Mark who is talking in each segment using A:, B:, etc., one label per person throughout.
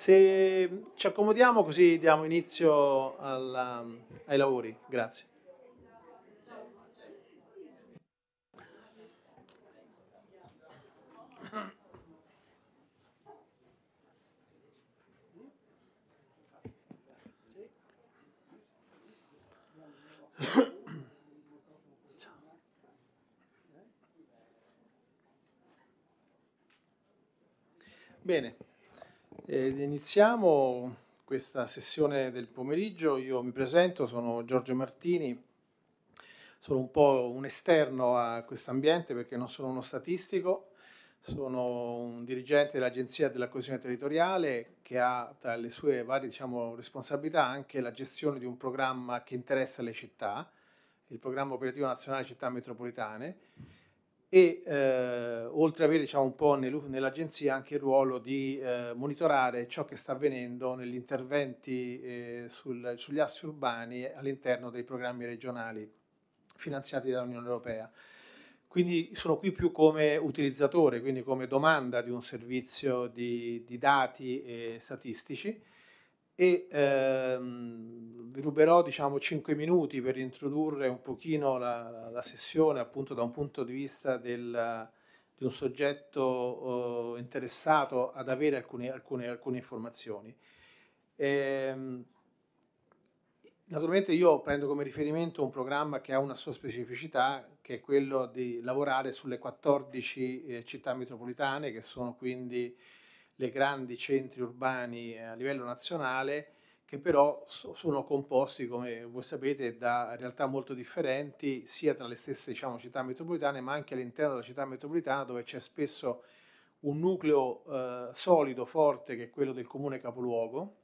A: Se ci accomodiamo così diamo inizio alla, um, ai lavori. Grazie. Bene, eh, iniziamo questa sessione del pomeriggio. Io mi presento, sono Giorgio Martini, sono un po' un esterno a questo ambiente perché non sono uno statistico, sono un dirigente dell'Agenzia della Coesione Territoriale che ha tra le sue varie diciamo, responsabilità anche la gestione di un programma che interessa le città, il Programma Operativo Nazionale Città Metropolitane e eh, oltre ad avere diciamo, un po' nell'agenzia anche il ruolo di eh, monitorare ciò che sta avvenendo negli interventi eh, sul, sugli assi urbani all'interno dei programmi regionali finanziati dall'Unione Europea. Quindi sono qui più come utilizzatore, quindi come domanda di un servizio di, di dati statistici e ehm, vi ruberò diciamo 5 minuti per introdurre un pochino la, la sessione appunto da un punto di vista del, di un soggetto eh, interessato ad avere alcune, alcune, alcune informazioni. Ehm, Naturalmente io prendo come riferimento un programma che ha una sua specificità, che è quello di lavorare sulle 14 eh, città metropolitane, che sono quindi le grandi centri urbani eh, a livello nazionale che però sono composti, come voi sapete, da realtà molto differenti sia tra le stesse diciamo, città metropolitane ma anche all'interno della città metropolitana dove c'è spesso un nucleo eh, solido, forte, che è quello del comune capoluogo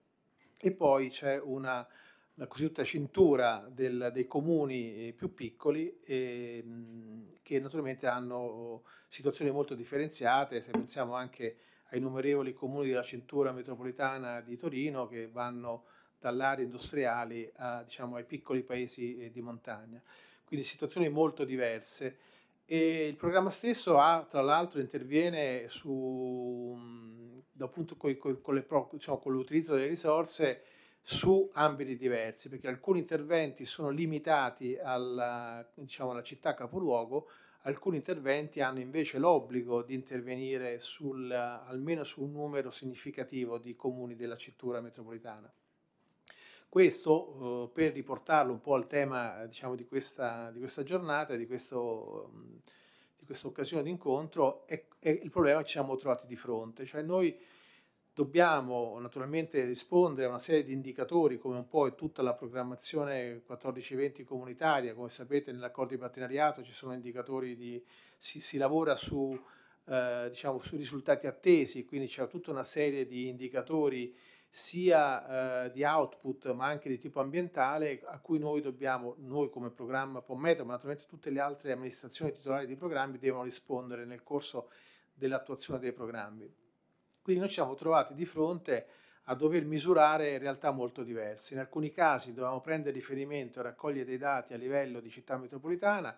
A: e poi c'è una la cosiddetta cintura del, dei comuni eh, più piccoli eh, che naturalmente hanno situazioni molto differenziate, se pensiamo anche a ai innumerevoli comuni della cintura metropolitana di Torino che vanno dall'area industriale a, diciamo, ai piccoli paesi eh, di montagna. Quindi situazioni molto diverse. E il programma stesso ha, tra l'altro, interviene su, mm, coi, coi, con, le, diciamo, con l'utilizzo delle risorse su ambiti diversi, perché alcuni interventi sono limitati alla, diciamo, alla città capoluogo, alcuni interventi hanno invece l'obbligo di intervenire sul, almeno su un numero significativo di comuni della cintura metropolitana. Questo eh, per riportarlo un po' al tema diciamo, di, questa, di, questa, giornata, di, questo, di questa occasione di incontro, è, è, il problema che ci siamo trovati di fronte. Cioè noi Dobbiamo naturalmente rispondere a una serie di indicatori, come un po' è tutta la programmazione 14-20 comunitaria. Come sapete, nell'accordo di partenariato ci sono indicatori di. si, si lavora su, eh, diciamo, su risultati attesi, quindi c'è tutta una serie di indicatori sia eh, di output ma anche di tipo ambientale a cui noi dobbiamo, noi come programma Pommeto, ma naturalmente tutte le altre amministrazioni titolari di programmi devono rispondere nel corso dell'attuazione dei programmi. Quindi noi ci siamo trovati di fronte a dover misurare realtà molto diverse. In alcuni casi dovevamo prendere riferimento e raccogliere dei dati a livello di città metropolitana,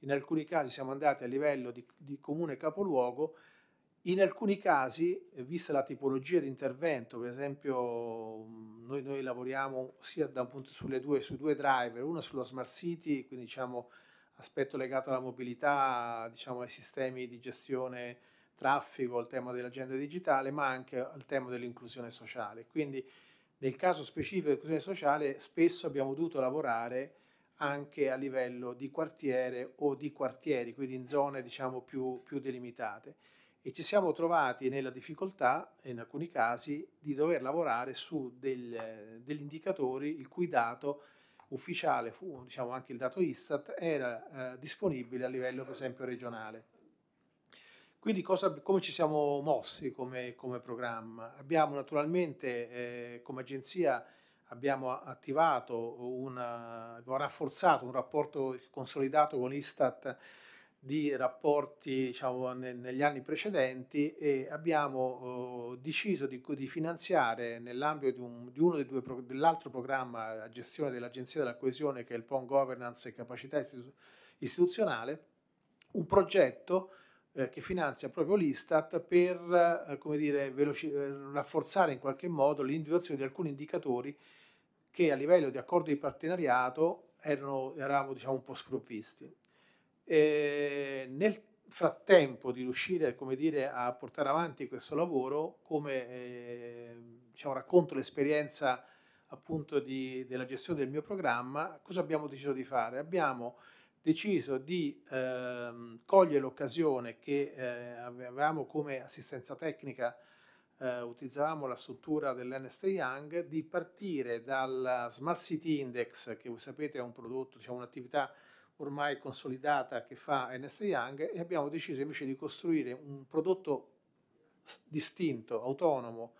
A: in alcuni casi siamo andati a livello di, di comune capoluogo, in alcuni casi, vista la tipologia di intervento, per esempio noi, noi lavoriamo sia da un punto sulle due, su due driver, uno sulla Smart City, quindi diciamo aspetto legato alla mobilità, diciamo ai sistemi di gestione traffico, al tema dell'agenda digitale, ma anche al tema dell'inclusione sociale. Quindi nel caso specifico dell'inclusione sociale spesso abbiamo dovuto lavorare anche a livello di quartiere o di quartieri, quindi in zone diciamo più, più delimitate e ci siamo trovati nella difficoltà, in alcuni casi, di dover lavorare su del, degli indicatori il cui dato ufficiale diciamo, anche il dato Istat era eh, disponibile a livello per esempio regionale. Quindi cosa, come ci siamo mossi come, come programma? Abbiamo naturalmente eh, come agenzia abbiamo attivato, una, abbiamo rafforzato un rapporto consolidato con l'Istat di rapporti diciamo, ne, negli anni precedenti e abbiamo eh, deciso di, di finanziare nell'ambito di, un, di, uno dei due pro, dell'altro programma a gestione dell'Agenzia della Coesione che è il PON Governance e Capacità Istituzionale un progetto eh, che finanzia proprio l'Istat per eh, come dire, veloci- eh, rafforzare in qualche modo l'individuazione di alcuni indicatori che a livello di accordo di partenariato erano, eravamo diciamo, un po' sprovvisti. E nel frattempo di riuscire come dire, a portare avanti questo lavoro, come eh, diciamo, racconto l'esperienza appunto di, della gestione del mio programma, cosa abbiamo deciso di fare? Abbiamo deciso di ehm, cogliere l'occasione che eh, avevamo come assistenza tecnica, eh, utilizzavamo la struttura dell'Ernst Young, di partire dal Smart City Index, che voi sapete è un prodotto, diciamo un'attività ormai consolidata che fa Ernst Young, e abbiamo deciso invece di costruire un prodotto distinto, autonomo,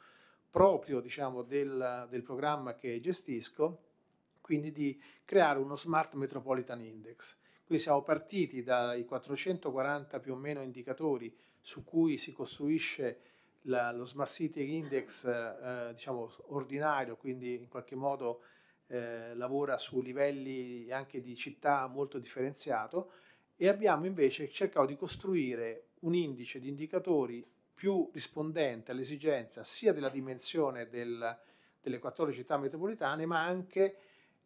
A: proprio diciamo, del, del programma che gestisco, quindi di creare uno Smart Metropolitan Index. Qui siamo partiti dai 440 più o meno indicatori su cui si costruisce la, lo Smart City Index eh, diciamo, ordinario, quindi in qualche modo eh, lavora su livelli anche di città molto differenziato e abbiamo invece cercato di costruire un indice di indicatori più rispondente all'esigenza sia della dimensione del, delle 14 città metropolitane ma anche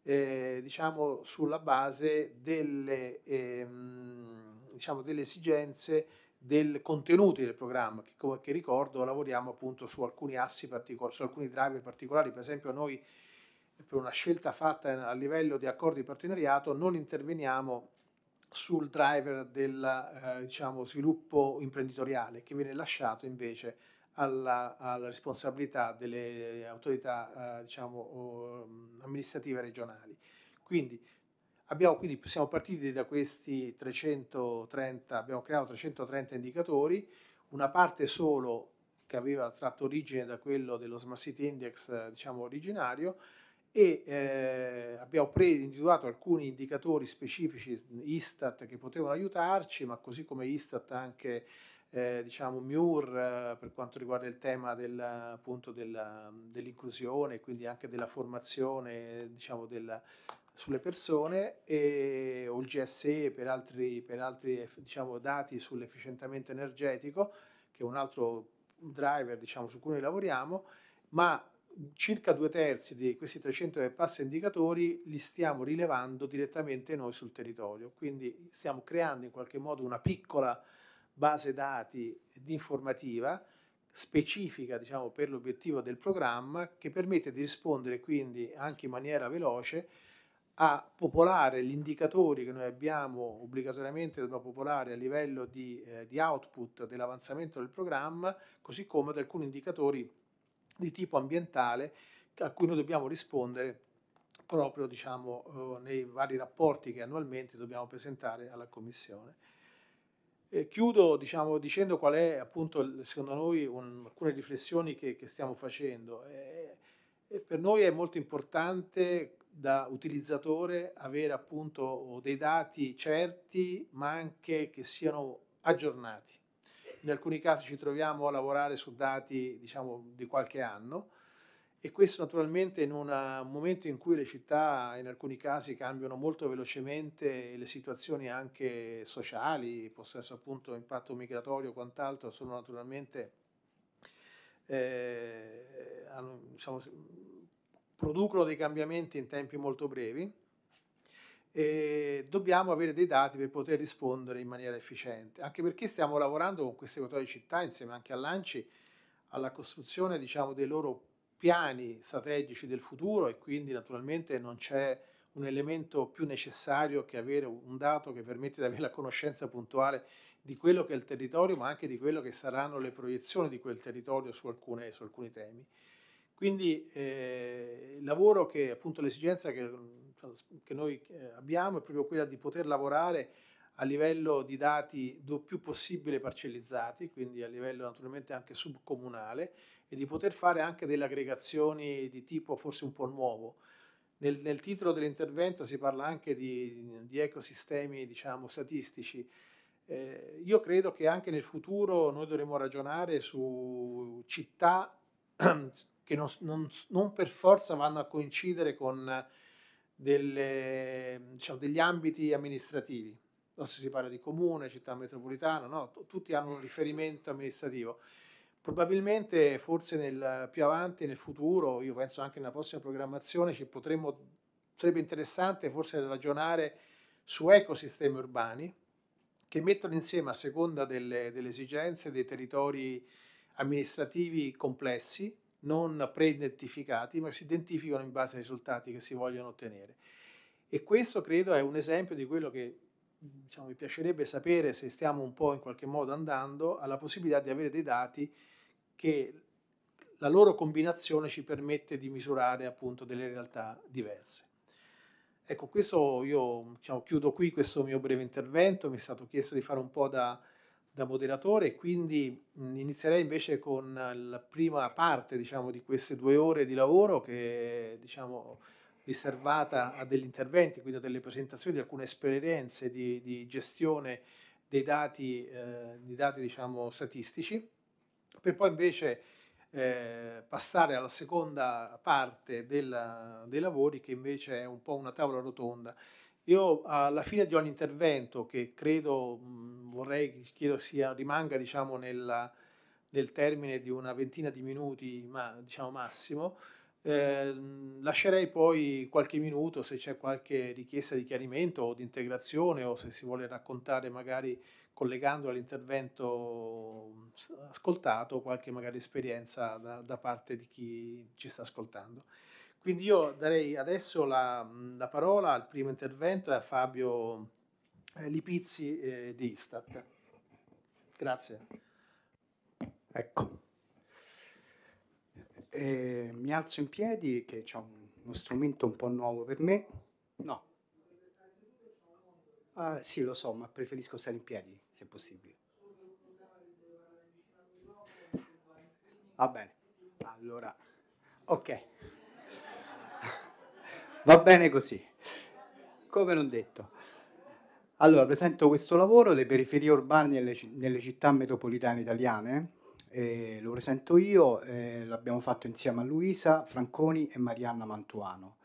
A: eh, diciamo, sulla base delle, ehm, diciamo, delle esigenze del contenuti del programma, che come che ricordo lavoriamo appunto su alcuni assi particolari, su alcuni driver particolari, per esempio noi per una scelta fatta a livello di accordo di partenariato non interveniamo sul driver del eh, diciamo, sviluppo imprenditoriale che viene lasciato invece alla, alla responsabilità delle autorità eh, diciamo, mm, amministrative regionali. Quindi, abbiamo, quindi siamo partiti da questi 330, abbiamo creato 330 indicatori, una parte solo che aveva tratto origine da quello dello Smart City Index diciamo, originario e eh, abbiamo preso, individuato alcuni indicatori specifici Istat che potevano aiutarci, ma così come Istat anche eh, diciamo, Muir eh, per quanto riguarda il tema del, appunto, della, dell'inclusione, quindi anche della formazione diciamo, della, sulle persone, e, o il GSE per altri, per altri diciamo, dati sull'efficientamento energetico, che è un altro driver diciamo, su cui noi lavoriamo, ma circa due terzi di questi 300 e passa indicatori li stiamo rilevando direttamente noi sul territorio, quindi stiamo creando in qualche modo una piccola base dati di informativa specifica diciamo, per l'obiettivo del programma che permette di rispondere quindi anche in maniera veloce a popolare gli indicatori che noi abbiamo obbligatoriamente da popolare a livello di, eh, di output dell'avanzamento del programma, così come ad alcuni indicatori di tipo ambientale a cui noi dobbiamo rispondere proprio diciamo, eh, nei vari rapporti che annualmente dobbiamo presentare alla Commissione. Eh, chiudo diciamo, dicendo qual è appunto secondo noi un, alcune riflessioni che, che stiamo facendo. Eh, eh, per noi è molto importante da utilizzatore avere appunto dei dati certi ma anche che siano aggiornati. In alcuni casi ci troviamo a lavorare su dati diciamo, di qualche anno, e questo naturalmente in una, un momento in cui le città in alcuni casi cambiano molto velocemente le situazioni anche sociali, possesso essere appunto impatto migratorio o quant'altro, sono naturalmente eh, hanno, diciamo, producono dei cambiamenti in tempi molto brevi e dobbiamo avere dei dati per poter rispondere in maniera efficiente, anche perché stiamo lavorando con queste 14 città insieme anche a Lanci alla costruzione diciamo, dei loro piani strategici del futuro e quindi naturalmente non c'è un elemento più necessario che avere un dato che permette di avere la conoscenza puntuale di quello che è il territorio, ma anche di quello che saranno le proiezioni di quel territorio su, alcune, su alcuni temi. Quindi eh, il lavoro che appunto l'esigenza che, che noi eh, abbiamo è proprio quella di poter lavorare a livello di dati più possibile parcellizzati, quindi a livello naturalmente anche subcomunale, e di poter fare anche delle aggregazioni di tipo forse un po' nuovo. Nel, nel titolo dell'intervento si parla anche di, di ecosistemi diciamo, statistici. Eh, io credo che anche nel futuro noi dovremo ragionare su città che non, non, non per forza vanno a coincidere con delle, diciamo, degli ambiti amministrativi. Non so se si parla di comune, città metropolitana, no? tutti hanno un riferimento amministrativo. Probabilmente, forse nel, più avanti, nel futuro, io penso anche nella prossima programmazione, ci potremmo, sarebbe interessante forse ragionare su ecosistemi urbani che mettono insieme, a seconda delle, delle esigenze, dei territori amministrativi complessi, non preidentificati, ma si identificano in base ai risultati che si vogliono ottenere. E questo credo è un esempio di quello che diciamo, mi piacerebbe sapere se stiamo un po' in qualche modo andando alla possibilità di avere dei dati che la loro combinazione ci permette di misurare appunto delle realtà diverse. Ecco, questo io diciamo, chiudo qui questo mio breve intervento, mi è stato chiesto di fare un po' da, da moderatore, quindi mm, inizierei invece con la prima parte diciamo, di queste due ore di lavoro che è diciamo, riservata a degli interventi, quindi a delle presentazioni di alcune esperienze di, di gestione dei dati, eh, dei dati diciamo, statistici per poi invece eh, passare alla seconda parte della, dei lavori che invece è un po' una tavola rotonda. Io alla fine di ogni intervento che credo mm, vorrei che sia, rimanga diciamo, nella, nel termine di una ventina di minuti ma, diciamo massimo, eh, lascerei poi qualche minuto se c'è qualche richiesta di chiarimento o di integrazione o se si vuole raccontare magari collegando all'intervento ascoltato qualche magari esperienza da, da, parte di chi ci sta ascoltando. Quindi io darei adesso la, la parola al primo intervento a Fabio eh, Lipizzi eh, di Istat. Grazie.
B: Ecco, e eh, mi alzo in piedi che c'è uno strumento un po' nuovo per me, no, Uh, sì, lo so, ma preferisco stare in piedi, se possibile. Va bene. Allora, ok. Va bene così. Come non detto. Allora, presento questo lavoro, le periferie urbane nelle, nelle città metropolitane italiane. Eh, lo presento io, eh, l'abbiamo fatto insieme a Luisa Franconi e Marianna Mantuano.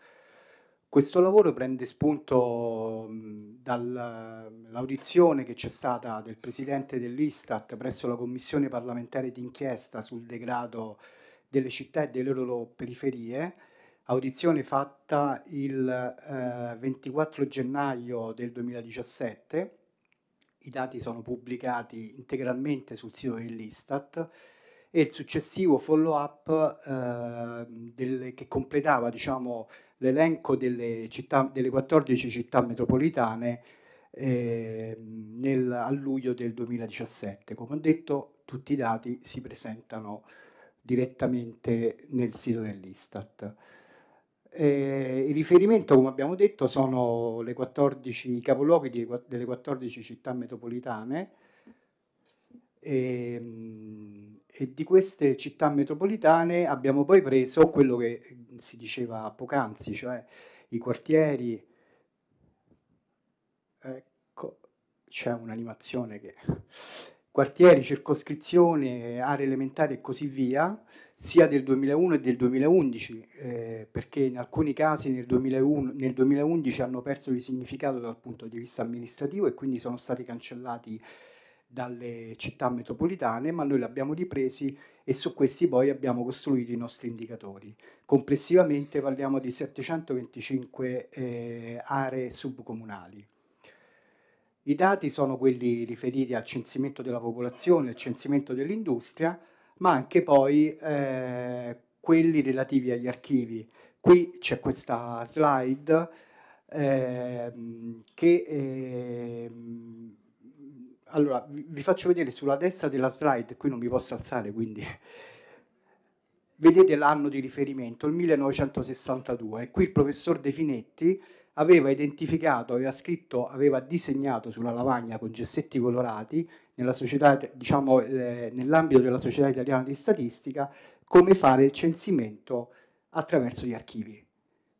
B: Questo lavoro prende spunto dall'audizione che c'è stata del presidente dell'Istat presso la commissione parlamentare d'inchiesta sul degrado delle città e delle loro periferie, audizione fatta il eh, 24 gennaio del 2017. I dati sono pubblicati integralmente sul sito dell'Istat e il successivo follow up eh, del, che completava diciamo, l'elenco delle, delle, 14 città metropolitane eh, nel, a luglio del 2017. Come ho detto, tutti i dati si presentano direttamente nel sito dell'Istat. Eh, il riferimento, come abbiamo detto, sono le 14, i capoluoghi di, delle 14 città metropolitane e, ehm, e, di queste città metropolitane abbiamo poi preso quello che mm, si diceva poc'anzi, cioè i quartieri. Ecco, c'è un'animazione che quartieri, circoscrizione, aree elementari e così via, sia del 2001 e del 2011, eh, perché in alcuni casi nel, 2001, nel, 2011 hanno perso di significato dal punto di vista amministrativo e quindi sono stati cancellati dalle città metropolitane, ma noi li abbiamo ripresi e su questi poi abbiamo costruito i nostri indicatori. Complessivamente parliamo di 725 eh, aree subcomunali. I dati sono quelli riferiti al censimento della popolazione, al censimento dell'industria, ma anche poi eh, quelli relativi agli archivi. Qui c'è questa slide eh, che ehm, allora vi faccio vedere sulla destra della slide, qui non mi posso alzare quindi vedete l'anno di riferimento, il 1962, qui il professor De Finetti aveva identificato, aveva scritto, aveva disegnato sulla lavagna con gessetti colorati nell'ambito diciamo, eh, nell della Società Italiana di Statistica come fare il censimento attraverso gli archivi.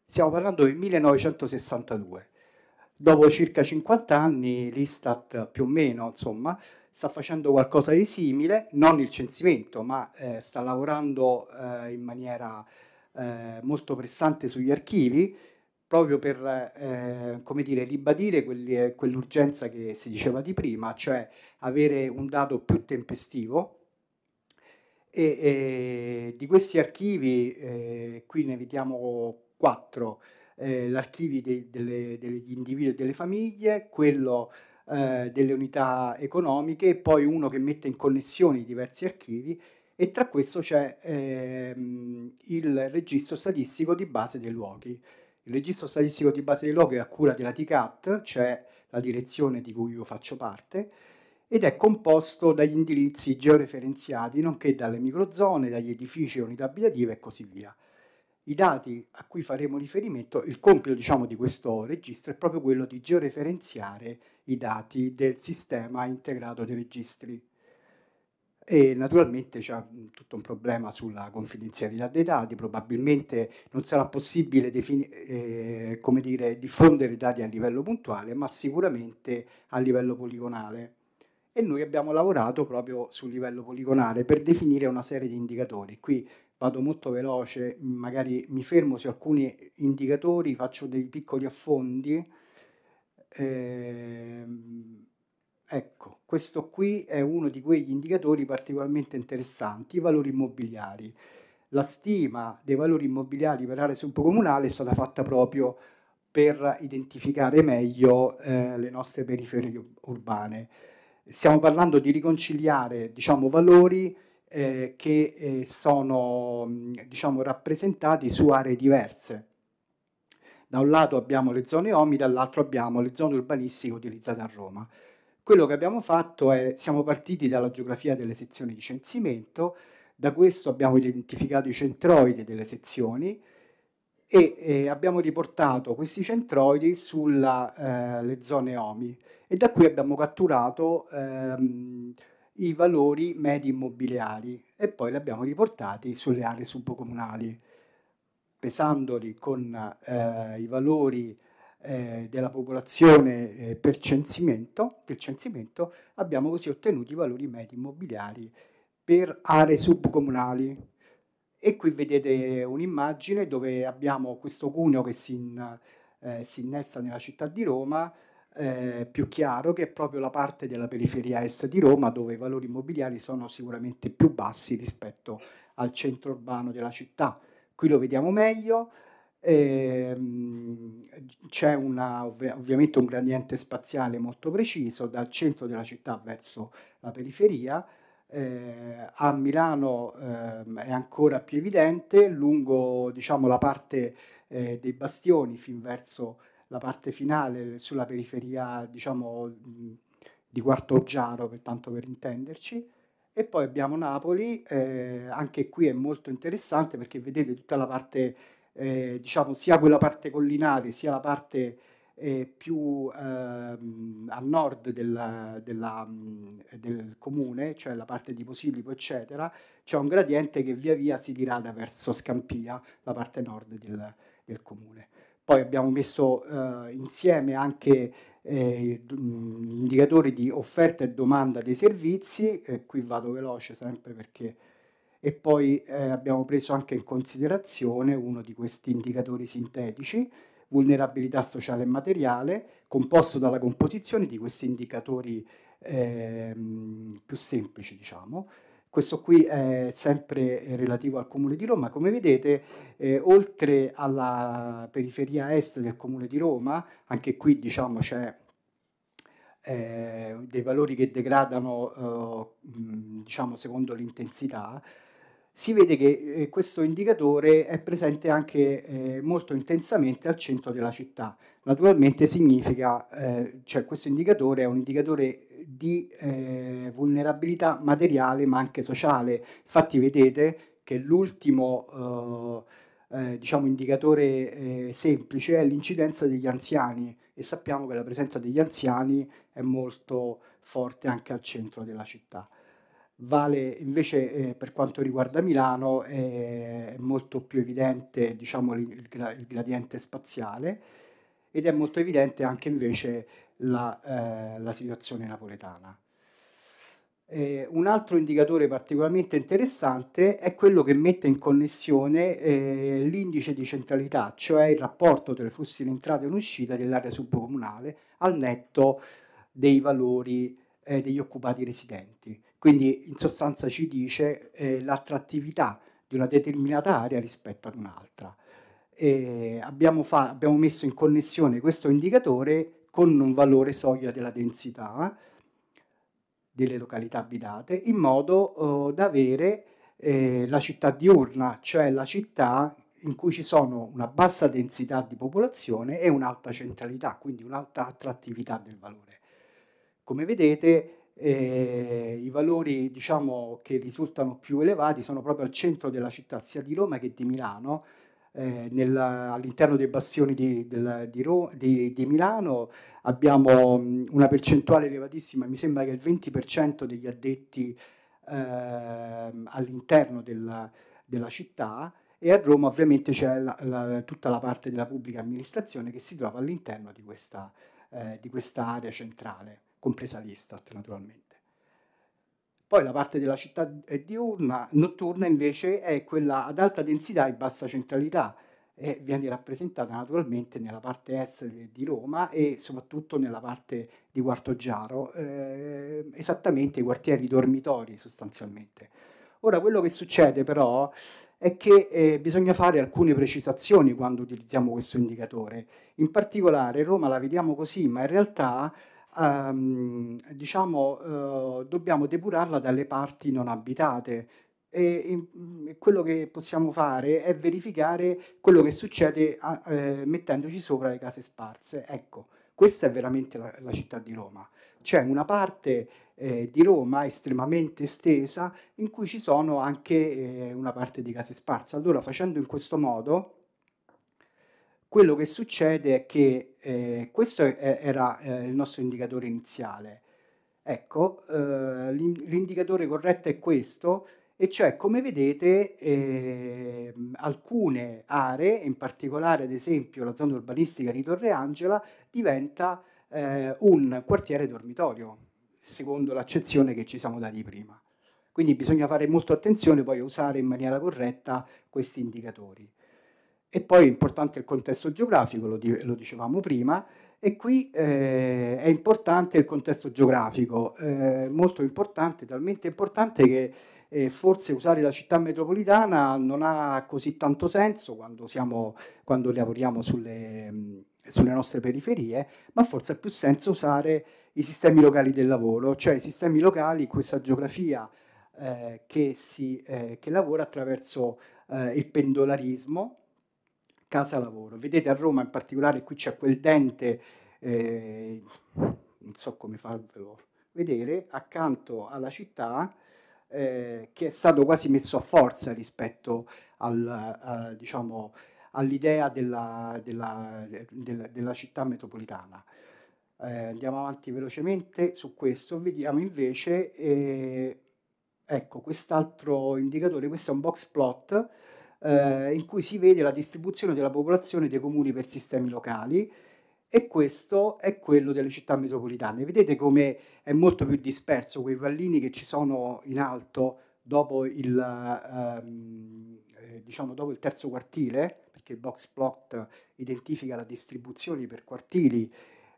B: Stiamo parlando del 1962 dopo circa 50 anni l'Istat più o meno insomma, sta facendo qualcosa di simile, non il censimento, ma eh, sta lavorando eh, in maniera eh, molto pressante sugli archivi, proprio per eh, come dire, ribadire quelli, eh, quell'urgenza che si diceva di prima, cioè avere un dato più tempestivo. E, e eh, di questi archivi, qui ne vediamo quattro, eh, l'archivio degli individui e delle famiglie, quello eh, delle unità economiche, poi uno che mette in connessione i diversi archivi e tra questo c'è ehm, il registro statistico di base dei luoghi. Il registro statistico di base dei luoghi è a cura della TICAT, cioè la direzione di cui io faccio parte, ed è composto dagli indirizzi georeferenziati, nonché dalle microzone, dagli edifici e unità abitative e così via. I dati a cui faremo riferimento, il compito diciamo, di questo registro è proprio quello di georeferenziare i dati del sistema integrato dei registri. E naturalmente c'è tutto un problema sulla confidenzialità dei dati, probabilmente non sarà possibile eh, dire, diffondere i dati a livello puntuale, ma sicuramente a livello poligonale. E noi abbiamo lavorato proprio sul livello poligonale per definire una serie di indicatori. Qui vado molto veloce, magari mi fermo su alcuni indicatori, faccio dei piccoli affondi. Eh, ecco, questo qui è uno di quegli indicatori particolarmente interessanti, i valori immobiliari. La stima dei valori immobiliari per l'area subcomunale è stata fatta proprio per identificare meglio eh, le nostre periferie urbane. Stiamo parlando di riconciliare diciamo, valori eh, che eh, sono mm, diciamo, rappresentati su aree diverse. Da un lato abbiamo le zone OMI, dall'altro abbiamo le zone urbanistiche utilizzate a Roma. Quello che abbiamo fatto è, siamo partiti dalla geografia delle sezioni di censimento, da questo abbiamo identificato i centroidi delle sezioni, e eh, abbiamo riportato questi centroidi sulle eh, zone OMI e da qui abbiamo catturato ehm, i valori medi immobiliari e poi li abbiamo riportati sulle aree subcomunali, pesandoli con eh, i valori eh, della popolazione eh, per censimento, del censimento, abbiamo così ottenuto i valori medi immobiliari per aree subcomunali. E qui vedete un'immagine dove abbiamo questo cuneo che si, in, eh, si innesta nella città di Roma, eh, più chiaro che è proprio la parte della periferia est di Roma dove i valori immobiliari sono sicuramente più bassi rispetto al centro urbano della città. Qui lo vediamo meglio, ehm, c'è una, ov- ovviamente un gradiente spaziale molto preciso dal centro della città verso la periferia, eh, a Milano eh, è ancora più evidente lungo diciamo, la parte eh, dei bastioni fin verso la parte finale sulla periferia, diciamo, di Quartoggiaro, per tanto per intenderci. E poi abbiamo Napoli, eh, anche qui è molto interessante perché vedete tutta la parte, eh, diciamo, sia quella parte collinare, sia la parte eh, più ehm, a nord del, della, del comune, cioè la parte di Posilipo, eccetera, c'è un gradiente che via via si dirada verso Scampia, la parte nord del, del comune. Poi abbiamo messo eh, insieme anche eh, mm, indicatori di offerta e domanda dei servizi, e qui vado veloce sempre perché... E poi eh, abbiamo preso anche in considerazione uno di questi indicatori sintetici, vulnerabilità sociale e materiale, composto dalla composizione di questi indicatori ehm, più semplici, diciamo, questo qui è sempre relativo al comune di Roma. Come vedete, eh, oltre alla periferia est del comune di Roma, anche qui diciamo c'è eh, dei valori che degradano eh, diciamo secondo l'intensità, si vede che eh, questo indicatore è presente anche eh, molto intensamente al centro della città. Naturalmente significa, eh, cioè questo indicatore è un indicatore di eh, vulnerabilità materiale ma anche sociale. Infatti vedete che l'ultimo eh, eh diciamo indicatore eh, semplice è l'incidenza degli anziani e sappiamo che la presenza degli anziani è molto forte anche al centro della città vale invece eh, per quanto riguarda Milano è molto più evidente diciamo, il, il, gradiente spaziale ed è molto evidente anche invece la, eh, la situazione napoletana. Eh, un altro indicatore particolarmente interessante è quello che mette in connessione eh, l'indice di centralità, cioè il rapporto tra i flussi di entrata e in uscita dell'area subcomunale al netto dei valori eh, degli occupati residenti. Quindi in sostanza ci dice eh, l'attrattività di una determinata area rispetto ad un'altra. Abbiamo, abbiamo messo in connessione questo indicatore con un valore soglia della densità delle località abitate, in modo eh, da avere eh, la città diurna, cioè la città in cui ci sono una bassa densità di popolazione e un'alta centralità, quindi un'alta attrattività del valore. Come vedete, eh, i valori diciamo, che risultano più elevati sono proprio al centro della città, sia di Roma che di Milano, eh, all'interno dei bastioni di, del, di, Ro, di, di Milano abbiamo una percentuale elevatissima, mi sembra che il 20% degli addetti ehm, all'interno della, della, città e a Roma ovviamente c'è la, la, tutta la parte della pubblica amministrazione che si trova all'interno di questa eh, area centrale, compresa l'Istat naturalmente. Poi la parte della città diurna, notturna invece è quella ad alta densità e bassa centralità e viene rappresentata naturalmente nella parte est di Roma e soprattutto nella parte di Quartogiaro, eh, esattamente i quartieri dormitori sostanzialmente. Ora quello che succede però è che eh, bisogna fare alcune precisazioni quando utilizziamo questo indicatore. In particolare Roma la vediamo così, ma in realtà ehm, diciamo, eh, dobbiamo depurarla dalle parti non abitate. E, mm, e, quello che possiamo fare è verificare quello che succede a, eh, mettendoci sopra le case sparse. Ecco, questa è veramente la, la città di Roma. C'è una parte eh, di Roma estremamente estesa in cui ci sono anche eh, una parte di case sparse. Allora, facendo in questo modo, quello che succede è che eh, questo è, era eh, il nostro indicatore iniziale. Ecco, eh, l'indicatore corretto è questo, e cioè come vedete ehm, alcune aree, in particolare ad esempio la zona urbanistica di Torre Angela, diventa eh, un quartiere dormitorio, secondo l'accezione che ci siamo dati prima. Quindi bisogna fare molto attenzione poi a usare in maniera corretta questi indicatori. E poi è importante il contesto geografico, lo, di, lo dicevamo prima, e qui eh, è importante il contesto geografico, eh, molto importante, talmente importante che eh, forse usare la città metropolitana non ha così tanto senso quando, siamo, quando lavoriamo sulle, sulle nostre periferie, ma forse ha più senso usare i sistemi locali del lavoro, cioè i sistemi locali, questa geografia eh, che, si, eh, che, lavora attraverso eh, il pendolarismo, casa lavoro. Vedete a Roma in particolare qui c'è quel dente, eh, non so come farvelo vedere, accanto alla città eh, che è stato quasi messo a forza rispetto al, a, diciamo, all'idea della, della, della, della, città metropolitana. Eh, andiamo avanti velocemente su questo, vediamo invece, eh, ecco quest'altro indicatore, questo è un box plot eh, in cui si vede la distribuzione della popolazione dei comuni per sistemi locali e questo è quello delle città metropolitane. Vedete come è molto più disperso quei pallini che ci sono in alto dopo il, ehm, eh, diciamo dopo il terzo quartile, perché Boxplot identifica la distribuzione per quartili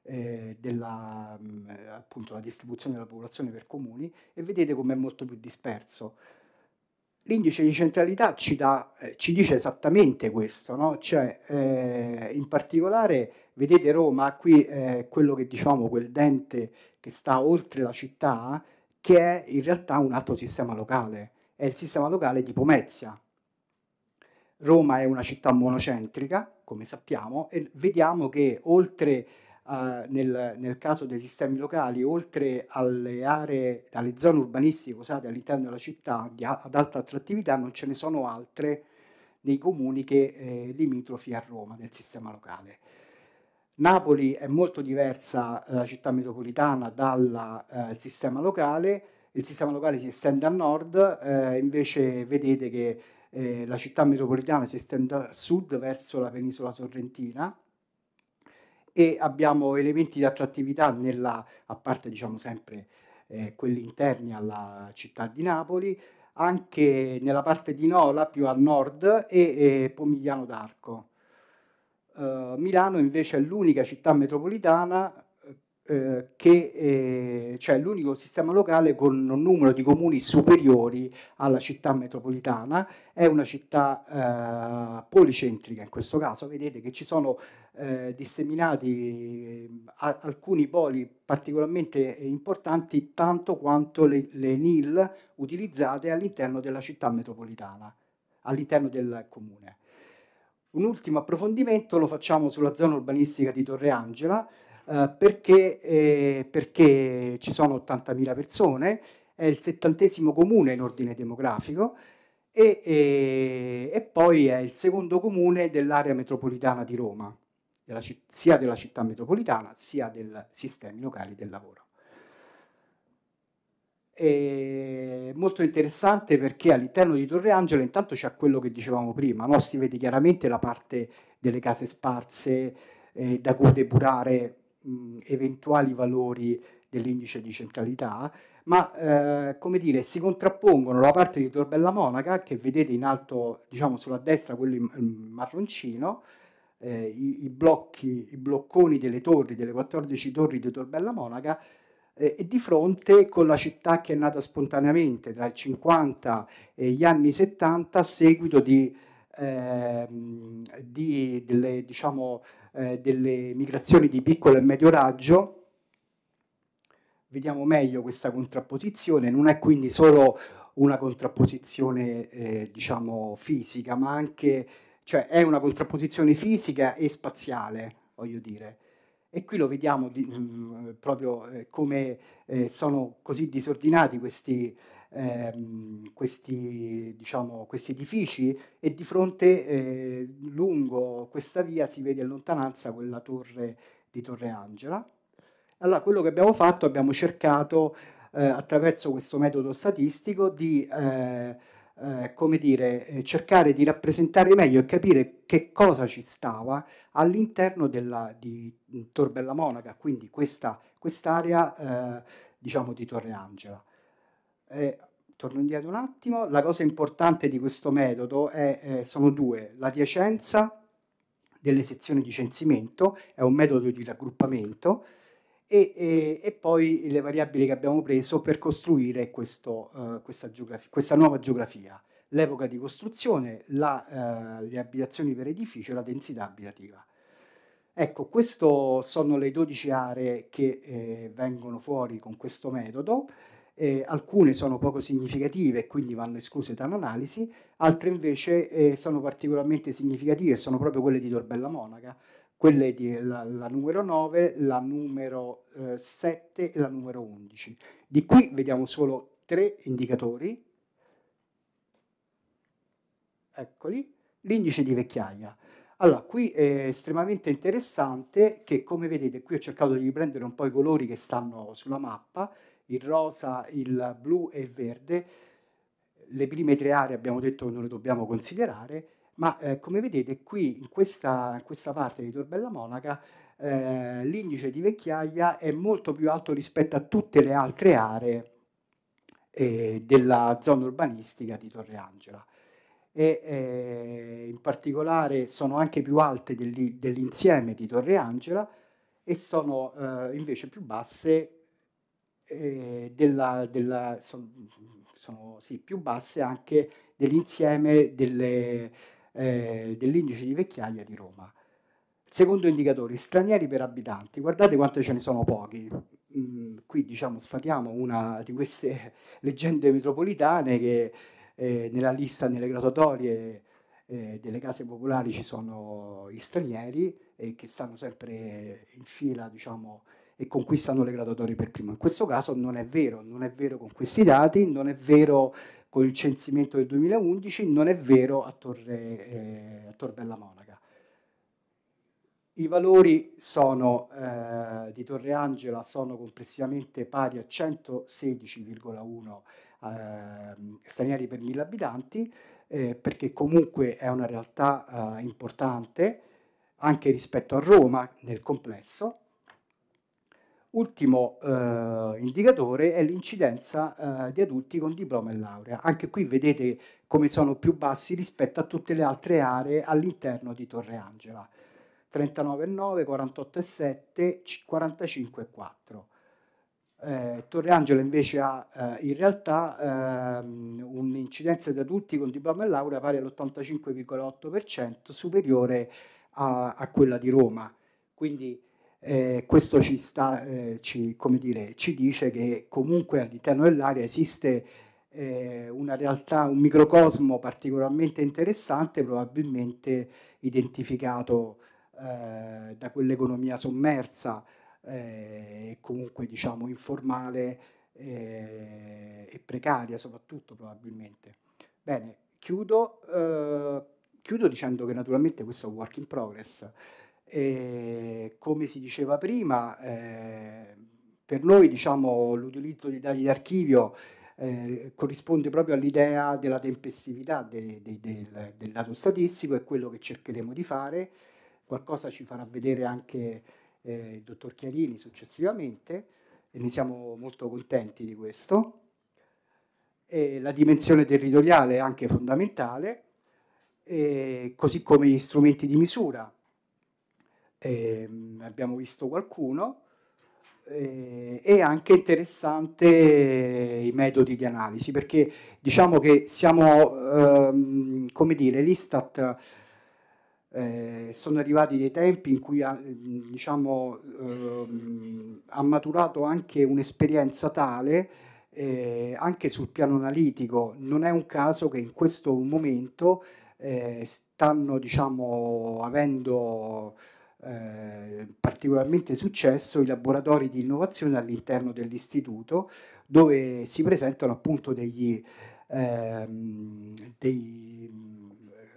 B: eh, della, mm, appunto, la distribuzione della popolazione per comuni e vedete come è molto più disperso. L'indice di centralità ci, dà, eh, ci dice esattamente questo, no? cioè, eh, in particolare vedete Roma, qui eh, quello che diciamo, quel dente che sta oltre la città, che è in realtà un altro sistema locale, è il sistema locale di Pomezia. Roma è una città monocentrica, come sappiamo, e vediamo che oltre eh, nel, nel, caso dei sistemi locali, oltre alle aree, alle zone urbanistiche usate all'interno della città di, ad alta attrattività, non ce ne sono altre nei comuni che eh, limitrofi a Roma del sistema locale. Napoli è molto diversa eh, la città metropolitana dal eh, sistema locale, il sistema locale si estende a nord, eh, invece vedete che eh, la città metropolitana si estende a sud verso la penisola sorrentina e abbiamo elementi di attrattività nella, a parte diciamo sempre eh, quelli interni alla città di Napoli, anche nella parte di Nola più a nord e, e Pomigliano d'Arco. Uh, Milano invece è l'unica città metropolitana eh, che eh, cioè l'unico sistema locale con un numero di comuni superiori alla città metropolitana, è una città eh, policentrica in questo caso, vedete che ci sono eh, disseminati eh, a, alcuni poli particolarmente importanti tanto quanto le, le NIL utilizzate all'interno della città metropolitana, all'interno del comune. Un ultimo approfondimento lo facciamo sulla zona urbanistica di Torre Angela, eh, perché, eh, perché, ci sono 80.000 persone, è il settantesimo comune in ordine demografico e, e, e poi è il secondo comune dell'area metropolitana di Roma, della, sia della città metropolitana sia dei sistemi locali del lavoro. È molto interessante perché all'interno di Torre Angela intanto c'è quello che dicevamo prima, no? si vede chiaramente la parte delle case sparse eh, da cui depurare mh, eventuali valori dell'indice di centralità, ma eh, come dire, si contrappongono la parte di Torbella Monaca, che vedete in alto, diciamo sulla destra, quello in, marroncino, eh, i, i, blocchi, i blocconi delle torri, delle 14 torri di Torbella Monaca, eh, e di fronte con la città che è nata spontaneamente tra il 50 e gli anni 70 a seguito di, ehm, di delle, diciamo, eh, delle migrazioni di piccolo e medio raggio, vediamo meglio questa contrapposizione, non è quindi solo una contrapposizione eh, diciamo fisica, ma anche cioè è una contrapposizione fisica e spaziale, voglio dire. E qui lo vediamo di, mh, mm, proprio eh, come eh, sono così disordinati questi, ehm, questi, diciamo, questi, edifici e di fronte eh, lungo questa via si vede in lontananza quella torre di Torre Angela. Allora quello che abbiamo fatto, abbiamo cercato eh, attraverso questo metodo statistico di eh, eh, come dire, eh, cercare di rappresentare meglio e capire che cosa ci stava all'interno della, di Torbella Monaca, quindi questa, quest'area eh, diciamo di Torre Angela. Eh, torno indietro un attimo, la cosa importante di questo metodo è, eh, sono due, la diacenza delle sezioni di censimento, è un metodo di raggruppamento, e, e, e poi le variabili che abbiamo preso per costruire questo, eh, questa, geografia, questa, nuova geografia, l'epoca di costruzione, la, eh, le abitazioni per edificio e la densità abitativa. Ecco, queste sono le 12 aree che eh, vengono fuori con questo metodo eh, alcune sono poco significative e quindi vanno escluse dall'analisi, altre invece eh, sono particolarmente significative, sono proprio quelle di Torbella Monaca, quelle di la, la numero 9, la numero eh, 7 e la numero 11. Di qui vediamo solo tre indicatori, eccoli, l'indice di vecchiaia. Allora, qui è estremamente interessante che, come vedete, qui ho cercato di riprendere un po' i colori che stanno sulla mappa, il rosa, il blu e il verde. Le prime tre aree abbiamo detto che non le dobbiamo considerare, ma eh, come vedete qui in questa, in questa parte di Torbella Monaca eh, l'indice di vecchiaia è molto più alto rispetto a tutte le altre aree eh, della zona urbanistica di Torre Angela e eh, in particolare sono anche più alte dell'insieme di Torre Angela e sono eh, invece più basse eh, della, della, son, sono sì, più basse anche dell'insieme delle, eh, dell'indice di vecchiaia di Roma. Secondo indicatore, stranieri per abitanti, guardate quanto ce ne sono pochi. Mm, qui diciamo sfatiamo una di queste leggende metropolitane che eh, nella lista, nelle graduatorie eh, delle case popolari ci sono gli stranieri e che stanno sempre in fila diciamo, e conquistano le graduatorie per primo. In questo caso non è vero, non è vero con questi dati, non è vero con il censimento del 2011, non è vero a Torre, eh, a Tor Bella Monaca. I valori sono, eh, di Torre Angela sono complessivamente pari a 116,1 eh, stranieri per mille abitanti, eh, perché comunque è una realtà eh, importante anche rispetto a Roma nel complesso, Ultimo eh, indicatore è l'incidenza eh, di adulti con diploma e laurea. Anche qui vedete come sono più bassi rispetto a tutte le altre aree all'interno di Torre Angela. 39,9, 48,7, 45,4. Eh, Torre Angela invece ha eh, in realtà ehm, un'incidenza di adulti con diploma e laurea pari all'85,8% superiore a, a quella di Roma. Quindi eh, questo ci, sta, eh, ci, dire, ci, dice che comunque all'interno dell'area esiste eh, una realtà, un microcosmo particolarmente interessante, probabilmente identificato eh, da quell'economia sommersa eh, e comunque diciamo informale eh, e precaria soprattutto probabilmente. Bene, chiudo, chiudo dicendo che naturalmente questo è un work in progress. E, come si diceva prima, eh, per noi diciamo, l'utilizzo di dati d'archivio eh, corrisponde proprio all'idea della tempestività de, de, de, del, del, dato statistico, è quello che cercheremo di fare, qualcosa ci farà vedere anche eh, il dottor Chiarini successivamente e ne siamo molto contenti di questo. E la dimensione territoriale è anche fondamentale, così come gli strumenti di misura eh, abbiamo visto qualcuno, eh, è anche interessante eh, i metodi di analisi perché diciamo che siamo, ehm, come dire, l'Istat eh, sono arrivati dei tempi in cui ha, diciamo, ehm, ha maturato anche un'esperienza tale eh, anche sul piano analitico. Non è un caso che in questo momento eh, stanno diciamo, avendo eh, particolarmente successo i laboratori di innovazione all'interno dell'istituto dove si presentano appunto degli, ehm, dei,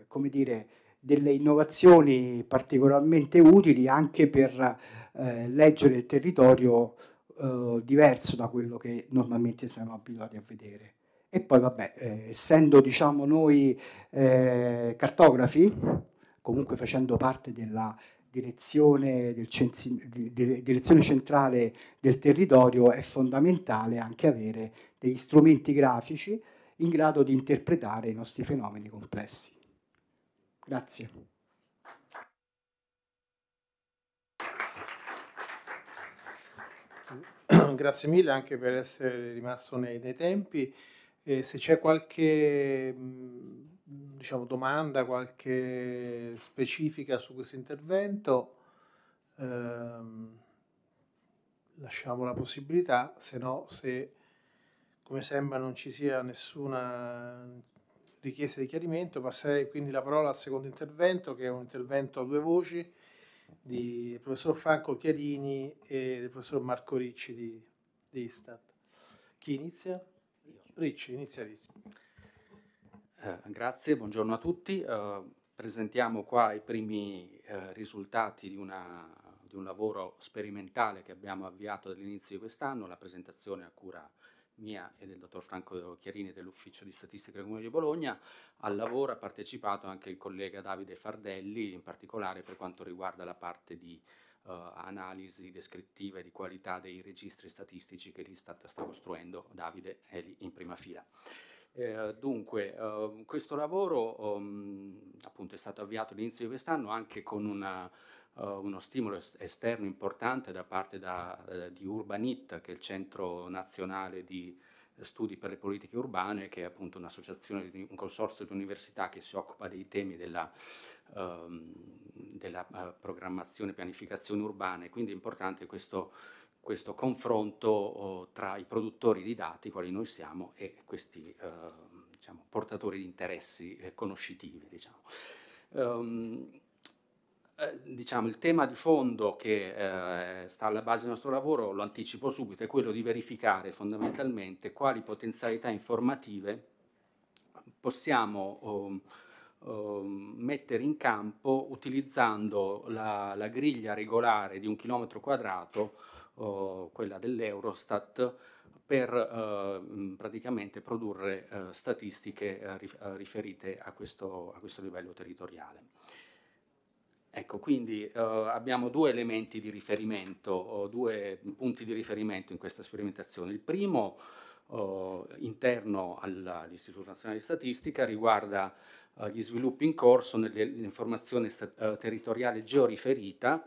B: eh, come dire, delle innovazioni particolarmente utili anche per eh, leggere il territorio eh, diverso da quello che normalmente siamo abituati a vedere. E poi, vabbè, eh, essendo diciamo noi eh, cartografi, comunque facendo parte della direzione, del direzione centrale del territorio è fondamentale anche avere degli strumenti grafici in grado di interpretare i nostri fenomeni complessi. Grazie.
A: Grazie mille anche per essere rimasto nei, nei tempi. Eh, se c'è qualche mh, mm, diciamo, domanda, qualche specifica su questo intervento, ehm, lasciamo la possibilità, se no se come sembra non ci sia nessuna richiesta di chiarimento, passerei quindi la parola al secondo intervento, che è un intervento a due voci di professor Franco Chiarini e del professor Marco Ricci di, di Istat. Chi inizia? Ricci, inizia Ricci.
C: Eh, grazie, buongiorno a tutti. Eh, presentiamo qua i primi eh, risultati di, una, di, un lavoro sperimentale che abbiamo avviato all'inizio di quest'anno, la presentazione a cura mia e del dottor Franco Chiarini dell'Ufficio di Statistica del Comune di Bologna. Al lavoro ha partecipato anche il collega Davide Fardelli, in particolare per quanto riguarda la parte di Uh, analisi descrittiva e di qualità dei registri statistici che l'Istat sta costruendo. Davide è lì in prima fila. Eh, dunque, eh, questo lavoro um, appunto è stato avviato all'inizio di quest'anno anche con una, uh, uno stimolo esterno importante da parte da, eh, di Urbanit, che è il Centro Nazionale di Studi per le Politiche Urbane, che è appunto un'associazione, un consorzio di università che si occupa dei temi della, um, della uh, programmazione e pianificazione urbana. Quindi è importante questo questo confronto oh, tra i produttori di dati, quali noi siamo, e questi ehm, diciamo, portatori di interessi eh, conoscitivi. Diciamo. Um, Diciamo, il tema di fondo che eh, sta alla base del nostro lavoro, lo anticipo subito, è quello di verificare fondamentalmente quali potenzialità informative possiamo um, um, mettere in campo utilizzando la, la, griglia regolare di un chilometro quadrato o quella dell'Eurostat per eh, praticamente produrre eh, statistiche eh, eh, riferite a questo, a questo, livello territoriale. Ecco, quindi eh, abbiamo due elementi di riferimento, due punti di riferimento in questa sperimentazione. Il primo Uh, interno all'Istituto Nazionale di Statistica riguarda uh, gli sviluppi in corso nell'informazione uh, territoriale georiferita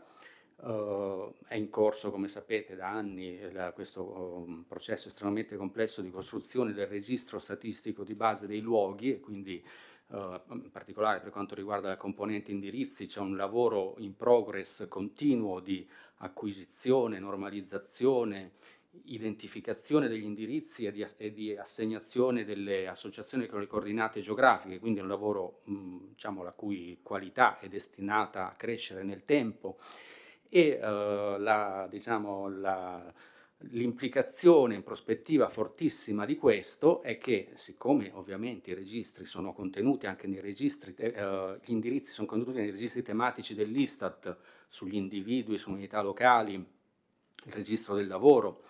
C: Uhm, è in corso, come sapete, da anni la questo, uhm, processo estremamente complesso di costruzione del registro statistico di base dei luoghi e quindi, uhm, in particolare per quanto riguarda la componente indirizzi, c'è un lavoro in progress continuo di acquisizione, normalizzazione, identificazione degli indirizzi e di, e di assegnazione delle associazioni con le coordinate geografiche, quindi è un lavoro, mhmm, diciamo, la cui qualità è destinata a crescere nel tempo e uhm, la, diciamo, la, L'implicazione in prospettiva fortissima di questo è che, siccome ovviamente i registri sono contenuti anche nei registri, eh, gli indirizzi sono contenuti nei registri tematici dell'Istat sugli individui, su unità locali, il registro del lavoro,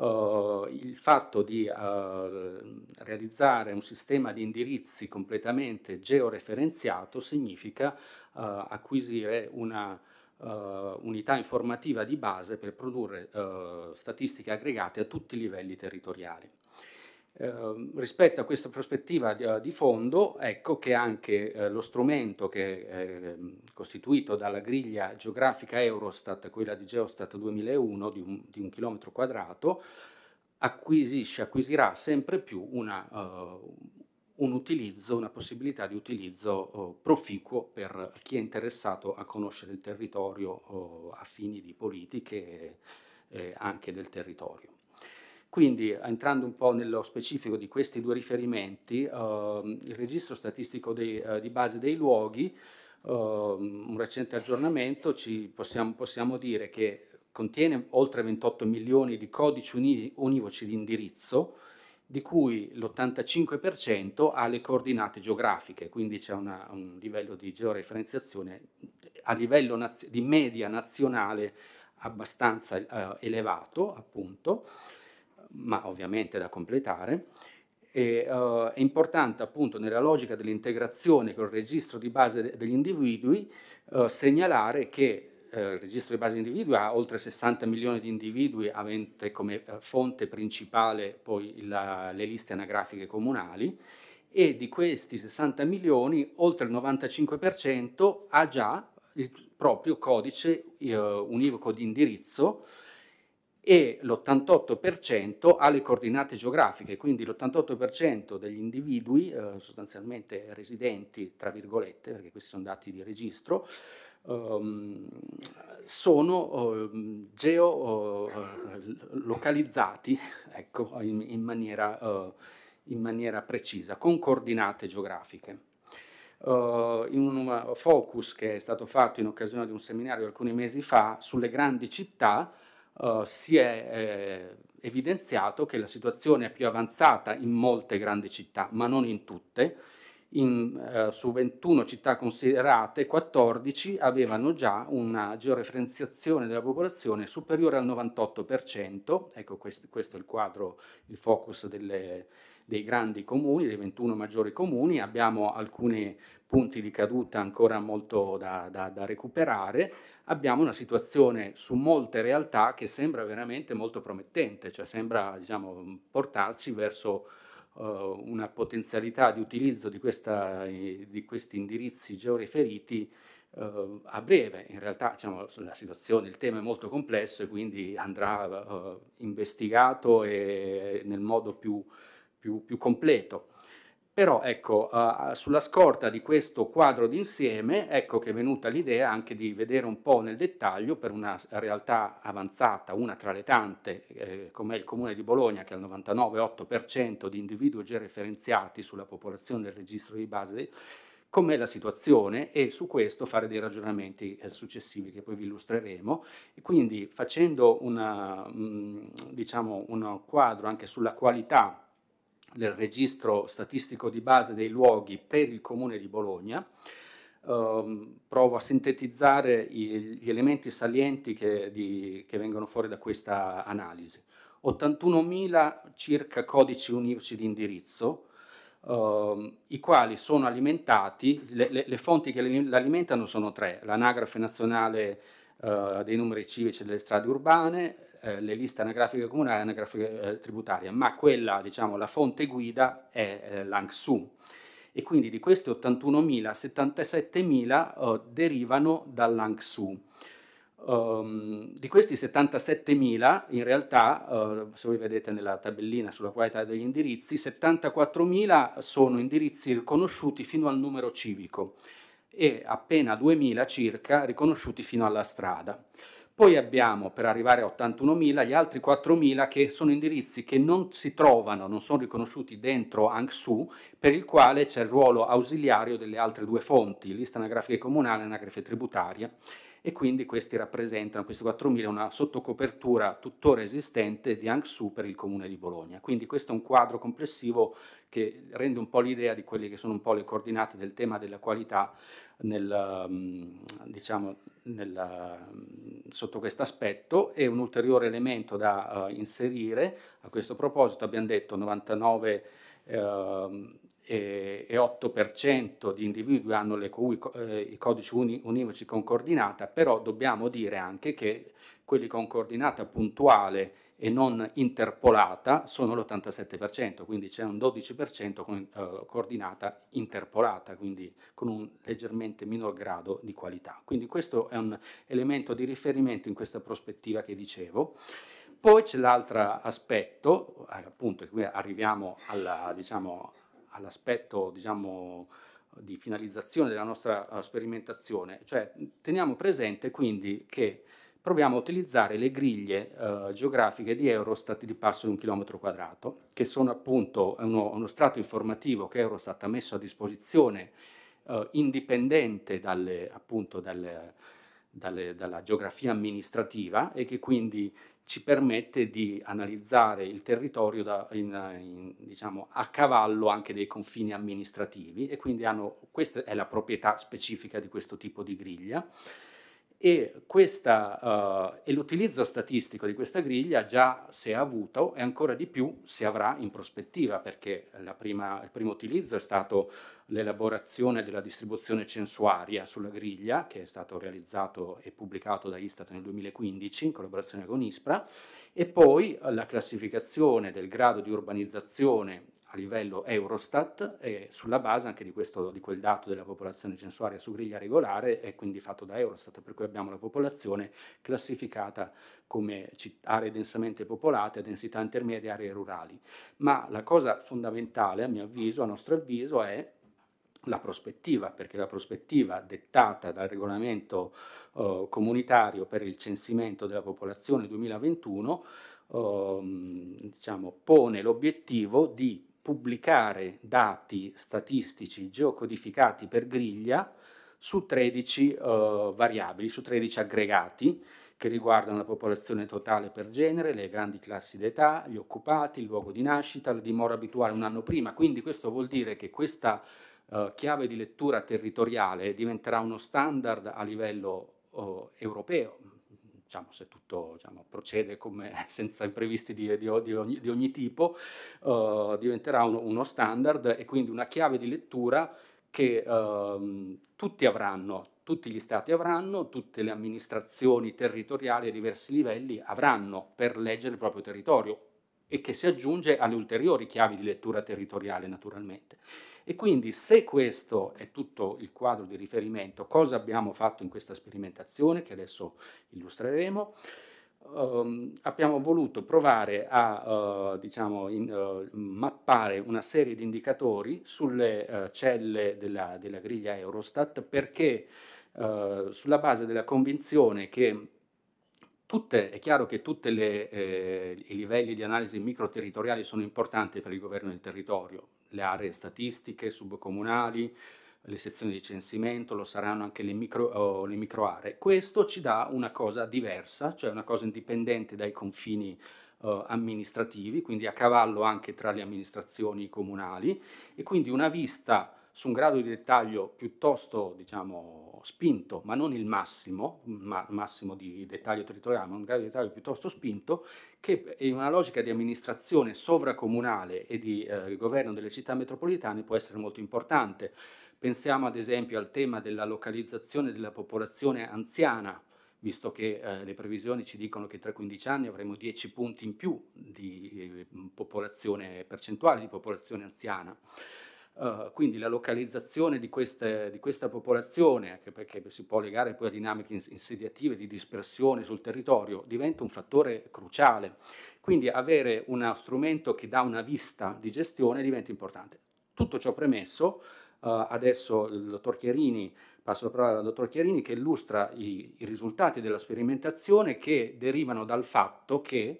C: eh, il fatto di eh, realizzare un sistema di indirizzi completamente georeferenziato significa acquisire una eh, unità informativa di base per produrre eh, statistiche aggregate a tutti i livelli territoriali. Eh, rispetto a questa prospettiva di, eh, di fondo, ecco che anche eh, lo strumento che è ehm, costituito dalla griglia geografica Eurostat, quella di Geostat 2001 di un, di un chilometro quadrato, acquisisce, acquisirà sempre più una, eh, un utilizzo, una possibilità di utilizzo eh, proficuo per chi è interessato a conoscere il territorio oh, a fini di politiche eh, anche del territorio. Quindi, entrando un po' nello specifico di questi due riferimenti, oh, il registro statistico dei, eh, di base dei luoghi, un recente aggiornamento, ci possiamo, possiamo dire che contiene oltre 28 milioni di codici univoci di indirizzo, di cui l'85% ha le coordinate geografiche, quindi c'è un livello di georeferenziazione a livello di media nazionale abbastanza eh, elevato, appunto, ma ovviamente da completare. E, eh, è importante appunto nella logica dell'integrazione con il registro di base degli individui eh, segnalare che eh, registro di base individua ha oltre 60 milioni di individui avente come eh, fonte principale poi la, le liste anagrafiche comunali e di questi 60 milioni oltre il 95% ha già il proprio codice eh, univoco di indirizzo e l'88% ha le coordinate geografiche, quindi l'88% degli individui eh, sostanzialmente residenti, tra virgolette, perché questi sono dati di registro, Ehm, sono ehm, geolocalizzati eh, ecco, in, in, maniera, eh, in maniera precisa, con coordinate geografiche. Uh, in un focus che è stato fatto in occasione di un seminario alcuni mesi fa sulle grandi città, uh, si è eh, evidenziato che la situazione è più avanzata in molte grandi città, ma non in tutte, in, eh, su 21 città considerate, 14 avevano già una georeferenziazione della popolazione superiore al 98%, ecco questo, questo è il quadro, il focus delle, dei grandi comuni, dei 21 maggiori comuni, abbiamo alcuni punti di caduta ancora molto da, da, da recuperare, abbiamo una situazione su molte realtà che sembra veramente molto promettente, cioè sembra diciamo, portarci verso eh, una potenzialità di utilizzo di, questa, di questi indirizzi georeferiti Uh, a breve. In realtà diciamo, la situazione, il tema è molto complesso e quindi andrà uh, investigato e nel modo più, più, più completo. Però ecco, uh, sulla scorta di questo quadro d'insieme, ecco che è venuta l'idea anche di vedere un po' nel dettaglio per una realtà avanzata, una tra le tante, eh, come il Comune di Bologna che ha il 99,8% di individui già referenziati sulla popolazione del registro di base, com'è la situazione e su questo fare dei ragionamenti eh, successivi che poi vi illustreremo. E quindi facendo una, mh, mm, diciamo, un quadro anche sulla qualità del registro statistico di base dei luoghi per il comune di Bologna. Um, provo a sintetizzare gli elementi salienti che, di, che, vengono fuori da questa analisi. 81.000 circa codici unici di indirizzo, um, i quali sono alimentati, le, le, le fonti che l'alimentano sono tre, l'anagrafe nazionale uh, dei numeri civici delle strade urbane, eh, le liste anagrafiche comunali e anagrafiche eh, tributarie, ma quella, diciamo, la fonte guida è eh, l'ANCSU. E quindi di queste 81.000, 77.000 eh, derivano dall'ANCSU. Um, ehm, di questi 77.000, in realtà, eh, se voi vedete nella tabellina sulla qualità degli indirizzi, 74.000 sono indirizzi riconosciuti fino al numero civico e appena 2.000 circa riconosciuti fino alla strada. Poi abbiamo, per arrivare a 81.000, gli altri 4.000 che sono indirizzi che non si trovano, non sono riconosciuti dentro ANCSU, per il quale c'è il ruolo ausiliario delle altre due fonti, lista anagrafica comunale e anagrafe tributaria, e quindi questi rappresentano, questi 4.000, una sottocopertura tuttora esistente di ANCSU per il Comune di Bologna. Quindi questo è un quadro complessivo che rende un po' l'idea di quelle che sono un po' le coordinate del tema della qualità nel, mm, diciamo, nel, mm, sotto questo aspetto e un ulteriore elemento da uh, inserire a questo proposito abbiamo detto 99 uh, ehm, 8% di individui hanno cui, eh, i codici uni, univoci con coordinata, però dobbiamo dire anche che quelli con coordinata puntuale e non interpolata sono l'87%, quindi c'è un 12% con eh, coordinata interpolata, quindi con un leggermente minor grado di qualità. Quindi questo è un elemento di riferimento in questa prospettiva che dicevo. Poi c'è l'altro aspetto, eh, appunto, qui arriviamo alla, diciamo, all'aspetto diciamo, di finalizzazione della nostra eh, sperimentazione, cioè teniamo presente quindi che proviamo a utilizzare le griglie eh, geografiche di Eurostat di passo di un chilometro quadrato, che sono appunto uno, uno strato informativo che Eurostat ha messo a disposizione eh, indipendente dalle, appunto, dalle, dalle, dalla geografia amministrativa e che quindi ci permette di analizzare il territorio da, in, in, diciamo, a cavallo anche dei confini amministrativi e quindi hanno, questa è la proprietà specifica di questo tipo di griglia e, questa, eh, e l'utilizzo statistico di questa griglia già si è avuto e ancora di più si avrà in prospettiva perché prima, il primo utilizzo è stato l'elaborazione della distribuzione censuaria sulla griglia che è stato realizzato e pubblicato da Istat nel 2015 in collaborazione con ISPRA e poi la classificazione del grado di urbanizzazione a livello Eurostat e sulla base anche di, questo, di quel dato della popolazione censuaria su griglia regolare è quindi fatto da Eurostat, per cui abbiamo la popolazione classificata come aree densamente popolate, densità intermedia, aree rurali. Ma la cosa fondamentale, a mio avviso, a nostro avviso, è la prospettiva, perché la prospettiva dettata dal regolamento eh, comunitario per il censimento della popolazione 2021 diciamo, pone l'obiettivo di pubblicare dati statistici geocodificati per griglia su 13 eh, variabili, su 13 aggregati che riguardano la popolazione totale per genere, le grandi classi d'età, gli occupati, il luogo di nascita, la dimora abituale un anno prima. Quindi questo vuol dire che questa eh, chiave di lettura territoriale diventerà uno standard a livello eh, europeo, diciamo, se tutto diciamo, procede come, senza imprevisti di, di, di, ogni, di ogni, tipo, uh, diventerà uno, uno standard e quindi una chiave di lettura che uh, tutti avranno, tutti gli stati avranno, tutte le amministrazioni territoriali a diversi livelli avranno per leggere il proprio territorio e che si aggiunge alle ulteriori chiavi di lettura territoriale naturalmente. E quindi se questo è tutto il quadro di riferimento, cosa abbiamo fatto in questa sperimentazione che adesso illustreremo, Um, abbiamo voluto provare a uh, diciamo in, uh, mappare una serie di indicatori sulle uh, celle della, della, griglia Eurostat perché sulla base della convinzione che tutte, è chiaro che tutti eh, i livelli di analisi microterritoriali sono importanti per il governo del territorio, le aree statistiche subcomunali, le sezioni di censimento, lo saranno anche le micro, oh, le micro aree. Questo ci dà una cosa diversa, cioè una cosa indipendente dai confini eh, amministrativi, quindi a cavallo anche tra le amministrazioni comunali e quindi una vista su un grado di dettaglio piuttosto diciamo, spinto, ma non il massimo, ma, massimo di dettaglio territoriale, ma un grado di dettaglio piuttosto spinto, che in una logica di amministrazione sovracomunale e di eh, governo delle città metropolitane può essere molto importante. Pensiamo ad esempio al tema della localizzazione della popolazione anziana, visto che eh, le previsioni ci dicono che tra 15 anni avremo 10 punti in più di eh, popolazione percentuale di popolazione anziana. Eh, quindi la localizzazione di, queste, di, questa popolazione, anche perché si può legare poi a dinamiche insediative di dispersione sul territorio, diventa un fattore cruciale. Quindi avere uno strumento che dà una vista di gestione diventa importante. Tutto ciò premesso, uh, adesso il dottor Chiarini, passo la parola al dottor Chiarini che illustra i, i risultati della sperimentazione che derivano dal fatto che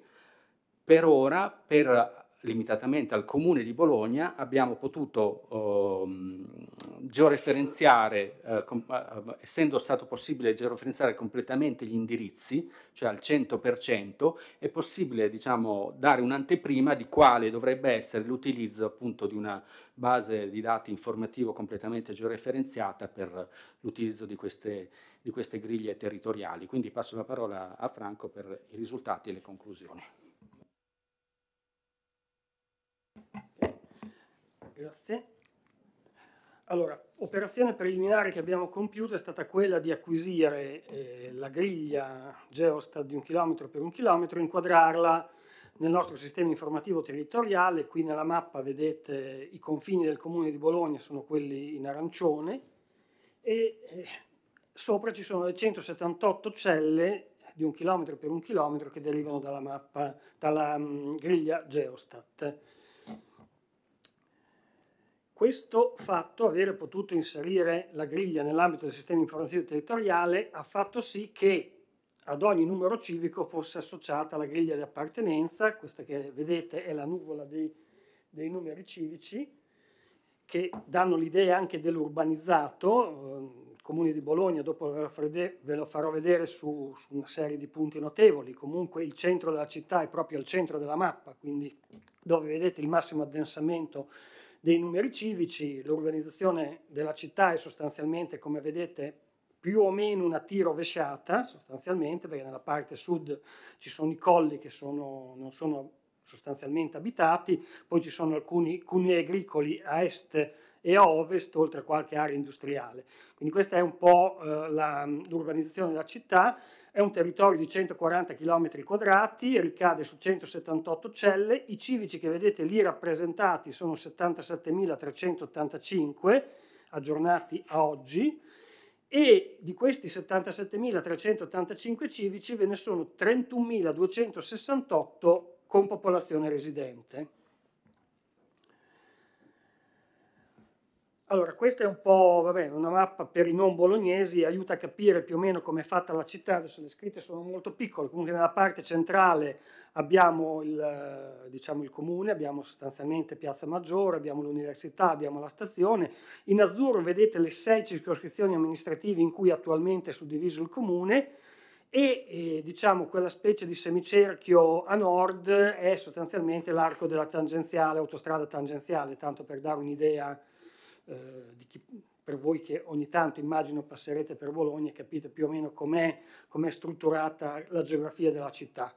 C: per ora, per limitatamente al comune di Bologna, abbiamo potuto ehm, eh, georeferenziare, eh, essendo stato possibile georeferenziare completamente gli indirizzi, cioè al 100%, è possibile diciamo, dare un'anteprima di quale dovrebbe essere l'utilizzo appunto di una base di dati informativo completamente georeferenziata per l'utilizzo di queste, di queste griglie territoriali. Quindi passo la parola a Franco per i risultati e le conclusioni.
D: Grazie. Allora, operazione preliminare che abbiamo compiuto è stata quella di acquisire eh, la griglia Geostat di un chilometro per un chilometro, inquadrarla nel nostro sistema informativo territoriale. Qui nella mappa vedete i confini del comune di Bologna sono quelli in arancione e eh, sopra ci sono le 178 celle di un chilometro per un chilometro che derivano dalla mappa, dalla mh, mm, griglia Geostat. Questo fatto, aver potuto inserire la griglia nell'ambito del sistema informativo territoriale, ha fatto sì che ad ogni numero civico fosse associata la griglia di appartenenza, questa che vedete è la nuvola dei, dei numeri civici, che danno l'idea anche dell'urbanizzato. Il eh, comune di Bologna, dopo ve lo farò vedere su, su una serie di punti notevoli, comunque il centro della città è proprio al centro della mappa, quindi dove vedete il massimo addensamento dei numeri civici, l'organizzazione della città è sostanzialmente, come vedete, più o meno una T rovesciata, sostanzialmente, perché nella parte sud ci sono i colli che sono, non sono sostanzialmente abitati, poi ci sono alcuni cunei agricoli a est e a ovest, oltre a qualche area industriale. Quindi questa è un po' eh, l'urbanizzazione della città, è un territorio di 140 km quadrati, ricade su 178 celle, i civici che vedete lì rappresentati sono 77.385, aggiornati a oggi, e di questi 77.385 civici ve ne sono 31.268 con popolazione residente. Allora, questa è un po' vabbè, una mappa per i non bolognesi, aiuta a capire più o meno come è fatta la città, adesso le scritte sono molto piccole, comunque nella parte centrale abbiamo il, diciamo, il comune, abbiamo sostanzialmente Piazza Maggiore, abbiamo l'università, abbiamo la stazione, in azzurro vedete le sei circoscrizioni amministrative in cui attualmente è suddiviso il comune, e eh, diciamo quella specie di semicerchio a nord è sostanzialmente l'arco della tangenziale, autostrada tangenziale, tanto per dare un'idea eh, di chi, per voi che ogni tanto immagino passerete per Bologna e capite più o meno com'è, com'è strutturata la geografia della città.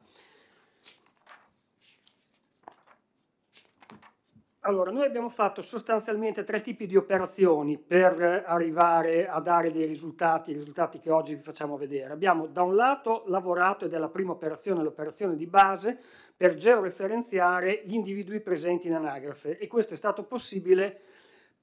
D: Allora, noi abbiamo fatto sostanzialmente tre tipi di operazioni per arrivare a dare dei risultati, i risultati che oggi vi facciamo vedere. Abbiamo da un lato lavorato, ed è la prima operazione, l'operazione di base, per georeferenziare gli individui presenti in anagrafe e questo è stato possibile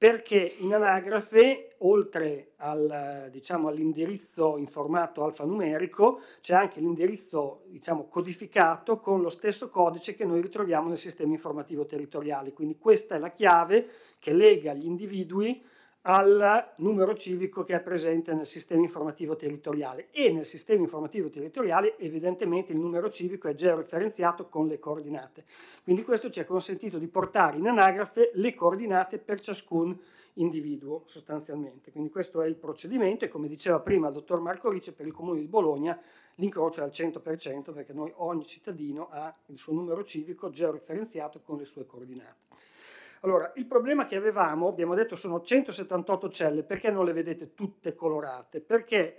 D: perché in anagrafe, oltre al, diciamo, all'indirizzo in formato alfanumerico, c'è anche l'indirizzo diciamo, codificato con lo stesso codice che noi ritroviamo nel sistema informativo territoriale. Quindi questa è la chiave che lega gli individui al numero civico che è presente nel sistema informativo territoriale e nel sistema informativo territoriale evidentemente il numero civico è georeferenziato con le coordinate. Quindi questo ci ha consentito di portare in anagrafe le coordinate per ciascun individuo sostanzialmente. Quindi questo è il procedimento e come diceva prima il dottor Marco Ricci per il comune di Bologna l'incrocio è al 100% perché noi ogni cittadino ha il suo numero civico georeferenziato con le sue coordinate. Allora, il problema che avevamo, abbiamo detto, sono 178 celle, perché non le vedete tutte colorate? Perché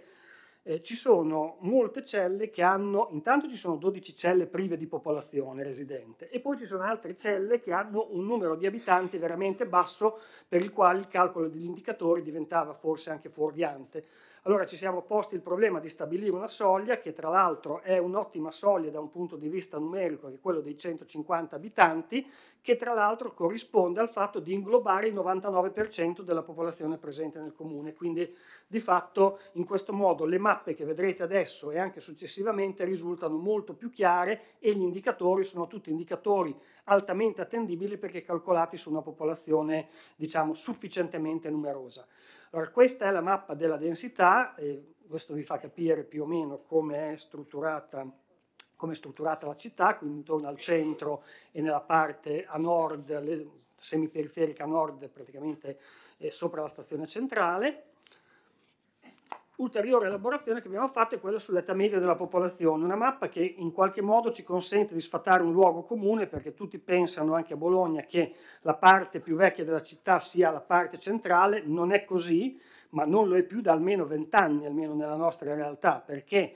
D: eh, ci sono molte celle che hanno, intanto ci sono 12 celle prive di popolazione residente e poi ci sono altre celle che hanno un numero di abitanti veramente basso per il quale il calcolo degli indicatori diventava forse anche fuorviante. Allora ci siamo posti il problema di stabilire una soglia che tra l'altro è un'ottima soglia da un punto di vista numerico, che è quello dei 150 abitanti, che tra l'altro corrisponde al fatto di inglobare il 99% della popolazione presente nel comune. Quindi di fatto in questo modo le mappe che vedrete adesso e anche successivamente risultano molto più chiare e gli indicatori sono tutti indicatori altamente attendibili perché calcolati su una popolazione diciamo sufficientemente numerosa. Allora, questa è la mappa della densità, e questo vi fa capire più o meno come è strutturata, come è strutturata la città, quindi intorno al centro e nella parte a nord, semiperiferica a nord, praticamente eh, sopra la stazione centrale ulteriore elaborazione che abbiamo fatto è quella sull'età media della popolazione, una mappa che in qualche modo ci consente di sfatare un luogo comune perché tutti pensano anche a Bologna che la parte più vecchia della città sia la parte centrale, non è così, ma non lo è più da almeno vent'anni, almeno nella nostra realtà, perché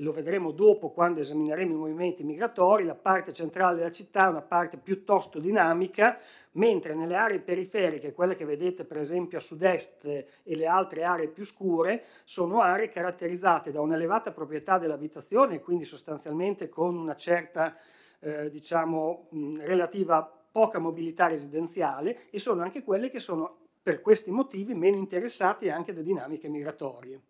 D: e lo vedremo dopo quando esamineremo i movimenti migratori, la parte centrale della città è una parte piuttosto dinamica, mentre nelle aree periferiche, quelle che vedete per esempio a sud-est e le altre aree più scure, sono aree caratterizzate da un'elevata proprietà dell'abitazione, quindi sostanzialmente con una certa, eh, diciamo, mh, relativa poca mobilità residenziale e sono anche quelle che sono per questi motivi meno interessate anche da dinamiche migratorie.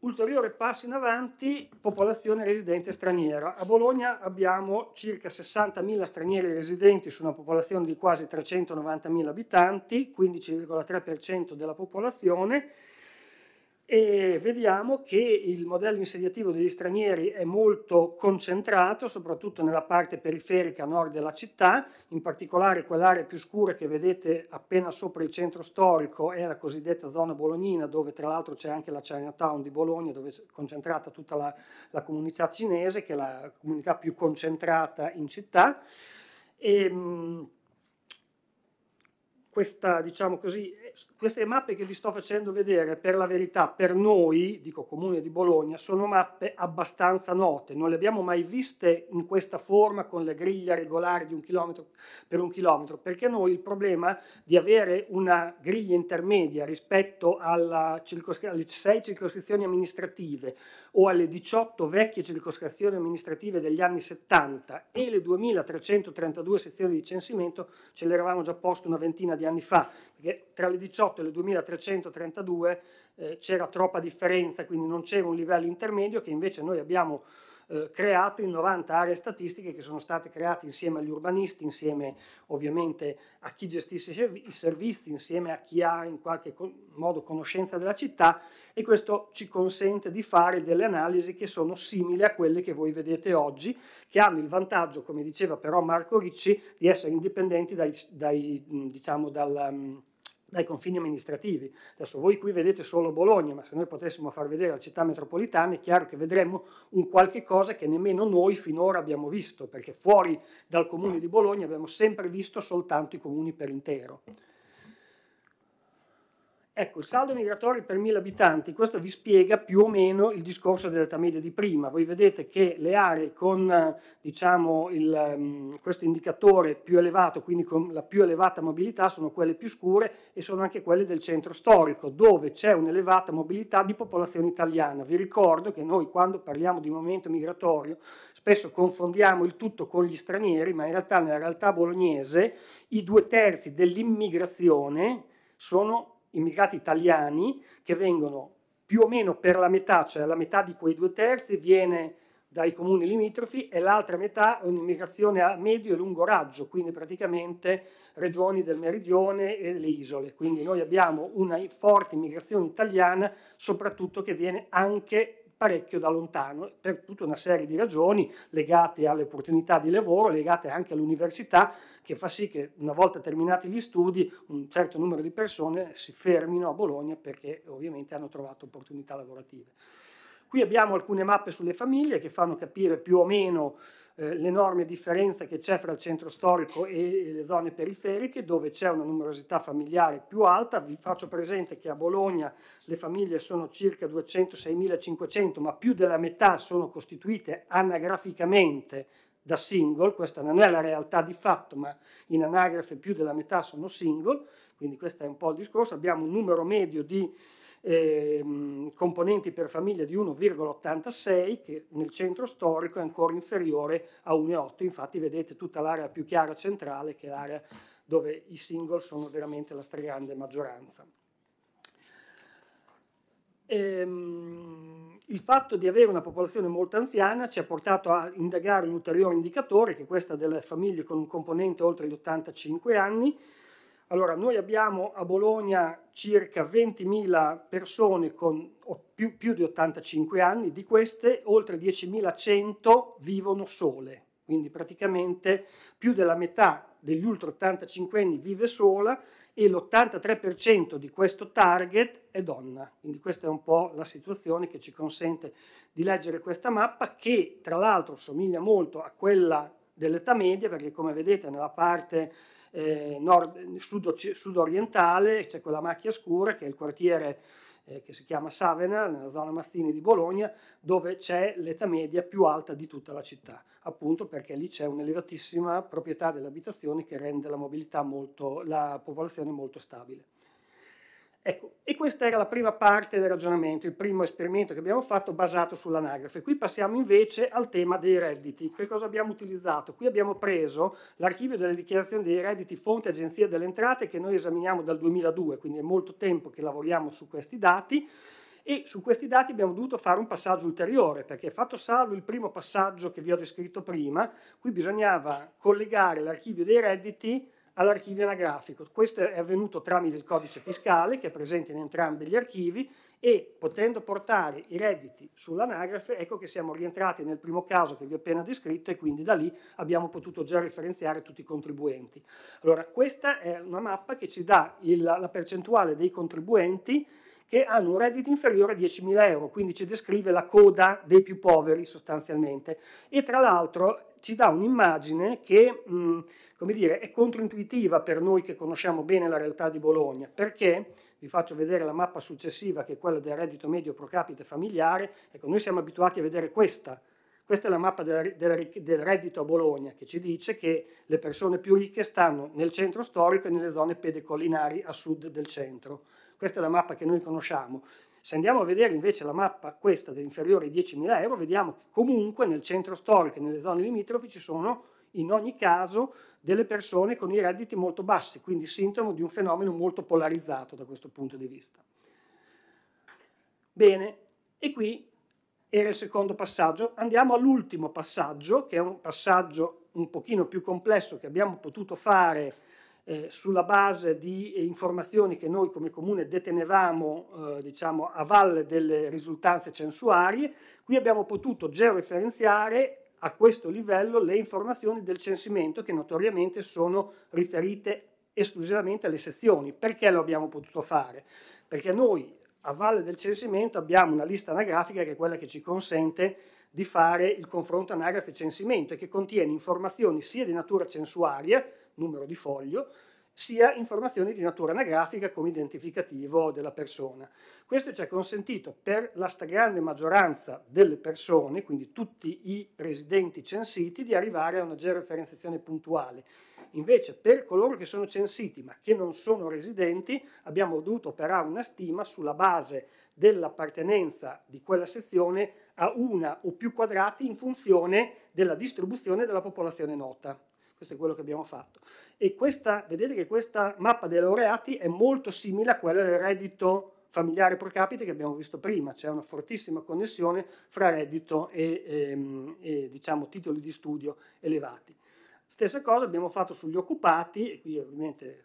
D: Ulteriore passo in avanti, popolazione residente straniera. A Bologna abbiamo circa 60.000 stranieri residenti su una popolazione di quasi 390.000 abitanti, 15,3% della popolazione, e vediamo che il modello insediativo degli stranieri è molto concentrato, soprattutto nella parte periferica nord della città, in particolare quell'area più scura che vedete appena sopra il centro storico è la cosiddetta zona bolognina, dove tra l'altro c'è anche la Chinatown di Bologna, dove è concentrata tutta la, la comunità cinese, che è la comunità più concentrata in città. E, ehm, mh, questa, diciamo così, queste mappe che vi sto facendo vedere, per la verità, per noi, dico Comune di Bologna, sono mappe abbastanza note, non le abbiamo mai viste in questa forma con la griglia regolare di un chilometro per un chilometro, perché noi il problema di avere una griglia intermedia rispetto circoscri alle sei circoscrizioni amministrative o alle 18 vecchie circoscrizioni amministrative degli anni 70 e le 2332 sezioni di censimento ce le eravamo già poste una ventina di anni fa, perché tra le 18 2018 e le 2332 eh, c'era troppa differenza, quindi non c'era un livello intermedio che invece noi abbiamo eh, creato in 90 aree statistiche che sono state create insieme agli urbanisti, insieme ovviamente a chi gestisce i servizi, insieme a chi ha in qualche modo conoscenza della città e questo ci consente di fare delle analisi che sono simili a quelle che voi vedete oggi, che hanno il vantaggio, come diceva però Marco Ricci, di essere indipendenti dai, dai, diciamo, dal, dai confini amministrativi. Adesso voi qui vedete solo Bologna, ma se noi potessimo far vedere la città metropolitana è chiaro che vedremmo un qualche cosa che nemmeno noi finora abbiamo visto, perché fuori dal comune di Bologna abbiamo sempre visto soltanto i comuni per intero. Ecco, il saldo migratorio per 1000 abitanti, questo vi spiega più o meno il discorso dell'età media di prima. Voi vedete che le aree con diciamo, il, mm, questo indicatore più elevato, quindi con la più elevata mobilità, sono quelle più scure e sono anche quelle del centro storico, dove c'è un'elevata mobilità di popolazione italiana. Vi ricordo che noi quando parliamo di movimento migratorio spesso confondiamo il tutto con gli stranieri, ma in realtà nella realtà bolognese i due terzi dell'immigrazione sono immigrati italiani che vengono più o meno per la metà, cioè la metà di quei due terzi viene dai comuni limitrofi e l'altra metà è un'immigrazione a medio e lungo raggio, quindi praticamente regioni del meridione e le isole. Quindi noi abbiamo una forte immigrazione italiana, soprattutto che viene anche parecchio da lontano per tutta una serie di ragioni legate alle opportunità di lavoro, legate anche all'università, che fa sì che una volta terminati gli studi un certo numero di persone si fermino a Bologna perché ovviamente hanno trovato opportunità lavorative. Qui abbiamo alcune mappe sulle famiglie che fanno capire più o meno eh, l'enorme differenza che c'è fra il centro storico e, e le zone periferiche, dove c'è una numerosità familiare più alta. Vi faccio presente che a Bologna le famiglie sono circa 206.500, ma più della metà sono costituite anagraficamente da single, questa non è la realtà di fatto, ma in anagrafe più della metà sono single, quindi questo è un po' il discorso. Abbiamo un numero medio di eh, componenti per famiglia di 1,86 che nel centro storico è ancora inferiore a 1,8, infatti vedete tutta l'area più chiara centrale che è l'area dove i single sono veramente la stragrande maggioranza. Ehm, il fatto di avere una popolazione molto anziana ci ha portato a indagare un ulteriore indicatore che è questa delle famiglie con un componente oltre gli 85 anni allora, noi abbiamo a Bologna circa 20.000 persone con più, più, di 85 anni, di queste oltre 10.100 vivono sole, quindi praticamente più della metà degli ultra 85 anni vive sola e l'83% di questo target è donna. Quindi questa è un po' la situazione che ci consente di leggere questa mappa che tra l'altro somiglia molto a quella dell'età media perché come vedete nella parte eh, nord, sud, sud-orientale, c'è quella macchia scura che è il quartiere eh, che si chiama Savena, nella zona Mazzini di Bologna, dove c'è l'età media più alta di tutta la città, appunto perché lì c'è un'elevatissima proprietà delle abitazioni che rende la mobilità molto, la popolazione molto stabile. Ecco, e questa era la prima parte del ragionamento, il primo esperimento che abbiamo fatto basato sull'anagrafe. Qui passiamo invece al tema dei redditi. Che cosa abbiamo utilizzato? Qui abbiamo preso l'archivio delle dichiarazioni dei redditi fonte Agenzia delle Entrate che noi esaminiamo dal 2002, quindi è molto tempo che lavoriamo su questi dati e su questi dati abbiamo dovuto fare un passaggio ulteriore perché fatto salvo il primo passaggio che vi ho descritto prima, qui bisognava collegare l'archivio dei redditi all'archivio anagrafico. Questo è avvenuto tramite il codice fiscale che è presente in entrambi gli archivi e potendo portare i redditi sull'anagrafe, ecco che siamo rientrati nel primo caso che vi ho appena descritto e quindi da lì abbiamo potuto già referenziare tutti i contribuenti. Allora, questa è una mappa che ci dà il, la percentuale dei contribuenti che hanno un reddito inferiore a 10.000 euro, quindi ci descrive la coda dei più poveri sostanzialmente. E tra l'altro ci dà un'immagine che... Mh, come dire, è controintuitiva per noi che conosciamo bene la realtà di Bologna, perché vi faccio vedere la mappa successiva che è quella del reddito medio pro capite familiare, ecco, noi siamo abituati a vedere questa, questa è la mappa della, della, del reddito a Bologna che ci dice che le persone più ricche stanno nel centro storico e nelle zone pedecollinari a sud del centro. Questa è la mappa che noi conosciamo. Se andiamo a vedere invece la mappa, questa dell'inferiore ai 10.000 euro, vediamo che comunque nel centro storico e nelle zone limitrofi ci sono in ogni caso delle persone con i redditi molto bassi, quindi sintomo di un fenomeno molto polarizzato da questo punto di vista. Bene, e qui era il secondo passaggio. Andiamo all'ultimo passaggio, che è un passaggio un pochino più complesso che abbiamo potuto fare eh, sulla base di informazioni che noi come comune detenevamo eh, diciamo, a valle delle risultanze censuarie. Qui abbiamo potuto georeferenziare a questo livello le informazioni del censimento che notoriamente sono riferite esclusivamente alle sezioni. Perché lo abbiamo potuto fare? Perché noi a valle del censimento abbiamo una lista anagrafica che è quella che ci consente di fare il confronto anagrafe-censimento e che contiene informazioni sia di natura censuaria, numero di foglio, sia informazioni di natura anagrafica come identificativo della persona. Questo ci ha consentito per la stragrande maggioranza delle persone, quindi tutti i residenti censiti, di arrivare a una georeferenziazione puntuale. Invece per coloro che sono censiti ma che non sono residenti abbiamo dovuto operare una stima sulla base dell'appartenenza di quella sezione a una o più quadrati in funzione della distribuzione della popolazione nota. Questo è quello che abbiamo fatto. E questa, vedete che questa mappa dei laureati è molto simile a quella del reddito familiare pro capite che abbiamo visto prima, c'è una fortissima connessione fra reddito e, e, ehm, e diciamo, titoli di studio elevati. Stessa cosa abbiamo fatto sugli occupati, e qui ovviamente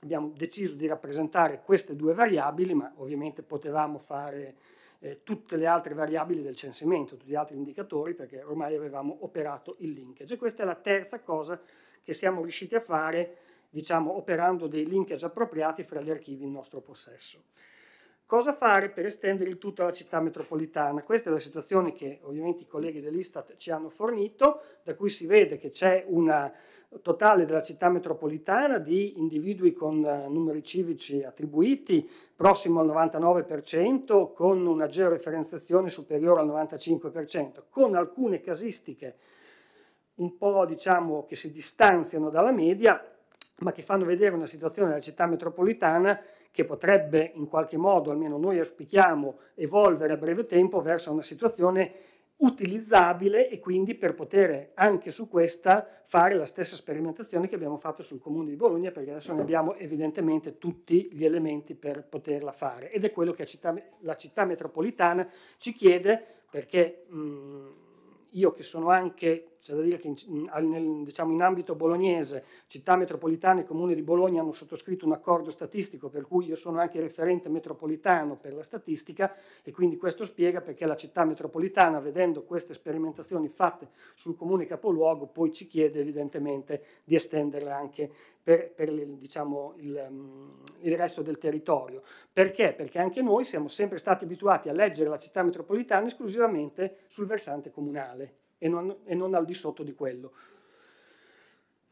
D: abbiamo deciso di rappresentare queste due variabili, ma ovviamente potevamo fare eh, tutte le altre variabili del censimento, tutti gli altri indicatori, perché ormai avevamo operato il linkage. E questa è la terza cosa che siamo riusciti a fare, diciamo, operando dei linkage appropriati fra gli archivi in nostro possesso. Cosa fare per estendere il tutto alla città metropolitana? Questa è la situazione che ovviamente i colleghi dell'Istat ci hanno fornito, da cui si vede che c'è una totale della città metropolitana di individui con eh, numeri civici attribuiti prossimo al 99% con una georeferenziazione superiore al 95%, con alcune casistiche un po' diciamo che si distanziano dalla media ma che fanno vedere una situazione della città metropolitana che potrebbe in qualche modo, almeno noi auspichiamo, evolvere a breve tempo verso una situazione utilizzabile e quindi per poter anche su questa fare la stessa sperimentazione che abbiamo fatto sul comune di Bologna perché adesso ne abbiamo evidentemente tutti gli elementi per poterla fare ed è quello che la città metropolitana ci chiede perché mh, io che sono anche c'è da dire che in, nel, diciamo, in ambito bolognese, città metropolitana e comune di Bologna hanno sottoscritto un accordo statistico per cui io sono anche referente metropolitano per la statistica e quindi questo spiega perché la città metropolitana, vedendo queste sperimentazioni fatte sul comune capoluogo, poi ci chiede evidentemente di estenderle anche per, per diciamo, il, mm, il, resto del territorio. Perché? Perché anche noi siamo sempre stati abituati a leggere la città metropolitana esclusivamente sul versante comunale e non, e non al di sotto di quello.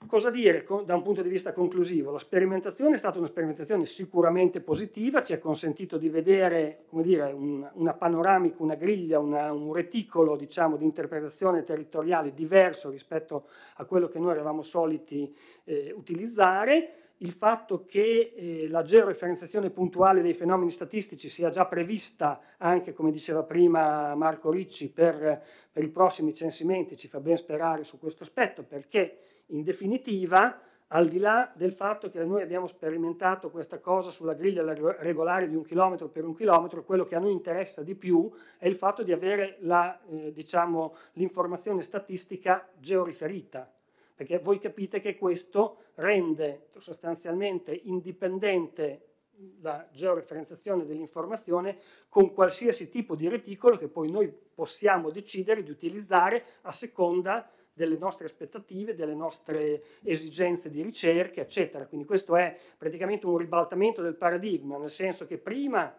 D: Cosa dire da un punto di vista conclusivo? La sperimentazione è stata una sperimentazione sicuramente positiva, ci ha consentito di vedere dire, un, una panoramica, una griglia, una, un reticolo diciamo, di interpretazione territoriale diverso rispetto a quello che noi eravamo soliti eh, utilizzare il fatto che eh, la georeferenziazione puntuale dei fenomeni statistici sia già prevista anche, come diceva prima Marco Ricci, per, per i prossimi censimenti ci fa ben sperare su questo aspetto, perché in definitiva, al di là del fatto che noi abbiamo sperimentato questa cosa sulla griglia regolare di un chilometro per un chilometro, quello che a noi interessa di più è il fatto di avere l'informazione eh, diciamo, statistica georiferita, perché voi capite che questo rende sostanzialmente indipendente la georeferenziazione dell'informazione con qualsiasi tipo di reticolo che poi noi possiamo decidere di utilizzare a seconda delle nostre aspettative, delle nostre esigenze di ricerca, eccetera. Quindi questo è praticamente un ribaltamento del paradigma, nel senso che prima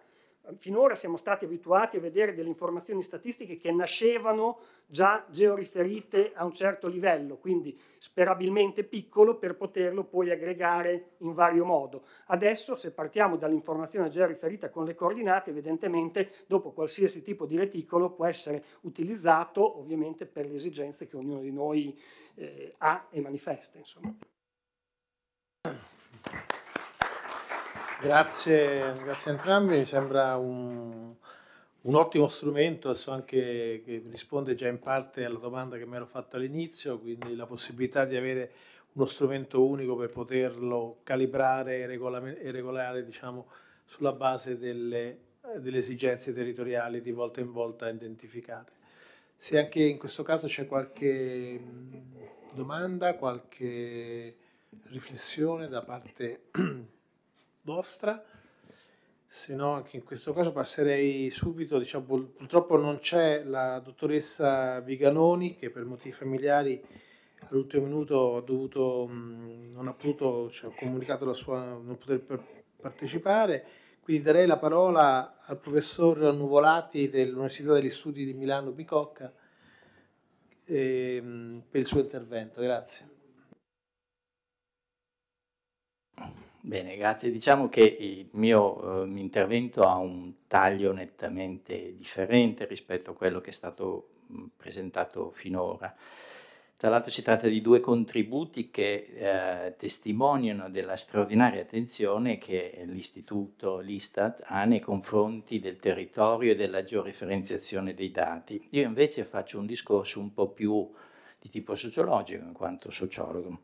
D: finora siamo stati abituati a vedere delle informazioni statistiche che nascevano già georiferite a un certo livello, quindi sperabilmente piccolo per poterlo poi aggregare in vario modo. Adesso se partiamo dall'informazione georiferita con le coordinate, evidentemente dopo qualsiasi tipo di reticolo può essere utilizzato ovviamente per le esigenze che ognuno di noi eh, ha e manifesta. Insomma.
A: Grazie, grazie a entrambi, mi sembra un, un ottimo strumento, so anche che risponde già in parte alla domanda che mi ero fatto all'inizio, quindi la possibilità di avere uno strumento unico per poterlo calibrare e, regolare, e regolare diciamo, sulla base delle, delle, esigenze territoriali di volta in volta identificate. Se anche in questo caso c'è qualche domanda, qualche riflessione da parte vostra, se no anche in questo caso passerei subito, diciamo, purtroppo non c'è la dottoressa Viganoni che per motivi familiari all'ultimo minuto ha dovuto, mm, non ha potuto, cioè, ha comunicato la sua non poter partecipare, quindi darei la parola al professor Nuvolati dell'Università degli Studi di Milano Bicocca ehm, per il suo intervento. Grazie.
E: Bene, grazie. Diciamo che il mio eh, intervento ha un taglio nettamente differente rispetto a quello che è stato mh, presentato finora. Tra l'altro si tratta di due contributi che eh, testimoniano della straordinaria attenzione che l'Istituto, l'Istat, ha nei confronti del territorio e della georeferenziazione dei dati. Io invece faccio un discorso un po' più di tipo sociologico in quanto sociologo.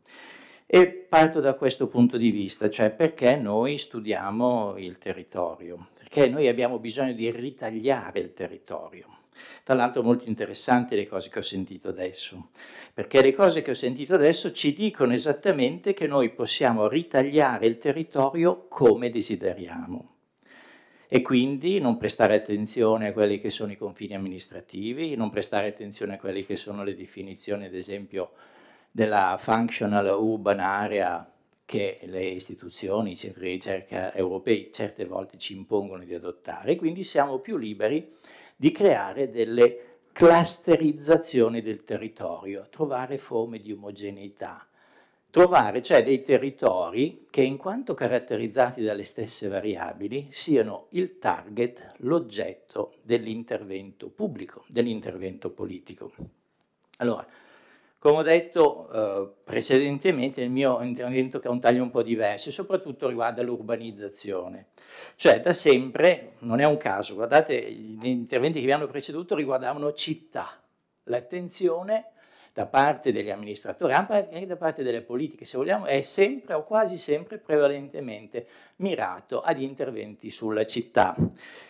E: E parto da questo punto di vista, cioè perché noi studiamo il territorio, perché noi abbiamo bisogno di ritagliare il territorio. Tra l'altro molto interessanti le cose che ho sentito adesso, perché le cose che ho sentito adesso ci dicono esattamente che noi possiamo ritagliare il territorio come desideriamo e quindi non prestare attenzione a quelli che sono i confini amministrativi, non prestare attenzione a quelle che sono le definizioni, ad esempio, della functional urban area che le istituzioni, i centri di ricerca europei certe volte ci impongono di adottare, quindi siamo più liberi di creare delle clusterizzazioni del territorio, trovare forme di omogeneità, trovare cioè dei territori che in quanto caratterizzati dalle stesse variabili siano il target, l'oggetto dell'intervento pubblico, dell'intervento politico. Allora, come ho detto eh, precedentemente, il mio intervento ha un taglio un po' diverso, soprattutto riguarda l'urbanizzazione. Cioè, da sempre, non è un caso, guardate, gli interventi che mi hanno preceduto riguardavano città. L'attenzione da parte degli amministratori, anche da parte delle politiche, se vogliamo, è sempre o quasi sempre prevalentemente mirato ad interventi sulla città.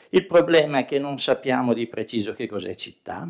E: Il problema è che non sappiamo di preciso che cos'è città,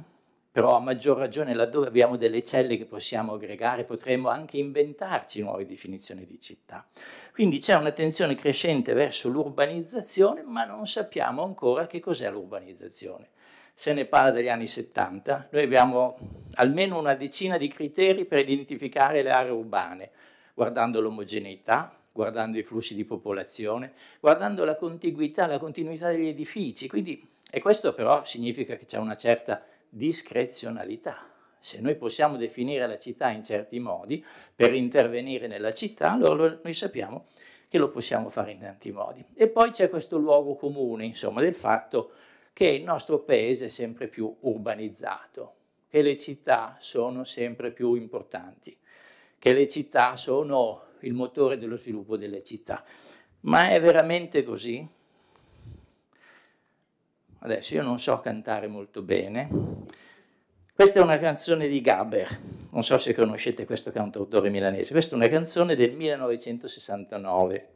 E: però a maggior ragione laddove abbiamo delle celle che possiamo aggregare potremmo anche inventarci nuove definizioni di città. Quindi c'è una tensione crescente verso l'urbanizzazione, ma non sappiamo ancora che cos'è l'urbanizzazione. Se ne parla degli anni 70, noi abbiamo almeno una decina di criteri per identificare le aree urbane, guardando l'omogeneità, guardando i flussi di popolazione, guardando la contiguità, la continuità degli edifici. Quindi, e questo però significa che c'è una certa discrezionalità. Se noi possiamo definire la città in certi modi per intervenire nella città, allora noi sappiamo che lo possiamo fare in tanti modi. E poi c'è questo luogo comune, insomma, del fatto che il nostro paese è sempre più urbanizzato, che le città sono sempre più importanti, che le città sono il motore dello sviluppo delle città. Ma è veramente così? Adesso io non so cantare molto bene. Questa è una canzone di Gaber, non so se conoscete questo cantautore milanese, questa è una canzone del 1969.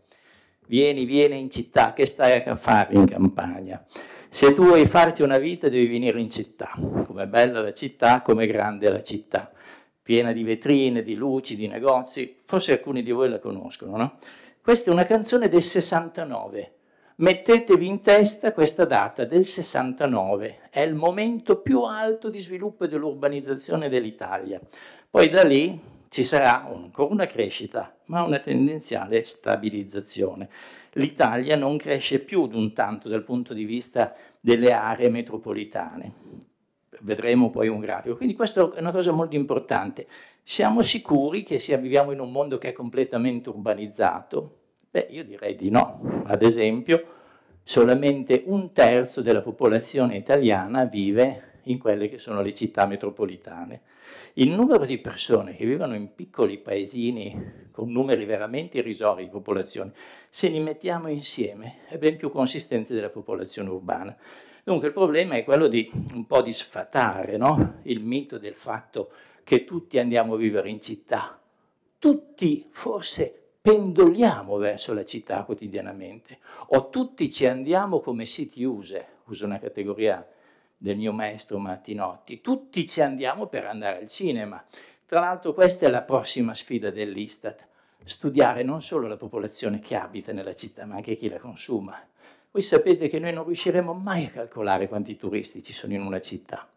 E: Vieni, vieni in città, che stai a fare in campagna? Se tu vuoi farti una vita devi venire in città, com'è bella la città, com'è grande la città, piena di vetrine, di luci, di negozi, forse alcuni di voi la conoscono, no? Questa è una canzone del 69, mettetevi in testa questa data del 69, è il momento più alto di sviluppo dell'urbanizzazione dell'Italia. Poi da lì ci sarà ancora una crescita, ma una tendenziale stabilizzazione. L'Italia non cresce più di un tanto dal punto di vista delle aree metropolitane vedremo poi un grafico. Quindi questa è una cosa molto importante. Siamo sicuri che se viviamo in un mondo che è completamente urbanizzato, Beh, io direi di no. Ad esempio, solamente un terzo della popolazione italiana vive in quelle che sono le città metropolitane. Il numero di persone che vivono in piccoli paesini con numeri veramente irrisori di popolazione, se li mettiamo insieme, è ben più consistente della popolazione urbana. Dunque il problema è quello di un po' di sfatare no? il mito del fatto che tutti andiamo a vivere in città. Tutti, forse pendoliamo verso la città quotidianamente, o tutti ci andiamo come use, uso una categoria del mio maestro Martinotti, tutti ci andiamo per andare al cinema. Tra l'altro questa è la prossima sfida dell'Istat, studiare non solo la popolazione che abita nella città, ma anche chi la consuma. Voi sapete che noi non riusciremo mai a calcolare quanti turisti ci sono in una città.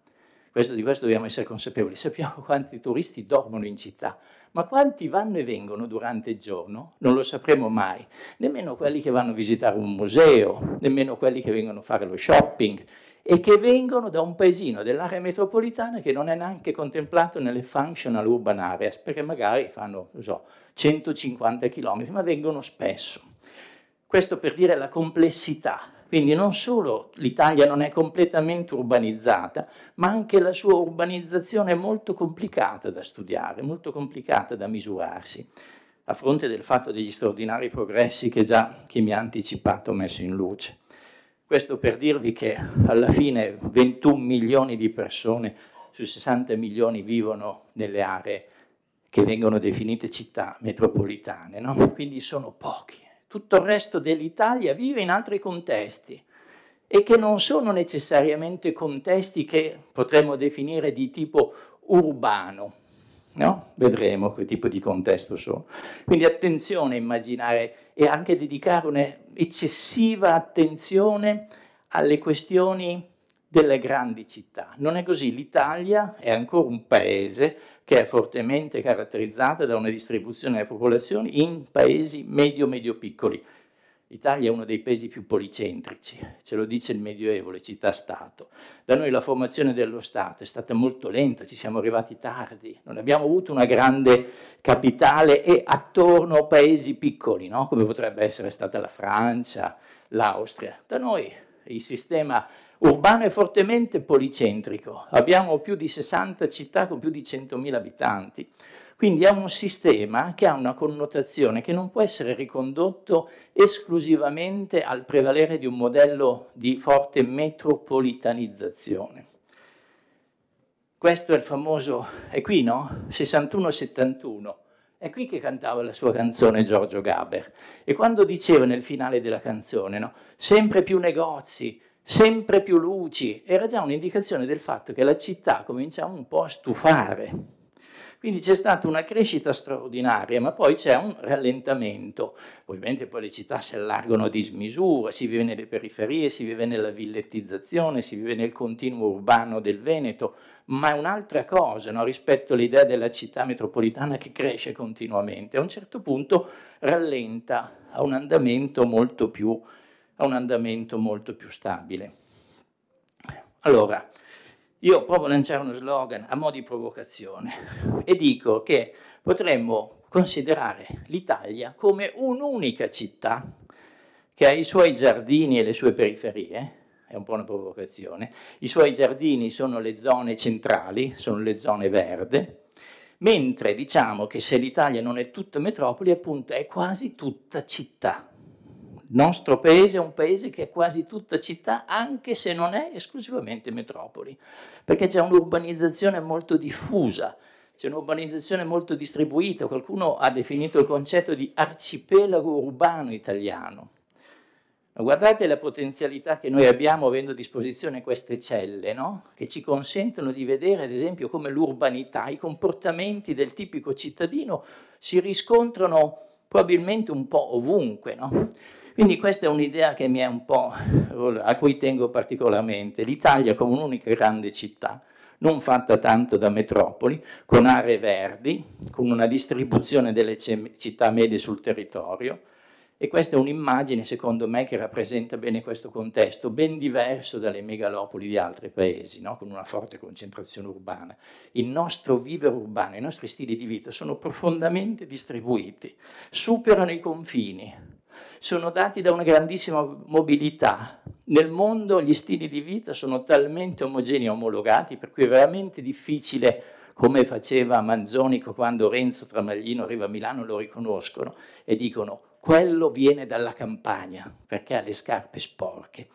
E: Questo, di questo dobbiamo essere consapevoli. Sappiamo quanti turisti dormono in città, ma quanti vanno e vengono durante il giorno? Non lo sapremo mai, nemmeno quelli che vanno a visitare un museo, nemmeno quelli che vengono a fare lo shopping e che vengono da un paesino dell'area metropolitana che non è neanche contemplato nelle functional urban areas, perché magari fanno so, 150 km, ma vengono spesso. Questo per dire la complessità quindi non solo l'Italia non è completamente urbanizzata, ma anche la sua urbanizzazione è molto complicata da studiare, molto complicata da misurarsi, a fronte del fatto degli straordinari progressi che già chi mi ha anticipato ha messo in luce. Questo per dirvi che alla fine 21 milioni di persone su 60 milioni vivono nelle aree che vengono definite città metropolitane, no? quindi sono pochi tutto il resto dell'Italia vive in altri contesti e che non sono necessariamente contesti che potremmo definire di tipo urbano. No? Vedremo che tipo di contesto sono. Quindi attenzione a immaginare e anche dedicare un'eccessiva attenzione alle questioni delle grandi città. Non è così, l'Italia è ancora un paese che è fortemente caratterizzata da una distribuzione delle popolazioni in paesi medio-medio piccoli. L'Italia è uno dei paesi più policentrici, ce lo dice il Medioevo, le città-stato. Da noi la formazione dello Stato è stata molto lenta, ci siamo arrivati tardi, non abbiamo avuto una grande capitale e attorno paesi piccoli, no? come potrebbe essere stata la Francia, l'Austria. Da noi il sistema urbano e fortemente policentrico. Abbiamo più di 60 città con più di 100.000 abitanti. Quindi è un sistema che ha una connotazione che non può essere ricondotto esclusivamente al prevalere di un modello di forte metropolitanizzazione. Questo è il famoso, è qui no? 61-71. È qui che cantava la sua canzone Giorgio Gaber. E quando diceva nel finale della canzone, no? Sempre più negozi, sempre più luci, era già un'indicazione del fatto che la città cominciava un po' a stufare. Quindi c'è stata una crescita straordinaria, ma poi c'è un rallentamento. Ovviamente poi le città si allargano a dismisura, si vive nelle periferie, si vive nella villettizzazione, si vive nel continuo urbano del Veneto, ma è un'altra cosa no? rispetto all'idea della città metropolitana che cresce continuamente. A un certo punto rallenta a un andamento molto più a un andamento molto più stabile. Allora, io provo a lanciare uno slogan a mo' di provocazione e dico che potremmo considerare l'Italia come un'unica città che ha i suoi giardini e le sue periferie, è un po' una provocazione, i suoi giardini sono le zone centrali, sono le zone verde, mentre diciamo che se l'Italia non è tutta metropoli, appunto è quasi tutta città nostro paese è un paese che è quasi tutta città, anche se non è esclusivamente metropoli, perché c'è un'urbanizzazione molto diffusa, c'è un'urbanizzazione molto distribuita, qualcuno ha definito il concetto di arcipelago urbano italiano. guardate la potenzialità che noi abbiamo avendo a disposizione queste celle, no? che ci consentono di vedere ad esempio come l'urbanità, i comportamenti del tipico cittadino si riscontrano probabilmente un po' ovunque. No? Quindi questa è un'idea a cui tengo particolarmente, l'Italia come un'unica grande città, non fatta tanto da metropoli, con aree verdi, con una distribuzione delle città medie sul territorio, e questa è un'immagine, secondo me, che rappresenta bene questo contesto, ben diverso dalle megalopoli di altri paesi, no? con una forte concentrazione urbana. Il nostro vivere urbano, i nostri stili di vita sono profondamente distribuiti, superano i confini, sono dati da una grandissima mobilità. Nel mondo gli stili di vita sono talmente omogenei e omologati, per cui è veramente difficile, come faceva Manzonico quando Renzo Tramaglino arriva a Milano, lo riconoscono e dicono quello viene dalla campagna perché ha le scarpe sporche.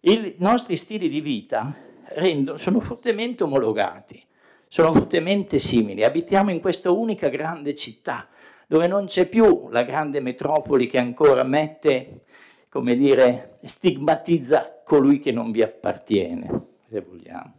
E: I nostri stili di vita rendono, sono fortemente omologati, sono fortemente simili, abitiamo in questa unica grande città dove non c'è più la grande metropoli che ancora mette, come dire, stigmatizza colui che non vi appartiene, se vogliamo.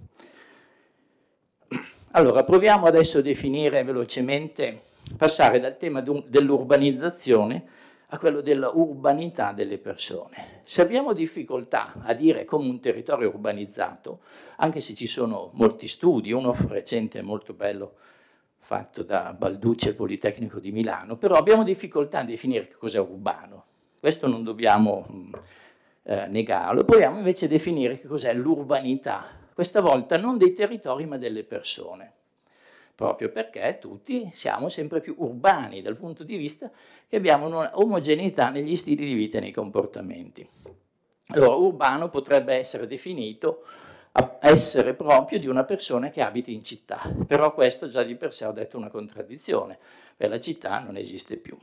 E: Allora, proviamo adesso a definire velocemente, passare dal tema dell'urbanizzazione a quello della urbanità delle persone. Se abbiamo difficoltà a dire come un territorio urbanizzato, anche se ci sono molti studi, uno recente molto bello fatto da Balducci al Politecnico di Milano, però abbiamo difficoltà a definire che cos'è urbano, questo non dobbiamo eh, negarlo, proviamo invece a definire che cos'è l'urbanità, questa volta non dei territori ma delle persone, proprio perché tutti siamo sempre più urbani dal punto di vista che abbiamo un'omogeneità negli stili di vita e nei comportamenti. Allora, urbano potrebbe essere definito essere proprio di una persona che abiti in città. Però questo già di per sé ho detto una contraddizione, perché la città non esiste più.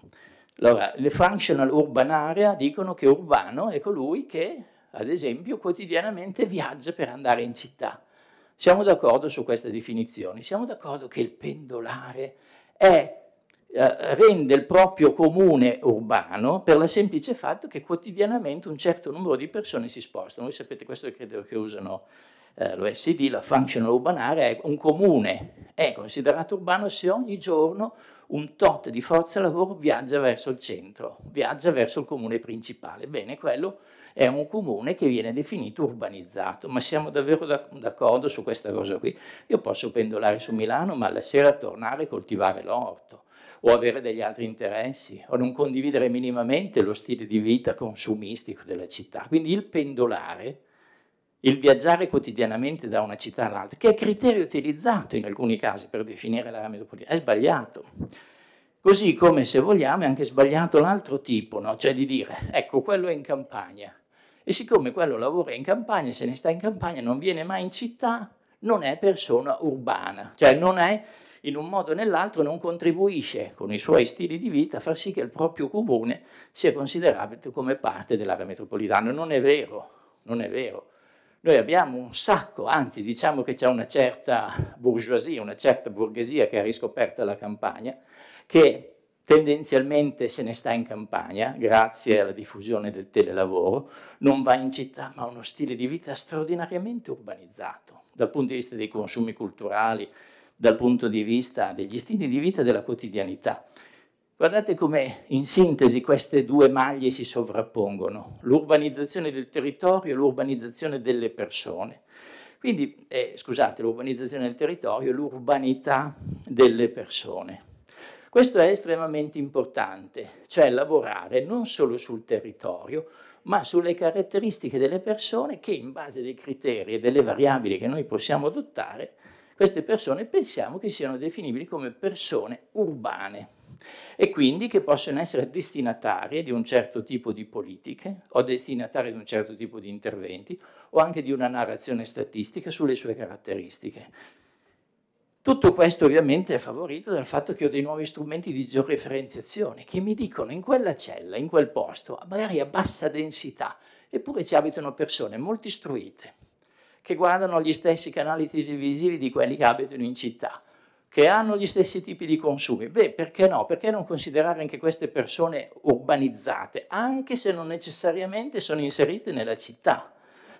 E: Allora, le functional urban area dicono che urbano è colui che, ad esempio, quotidianamente viaggia per andare in città. Siamo d'accordo su queste definizioni, siamo d'accordo che il pendolare è, eh, rende il proprio comune urbano per il semplice fatto che quotidianamente un certo numero di persone si spostano. Voi sapete questo credo che usano eh, l'OSD, la functional urban area, un comune è considerato urbano se ogni giorno un tot di forza lavoro viaggia verso il centro, viaggia verso il comune principale. Bene, quello è un comune che viene definito urbanizzato, ma siamo davvero d'accordo su questa cosa qui. Io posso pendolare su Milano, ma la sera tornare e coltivare l'orto, o avere degli altri interessi, o non condividere minimamente lo stile di vita consumistico della città. Quindi il pendolare il viaggiare quotidianamente da una città all'altra, che è criterio utilizzato in alcuni casi per definire l'area metropolitana, è sbagliato. Così come se vogliamo è anche sbagliato l'altro tipo, no? cioè di dire ecco quello è in campagna e siccome quello lavora in campagna, se ne sta in campagna, non viene mai in città, non è persona urbana, cioè non è in un modo o nell'altro non contribuisce con i suoi stili di vita a far sì che il proprio comune sia considerato come parte dell'area metropolitana. Non è vero, non è vero. Noi abbiamo un sacco, anzi diciamo che c'è una certa bourgeoisie, una certa borghesia che ha riscoperto la campagna, che tendenzialmente se ne sta in campagna, grazie alla diffusione del telelavoro, non va in città, ma ha uno stile di vita straordinariamente urbanizzato, dal punto di vista dei consumi culturali, dal punto di vista degli stili di vita e della quotidianità. Guardate come in sintesi queste due maglie si sovrappongono, l'urbanizzazione del territorio e l'urbanizzazione delle persone. Quindi, eh, scusate, l'urbanizzazione del territorio e l'urbanità delle persone. Questo è estremamente importante, cioè lavorare non solo sul territorio, ma sulle caratteristiche delle persone che in base dei criteri e delle variabili che noi possiamo adottare, queste persone pensiamo che siano definibili come persone urbane e quindi che possono essere destinatarie di un certo tipo di politiche o destinatarie di un certo tipo di interventi o anche di una narrazione statistica sulle sue caratteristiche. Tutto questo ovviamente è favorito dal fatto che ho dei nuovi strumenti di georeferenziazione che mi dicono in quella cella, in quel posto, magari a bassa densità, eppure ci abitano persone molto istruite, che guardano gli stessi canali televisivi di quelli che abitano in città, che hanno gli stessi tipi di consumi. Beh, perché no? Perché non considerare anche queste persone urbanizzate, anche se non necessariamente sono inserite nella città,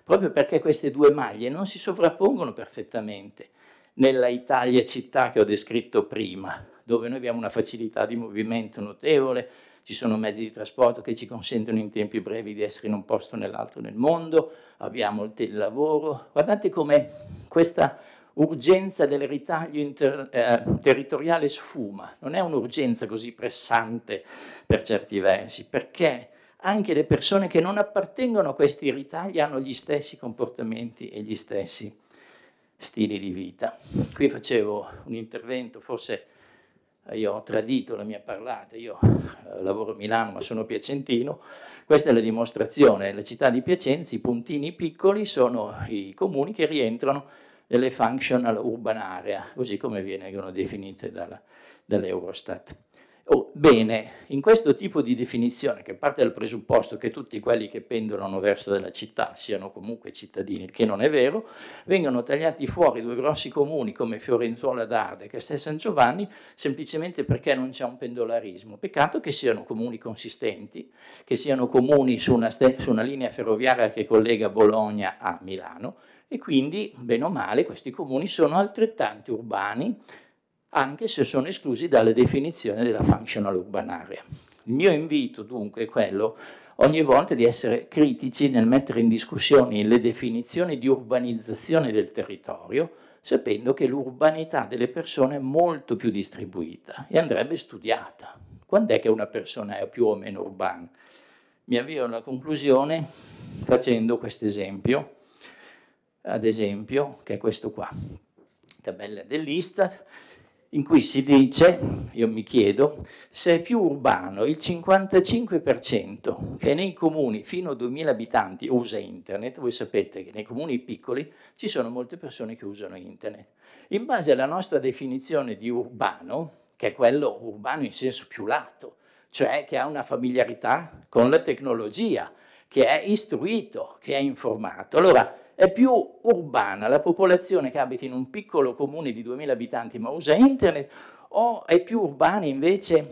E: proprio perché queste due maglie non si sovrappongono perfettamente nella Italia città che ho descritto prima, dove noi abbiamo una facilità di movimento notevole, ci sono mezzi di trasporto che ci consentono in tempi brevi di essere in un posto o nell'altro nel mondo, abbiamo il telelavoro. Guardate come questa urgenza del ritaglio inter, eh, territoriale sfuma, non è un'urgenza così pressante per certi versi, perché anche le persone che non appartengono a questi ritagli hanno gli stessi comportamenti e gli stessi stili di vita. Qui facevo un intervento, forse eh, io ho tradito la mia parlata, io eh, lavoro a Milano ma sono piacentino, questa è la dimostrazione, la città di Piacenza, i puntini piccoli sono i comuni che rientrano delle functional urban area, così come vengono definite dall'Eurostat. Oh, bene, in questo tipo di definizione, che parte dal presupposto che tutti quelli che pendolano verso della città siano comunque cittadini, il che non è vero, vengono tagliati fuori due grossi comuni come Fiorenzuola d'Arde e Castel San Giovanni, semplicemente perché non c'è un pendolarismo. Peccato che siano comuni consistenti, che siano comuni su una, su una linea ferroviaria che collega Bologna a Milano, e quindi, bene o male, questi comuni sono altrettanto urbani, anche se sono esclusi dalla definizione della functional urban area. Il mio invito dunque è quello ogni volta di essere critici nel mettere in discussione le definizioni di urbanizzazione del territorio, sapendo che l'urbanità delle persone è molto più distribuita e andrebbe studiata. Quando è che una persona è più o meno urbana? Mi avvio alla conclusione facendo questo esempio ad esempio, che è questo qua, tabella dell'Istat, in cui si dice, io mi chiedo, se è più urbano il 55% che nei comuni fino a 2000 abitanti usa internet, voi sapete che nei comuni piccoli ci sono molte persone che usano internet. In base alla nostra definizione di urbano, che è quello urbano in senso più lato, cioè che ha una familiarità con la tecnologia, che è istruito, che è informato. Allora, è più urbana, la popolazione che abita in un piccolo comune di 2000 abitanti ma usa internet, o è più urbana invece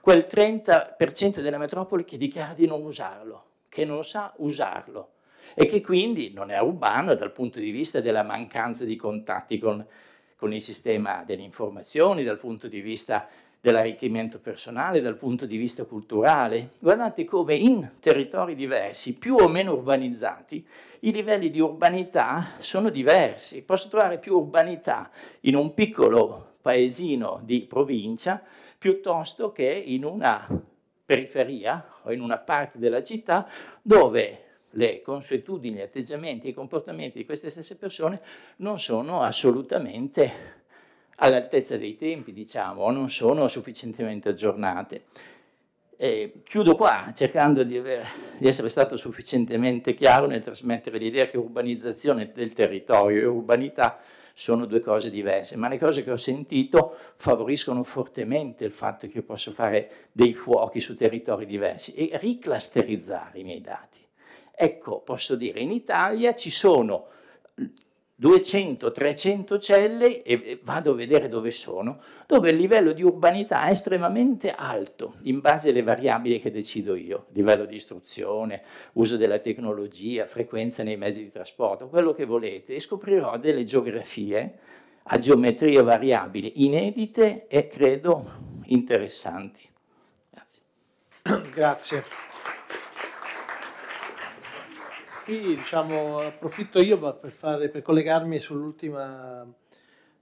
E: quel 30% della metropoli che dichiara di non usarlo, che non sa usarlo e che quindi non è urbano dal punto di vista della mancanza di contatti con, con il sistema delle informazioni, dal punto di vista dell'arricchimento personale dal punto di vista culturale. Guardate come in territori diversi, più o meno urbanizzati, i livelli di urbanità sono diversi. Posso trovare più urbanità in un piccolo paesino di provincia piuttosto che in una periferia o in una parte della città dove le consuetudini, gli atteggiamenti e i comportamenti di queste stesse persone non sono assolutamente all'altezza dei tempi, diciamo, o non sono sufficientemente aggiornate. E chiudo qua cercando di, aver, di, essere stato sufficientemente chiaro nel trasmettere l'idea che urbanizzazione del territorio e urbanità sono due cose diverse, ma le cose che ho sentito favoriscono fortemente il fatto che io posso fare dei fuochi su territori diversi e riclusterizzare i miei dati. Ecco, posso dire, in Italia ci sono 200-300 celle e vado a vedere dove sono, dove il livello di urbanità è estremamente alto in base alle variabili che decido io, livello di istruzione, uso della tecnologia, frequenza nei mezzi di trasporto, quello che volete, e scoprirò delle geografie a geometria variabile
A: inedite
E: e credo interessanti.
A: Grazie. Grazie. Qui diciamo, approfitto io per, fare, per collegarmi sull'ultimo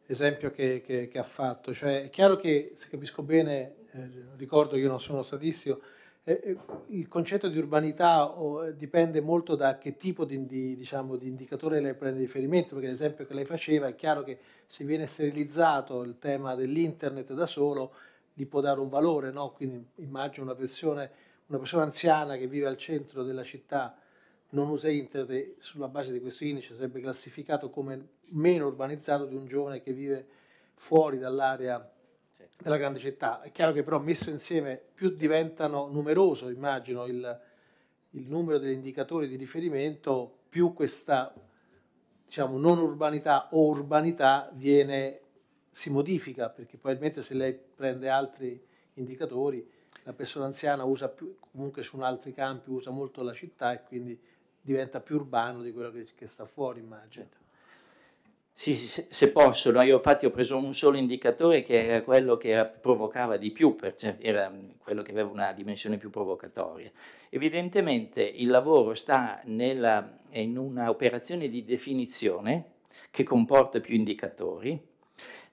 A: esempio che, che, che, ha fatto. Cioè, è chiaro che, se capisco bene, eh, ricordo che io non sono statistico, eh, eh, il concetto di urbanità oh, dipende molto da che tipo di, di, diciamo, di indicatore lei prende riferimento, perché l'esempio che lei faceva è chiaro che se viene sterilizzato il tema dell'internet da solo, gli può dare un valore, no? quindi immagino una, persone, una persona anziana che vive al centro della città non usa internet sulla base di questo indice sarebbe classificato come meno urbanizzato di un giovane che vive fuori dall'area della grande città. È chiaro che però messo insieme più diventano numeroso, immagino, il, il numero degli indicatori di riferimento, più questa diciamo, non urbanità o urbanità viene, si modifica, perché probabilmente se lei prende altri indicatori, la persona anziana usa più, comunque su altri campi usa molto la città e quindi diventa più urbano di quello che, che sta fuori, immagino. Certo.
E: Sì, sì, se posso, no? io infatti ho preso un solo indicatore che era quello che provocava di più, era mm, quello che aveva una dimensione più provocatoria. Evidentemente il lavoro sta nella, in operazione di definizione che comporta più indicatori,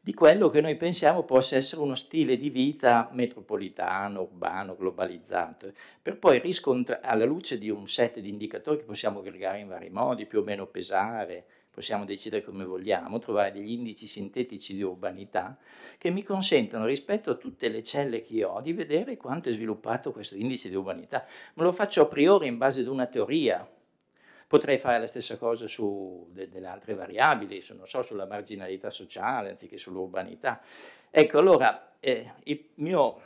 E: di quello che noi pensiamo possa essere uno stile di vita metropolitano, urbano, globalizzato, per poi riscontrare alla luce di un set di indicatori che possiamo aggregare in vari modi, più o meno pesare, possiamo decidere come vogliamo, trovare degli indici sintetici di urbanità che mi consentono rispetto a tutte le celle che ho di vedere quanto è sviluppato questo indice di urbanità. Ma lo faccio a priori in base ad una teoria, Potrei fare la stessa cosa su de delle altre variabili, su, so, sulla marginalità sociale anziché sull'urbanità. Ecco, allora, eh, mio,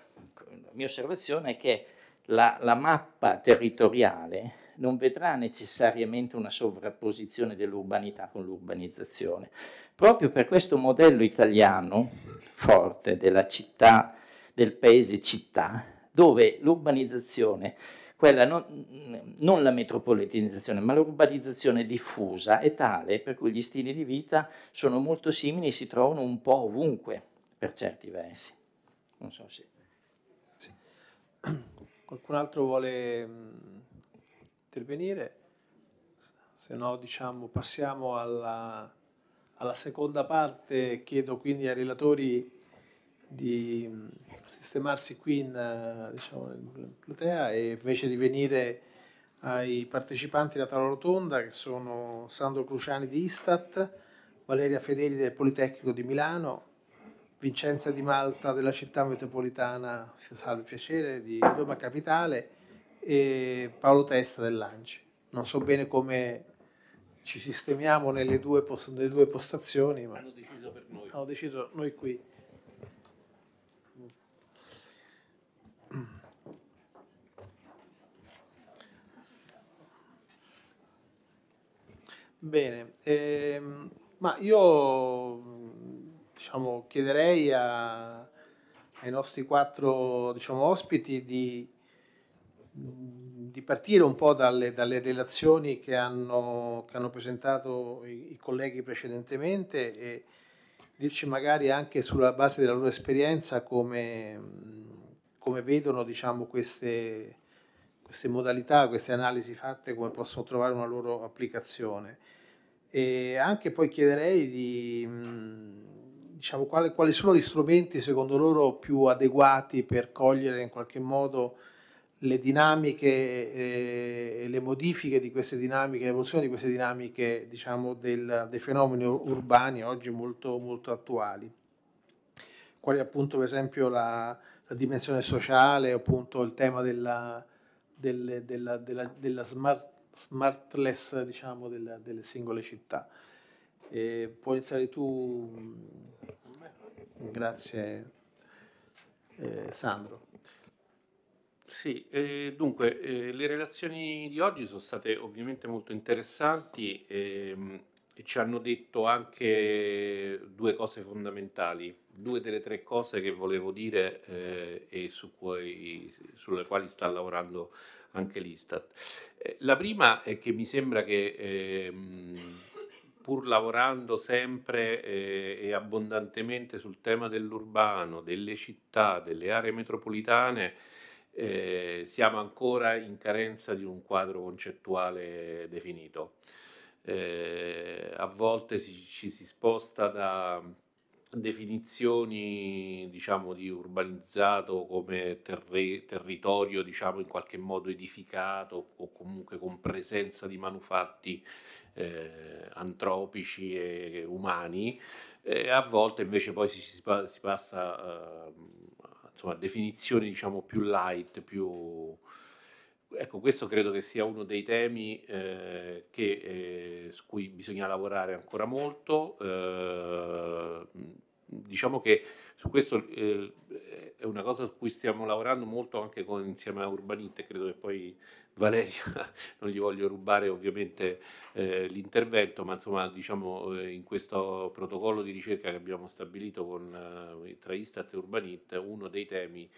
E: la mia osservazione è che la, la mappa territoriale non vedrà necessariamente una sovrapposizione dell'urbanità con l'urbanizzazione. Proprio per questo modello italiano forte della città, del paese città, dove l'urbanizzazione quella non, mm, non, la metropolitanizzazione, ma l'urbanizzazione diffusa è tale per cui gli stili di vita sono molto simili e si trovano un po' ovunque per certi versi. Non so se. Sì.
A: Qualcun altro vuole mm, intervenire? Se no, diciamo, passiamo alla, alla seconda parte. Chiedo quindi ai relatori di mm, sistemarsi qui in, eh, diciamo, in platea e invece di venire ai partecipanti da tavola rotonda che sono Sandro Cruciani di Istat, Valeria Fedeli del Politecnico di Milano, Vincenza Di Malta della città metropolitana, si salve piacere, di Roma Capitale e Paolo Testa dell'Anci. Non so bene come ci sistemiamo nelle due, post nelle due postazioni, ma
F: hanno deciso per noi. Hanno
A: deciso noi qui. Bene, ehm, ma io diciamo, chiederei a, ai nostri quattro diciamo, ospiti di, di, partire un po' dalle, dalle relazioni che hanno, che hanno presentato i, i, colleghi precedentemente e dirci magari anche sulla base della loro esperienza come, come vedono diciamo, queste queste modalità, queste analisi fatte, come possono trovare una loro applicazione. E anche poi chiederei di, diciamo, quali, quali sono gli strumenti secondo loro più adeguati per cogliere in qualche modo le dinamiche eh, e le modifiche di queste dinamiche, l'evoluzione di queste dinamiche diciamo, del, dei fenomeni urbani oggi molto, molto attuali, quali appunto per esempio la, la dimensione sociale, appunto il tema della, delle, della, della, della smart, smartless diciamo, della, delle singole città. E puoi iniziare tu, mm, grazie eh, Sandro.
F: Sì, eh, dunque eh, le relazioni di oggi sono state ovviamente molto interessanti e, ehm, e ci hanno detto anche due cose fondamentali due delle tre cose che volevo dire eh, e su cui, sulle quali sta lavorando anche l'Istat. Eh, la prima è che mi sembra che eh, pur lavorando sempre eh, e abbondantemente sul tema dell'urbano, delle città, delle aree metropolitane, eh, siamo ancora in carenza di un quadro concettuale definito. Eh, a volte ci, ci si sposta da definizioni diciamo, di urbanizzato come terri territorio diciamo, in qualche modo edificato o comunque con presenza di manufatti eh, antropici e umani, eh, a volte invece poi si, si, si passa eh, insomma, a definizioni diciamo, più light, più ecco, questo credo che sia uno dei temi eh, che, eh, su cui bisogna lavorare ancora molto. Eh, diciamo che su questo eh, è una cosa su cui stiamo lavorando molto anche con, insieme a Urbanite, credo che poi Valeria, non gli voglio rubare ovviamente eh, l'intervento, ma insomma diciamo eh, in questo protocollo di ricerca che abbiamo stabilito con, tra Istat e Urbanit, uno dei temi eh,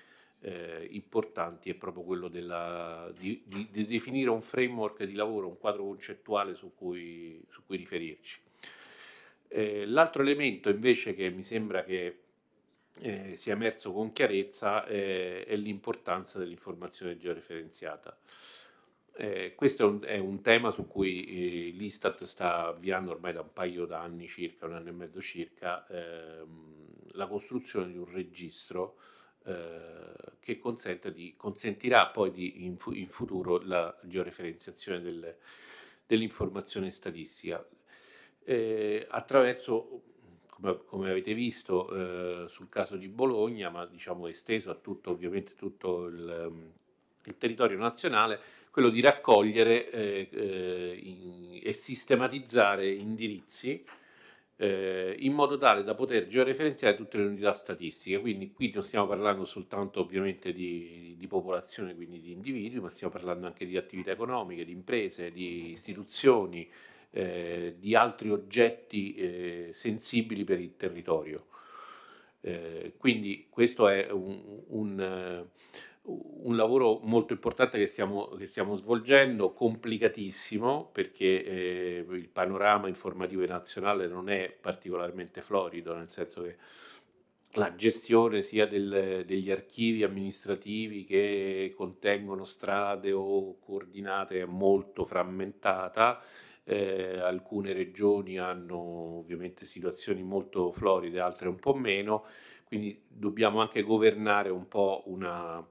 F: eh, importanti è proprio quello della, di, di, di, definire un framework di lavoro, un quadro concettuale su cui, su cui riferirci. Eh, l'altro elemento invece che mi sembra che eh, sia emerso con chiarezza eh, è l'importanza dell'informazione georeferenziata. Eh, questo è un, è un, tema su cui eh, l'Istat sta avviando ormai da un paio d'anni circa, un anno e mezzo circa, ehm, la costruzione di un registro eh, che di, consentirà poi di, in, in, futuro la georeferenziazione del, dell'informazione statistica. Eh, attraverso, come, come, avete visto eh, sul caso di Bologna, ma diciamo esteso a tutto, ovviamente tutto il, il territorio nazionale, quello di raccogliere eh, eh, in, e sistematizzare indirizzi eh, in modo tale da poter georeferenziare tutte le unità statistiche. Quindi qui non stiamo parlando soltanto ovviamente di, di popolazione, quindi di individui, ma stiamo parlando anche di attività economiche, di imprese, di istituzioni, eh, di altri oggetti eh, sensibili per il territorio. Eh, quindi questo è un, un un lavoro molto importante che stiamo, che stiamo svolgendo, complicatissimo perché eh, il panorama informativo nazionale non è particolarmente florido, nel senso che la gestione sia del, degli archivi amministrativi che contengono strade o coordinate è molto frammentata. Eh, alcune regioni hanno ovviamente situazioni molto floride, altre un po' meno, quindi dobbiamo anche governare un po' una,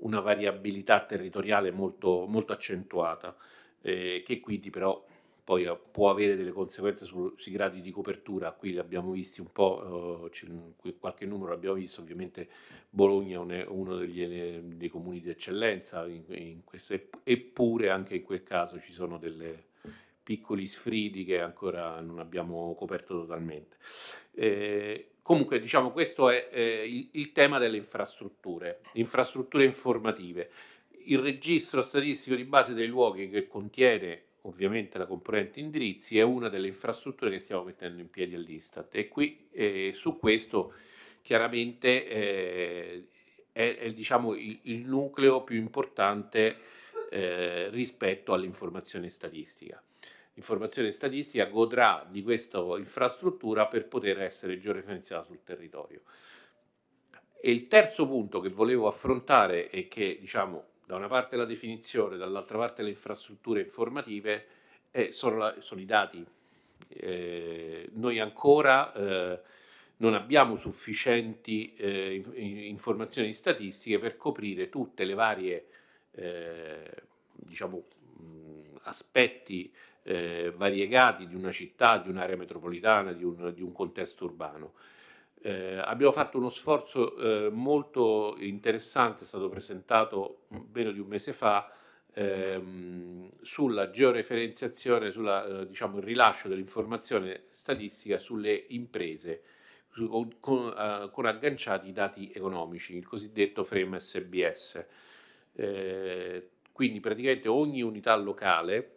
F: una variabilità territoriale molto, molto accentuata, eh, che quindi però poi eh, può avere delle conseguenze su, sui gradi di copertura, qui abbiamo visto un po', eh, qualche numero abbiamo visto, ovviamente Bologna è uno degli, dei comuni di eccellenza, in, in questo, eppure anche in quel caso ci sono delle piccoli sfridi che ancora non abbiamo coperto totalmente. Eh, comunque diciamo questo è eh, il, il, tema delle infrastrutture, infrastrutture informative. Il registro statistico di base dei luoghi che contiene ovviamente la componente indirizzi è una delle infrastrutture che stiamo mettendo in piedi all'Istat e qui eh, su questo chiaramente eh, è, è diciamo, il, il, nucleo più importante eh, rispetto all'informazione statistica informazione statistica godrà di questa infrastruttura per poter essere georeferenziata sul territorio. E il terzo punto che volevo affrontare e che diciamo da una parte la definizione, dall'altra parte le infrastrutture informative eh, sono, la, sono, i dati. Eh, noi ancora eh, non abbiamo sufficienti eh, informazioni statistiche per coprire tutte le varie eh, diciamo, aspetti eh, variegati di una città, di un'area metropolitana, di un, di un contesto urbano. Eh, abbiamo fatto uno sforzo eh, molto interessante, è stato presentato meno di un mese fa, ehm, sulla georeferenziazione, sul eh, diciamo, rilascio dell'informazione statistica sulle imprese su, con, uh, con, agganciati i dati economici, il cosiddetto frame SBS. Eh, quindi praticamente ogni unità locale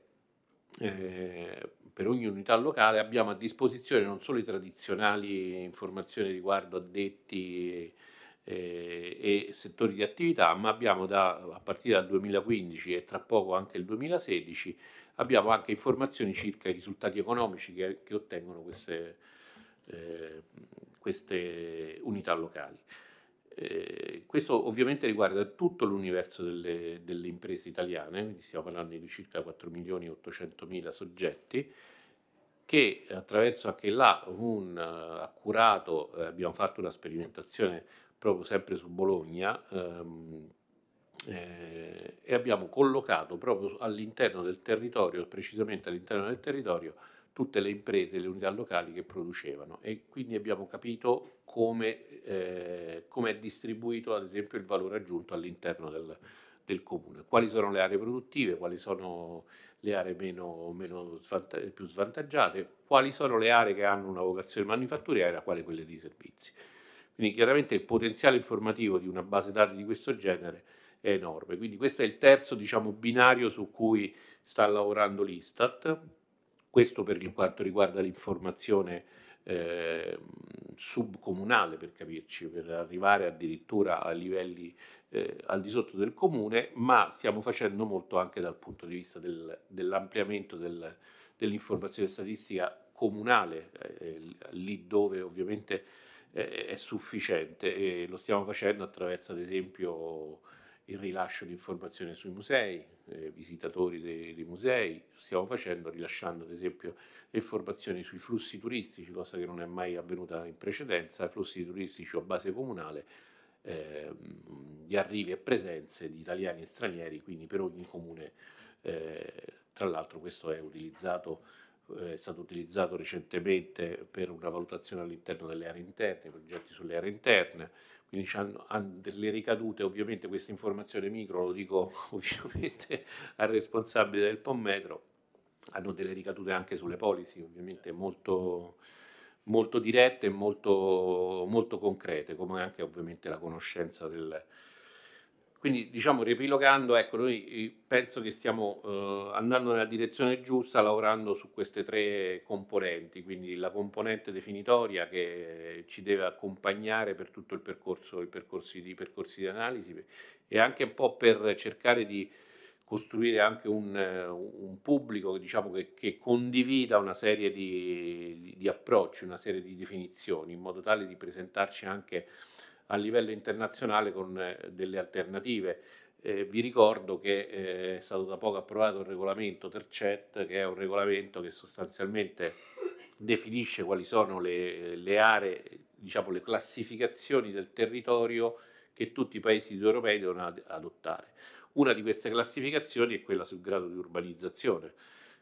F: eh, per ogni unità locale abbiamo a disposizione non solo i tradizionali informazioni riguardo addetti e, eh, e settori di attività, ma abbiamo da, a partire dal 2015 e tra poco anche il 2016 abbiamo anche informazioni circa i risultati economici che, che ottengono queste, eh, queste unità locali. Eh, questo ovviamente riguarda tutto l'universo delle, delle, imprese italiane, quindi stiamo parlando di circa 4 milioni e 800 mila soggetti, che attraverso anche là un eh, accurato, eh, abbiamo fatto una sperimentazione proprio sempre su Bologna ehm, eh, e abbiamo collocato proprio all'interno del territorio, precisamente all'interno del territorio, tutte le imprese, le unità locali che producevano e quindi abbiamo capito come, eh, come è distribuito ad esempio il valore aggiunto all'interno del, del, comune, quali sono le aree produttive, quali sono le aree meno, meno svant più svantaggiate, quali sono le aree che hanno una vocazione manifatturiera, quali quelle di servizi. Quindi chiaramente il potenziale informativo di una base dati di questo genere è enorme, quindi questo è il terzo diciamo, binario su cui sta lavorando l'Istat questo per quanto riguarda l'informazione eh, subcomunale, per capirci, per arrivare addirittura a livelli eh, al di sotto del comune, ma stiamo facendo molto anche dal punto di vista del, dell'ampliamento del, dell'informazione statistica comunale, eh, eh lì dove ovviamente eh, è sufficiente e lo stiamo facendo attraverso ad esempio il rilascio di informazioni sui musei, eh, visitatori dei, dei, musei, stiamo facendo rilasciando ad esempio informazioni sui flussi turistici, cosa che non è mai avvenuta in precedenza, flussi turistici a base comunale eh, di arrivi e presenze di italiani e stranieri, quindi per ogni comune, eh, tra l'altro questo è utilizzato eh, è stato utilizzato recentemente per una valutazione all'interno delle aree interne, progetti sulle aree interne, quindi hanno, hanno, delle ricadute, ovviamente questa informazione micro, lo dico ovviamente al responsabile del Pommetro, hanno delle ricadute anche sulle policy, ovviamente molto, molto dirette e molto, molto concrete, come anche ovviamente la conoscenza del, quindi, diciamo, riepilogando, ecco, noi eh, penso che stiamo eh, andando nella direzione giusta lavorando su queste tre componenti, quindi la componente definitoria che ci deve accompagnare per tutto il percorso, i percorsi di, percorsi di analisi e anche un po' per cercare di costruire anche un, un pubblico diciamo, che, che, condivida una serie di, di approcci, una serie di definizioni, in modo tale di presentarci anche a livello internazionale con eh, delle alternative. Eh, vi ricordo che eh, è stato da poco approvato il regolamento Tercet, che è un regolamento che sostanzialmente definisce quali sono le, le aree, diciamo le classificazioni del territorio che tutti i paesi europei devono ad adottare. Una di queste classificazioni è quella sul grado di urbanizzazione.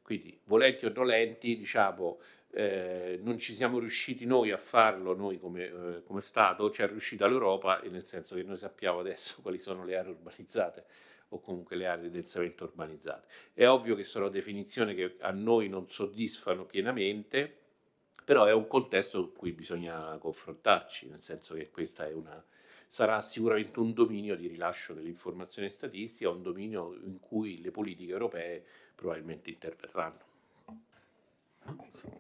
F: Quindi, volenti o nolenti, diciamo, eh, non ci siamo riusciti noi a farlo, noi come, eh, come Stato, ci è riuscita l'Europa, nel senso che noi sappiamo adesso quali sono le aree urbanizzate o comunque le aree densamente urbanizzate. È ovvio che sono definizioni che a noi non soddisfano pienamente, però è un contesto con cui bisogna confrontarci, nel senso che questa una, sarà sicuramente un dominio di rilascio dell'informazione statistica, un dominio in cui le politiche europee probabilmente interverranno.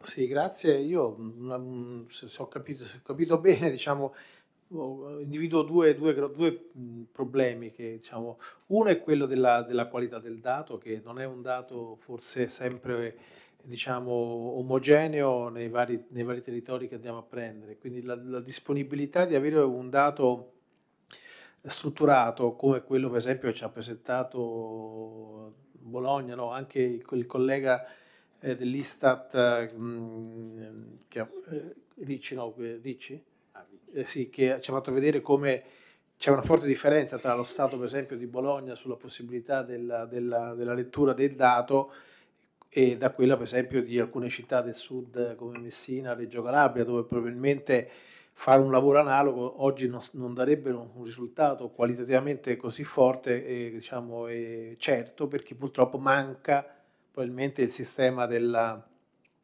A: Sì, grazie. Io, mm, mm, se ho capito, se ho capito bene, diciamo, oh, individuo due, due, due mm, problemi. Che, diciamo, uno è quello della, della, qualità del dato, che non è un dato forse sempre diciamo, omogeneo nei vari, nei vari, territori che andiamo a prendere. Quindi la, la disponibilità di avere un dato strutturato come quello per esempio che ci ha presentato Bologna, no? anche il, il collega eh, dell'Istat, mh, che, eh, Ricci, no, eh, Ricci? Ah, Eh, sì, che ci ha fatto vedere come c'è una forte differenza tra lo Stato, per esempio, di Bologna sulla possibilità della, della, della lettura del dato e da quella, per esempio, di alcune città del sud eh, come Messina, Reggio Calabria, dove probabilmente fare un lavoro analogo oggi non, non darebbe un risultato qualitativamente così forte e, diciamo, e certo perché purtroppo manca probabilmente il sistema della,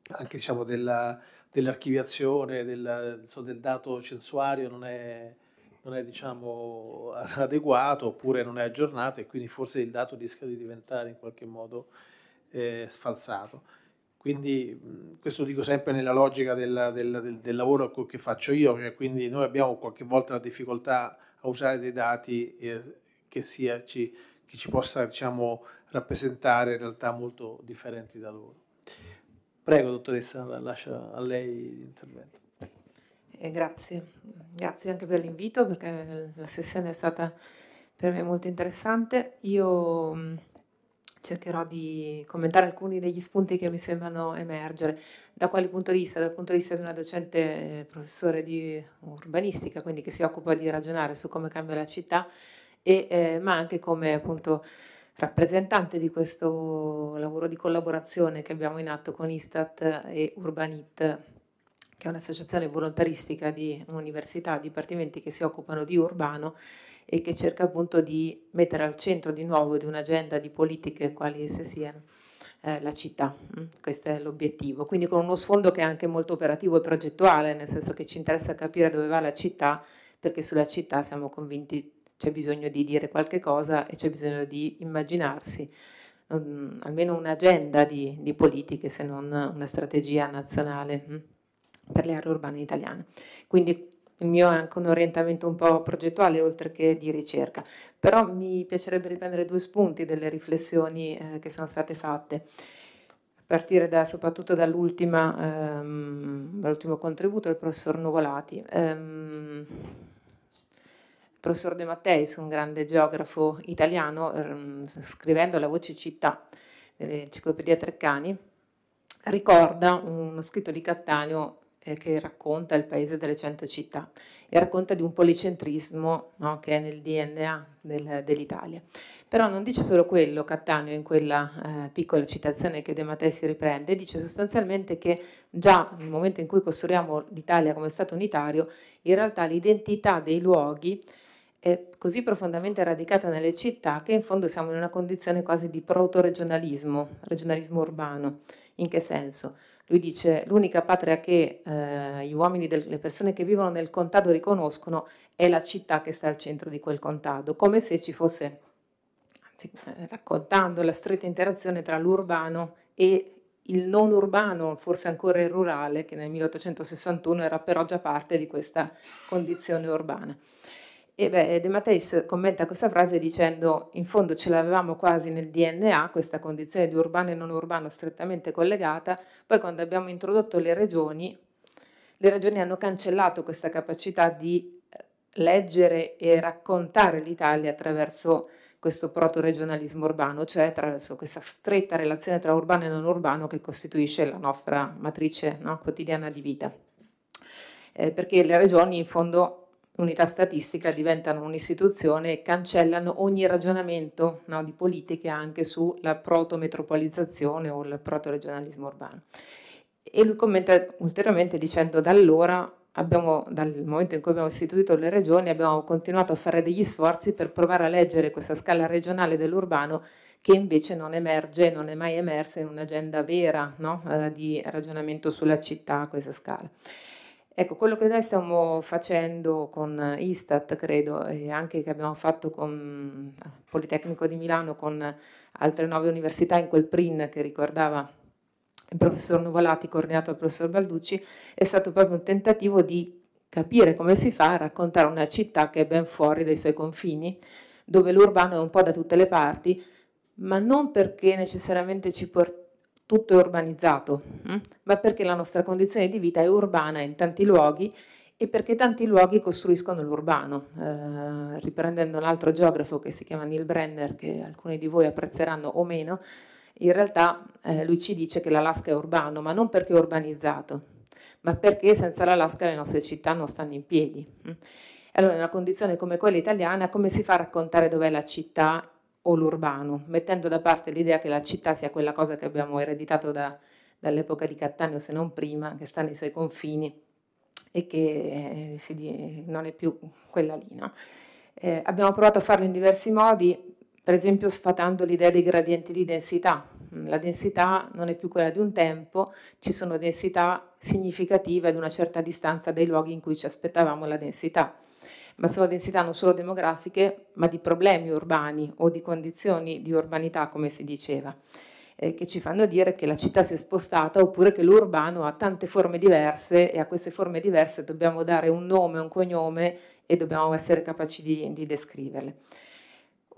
A: anche diciamo della, dell'archiviazione del, del, dato censuario non è, non è diciamo, adeguato oppure non è aggiornato e quindi forse il dato rischia di diventare in qualche modo eh, sfalsato. Quindi questo dico sempre nella logica del, del, del lavoro che faccio io, cioè quindi noi abbiamo qualche volta la difficoltà a usare dei dati eh, che, sia, ci, che, ci, possa diciamo, rappresentare realtà molto differenti da loro. Prego, dottoressa, lascio a lei l'intervento.
G: Eh, grazie, grazie anche per l'invito perché la sessione è stata per me molto interessante. Io mm, cercherò di commentare alcuni degli spunti che mi sembrano emergere. Da quale punto di vista? Dal punto di vista di una docente eh, professore di urbanistica, quindi che si occupa di ragionare su come cambia la città, e, eh, ma anche come appunto rappresentante di questo lavoro di collaborazione che abbiamo in atto con Istat e Urbanit, che è un'associazione volontaristica di università, dipartimenti che si occupano di urbano e che cerca appunto di mettere al centro di nuovo di un'agenda di politiche quali esse siano eh, la città. Mm, questo è l'obiettivo. Quindi con uno sfondo che è anche molto operativo e progettuale, nel senso che ci interessa capire dove va la città, perché sulla città siamo convinti c'è bisogno di dire qualche cosa e c'è bisogno di immaginarsi um, almeno un'agenda di, di, politiche se non una strategia nazionale mm, per le aree urbane italiane. Quindi il mio è anche un orientamento un po' progettuale oltre che di ricerca, però mi piacerebbe riprendere due spunti delle riflessioni eh, che sono state fatte a partire da, soprattutto ehm, dall'ultimo ehm, contributo del professor Nuvolati. Ehm, professor De Matteis, un grande geografo italiano, er, mm, scrivendo La voce città nell'enciclopedia Treccani, ricorda uno scritto di Cattaneo eh, che racconta il paese delle cento città e racconta di un policentrismo no, che è nel DNA del, dell'Italia. Però non dice solo quello Cattaneo in quella eh, piccola citazione che De Matteis si riprende, dice sostanzialmente che già nel momento in cui costruiamo l'Italia come Stato unitario, in realtà l'identità dei luoghi è così profondamente radicata nelle città che in fondo siamo in una condizione quasi di proto-regionalismo, regionalismo urbano. In che senso? Lui dice l'unica patria che eh, gli uomini, del, le persone che vivono nel contado riconoscono è la città che sta al centro di quel contado, come se ci fosse, anzi, eh, raccontando la stretta interazione tra l'urbano e il non urbano, forse ancora il rurale, che nel 1861 era però già parte di questa condizione urbana. E beh, De Matteis commenta questa frase dicendo in fondo ce l'avevamo quasi nel DNA, questa condizione di urbano e non urbano strettamente collegata, poi quando abbiamo introdotto le regioni, le regioni hanno cancellato questa capacità di eh, leggere e raccontare l'Italia attraverso questo proto-regionalismo urbano, cioè attraverso questa stretta relazione tra urbano e non urbano che costituisce la nostra matrice no, quotidiana di vita. Eh, perché le regioni in fondo unità statistica diventano un'istituzione e cancellano ogni ragionamento no, di politiche anche sulla proto-metropolizzazione o il proto-regionalismo urbano. E lui commenta ulteriormente dicendo da allora Abbiamo, dal momento in cui abbiamo istituito le regioni, abbiamo continuato a fare degli sforzi per provare a leggere questa scala regionale dell'urbano che invece non emerge, non è mai emersa in un'agenda vera no? eh, di ragionamento sulla città a questa scala. Ecco, quello che noi stiamo facendo con Istat, credo, e anche che abbiamo fatto con eh, Politecnico di Milano, con altre nove università in quel PRIN che ricordava il professor Nuvolati, coordinato dal professor Balducci, è stato proprio un tentativo di capire come si fa a raccontare una città che è ben fuori dai suoi confini, dove l'urbano è un po' da tutte le parti, ma non perché necessariamente ci porta tutto è urbanizzato, mm? ma perché la nostra condizione di vita è urbana in tanti luoghi e perché tanti luoghi costruiscono l'urbano. Eh, riprendendo un altro geografo che si chiama Neil Brenner, che alcuni di voi apprezzeranno o meno, in realtà eh, lui ci dice che l'Alaska è urbano, ma non perché è urbanizzato, ma perché senza l'Alaska le nostre città non stanno in piedi. Mm? Allora, in una condizione come quella italiana, come si fa a raccontare dov'è la città o l'urbano, mettendo da parte l'idea che la città sia quella cosa che abbiamo ereditato da, dall'epoca di Cattaneo, se non prima, che sta nei suoi confini e che eh, si, non è più quella lì. No? Eh, abbiamo provato a farlo in diversi modi, per esempio sfatando l'idea dei gradienti di densità. Mm, la densità non è più quella di un tempo, ci sono densità significative ad una certa distanza dai luoghi in cui ci aspettavamo la densità massima densità non solo demografiche, ma di problemi urbani o di condizioni di urbanità, come si diceva, eh, che ci fanno dire che la città si è spostata oppure che l'urbano ha tante forme diverse e a queste forme diverse dobbiamo dare un nome, un cognome e dobbiamo essere capaci di, di descriverle.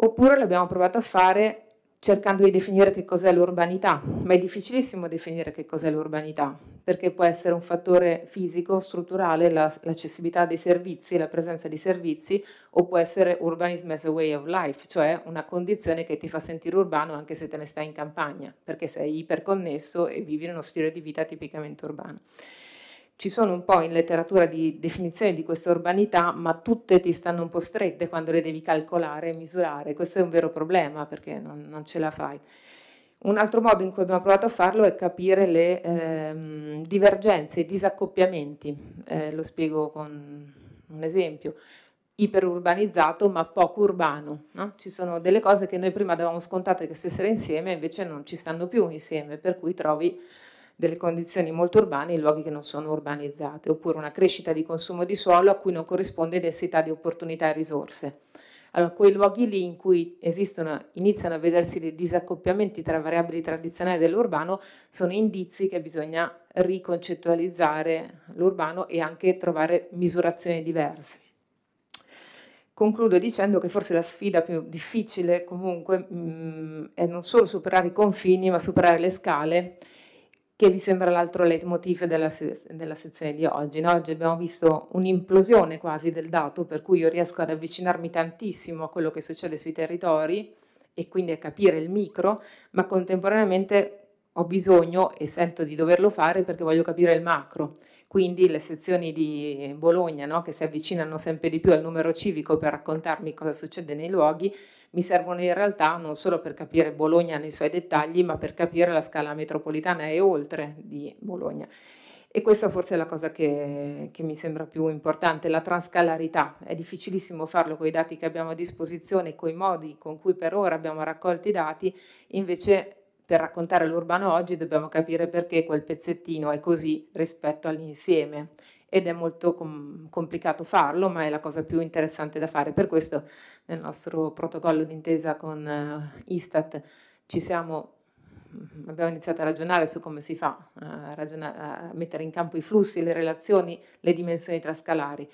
G: Oppure l'abbiamo provato a fare cercando di definire che cos'è l'urbanità, ma è difficilissimo definire che cos'è l'urbanità, perché può essere un fattore fisico, strutturale, l'accessibilità dei servizi, la presenza di servizi, o può essere urbanism as a way of life, cioè una condizione che ti fa sentire urbano anche se te ne stai in campagna, perché sei iperconnesso e vivi in uno stile di vita tipicamente urbano ci sono un po' in letteratura di definizione di questa urbanità, ma tutte ti stanno un po' strette quando le devi calcolare e misurare. Questo è un vero problema perché non, non, ce la fai. Un altro modo in cui abbiamo provato a farlo è capire le ehm, divergenze, i disaccoppiamenti. Eh, lo spiego con un esempio. Iperurbanizzato ma poco urbano. No? Ci sono delle cose che noi prima avevamo scontate che stessero insieme, invece non ci stanno più insieme, per cui trovi delle condizioni molto urbane in luoghi che non sono urbanizzati, oppure una crescita di consumo di suolo a cui non corrisponde densità di opportunità e risorse. Allora, quei luoghi lì in cui esistono, iniziano a vedersi dei disaccoppiamenti tra variabili tradizionali dell'urbano sono indizi che bisogna riconcettualizzare l'urbano e anche trovare misurazioni diverse. Concludo dicendo che forse la sfida più difficile comunque mh, mm, è non solo superare i confini, ma superare le scale che vi sembra l'altro leitmotiv della, se- della sezione di oggi. No? Oggi abbiamo visto un'implosione quasi del dato, per cui io riesco ad avvicinarmi tantissimo a quello che succede sui territori e quindi a capire il micro, ma contemporaneamente ho bisogno e sento di doverlo fare perché voglio capire il macro quindi le sezioni di Bologna no, che si avvicinano sempre di più al numero civico per raccontarmi cosa succede nei luoghi, mi servono in realtà non solo per capire Bologna nei suoi dettagli, ma per capire la scala metropolitana e oltre di Bologna. E questa forse è la cosa che, che, mi sembra più importante, la transcalarità. È difficilissimo farlo con i dati che abbiamo a disposizione, con i modi con cui per ora abbiamo raccolto i dati, invece per raccontare l'urbano oggi dobbiamo capire perché quel pezzettino è così rispetto all'insieme ed è molto com complicato farlo, ma è la cosa più interessante da fare. Per questo nel nostro protocollo d'intesa con uh, Istat siamo, mm, abbiamo iniziato a ragionare su come si fa eh, a, a mettere in campo i flussi, le relazioni, le dimensioni trascalari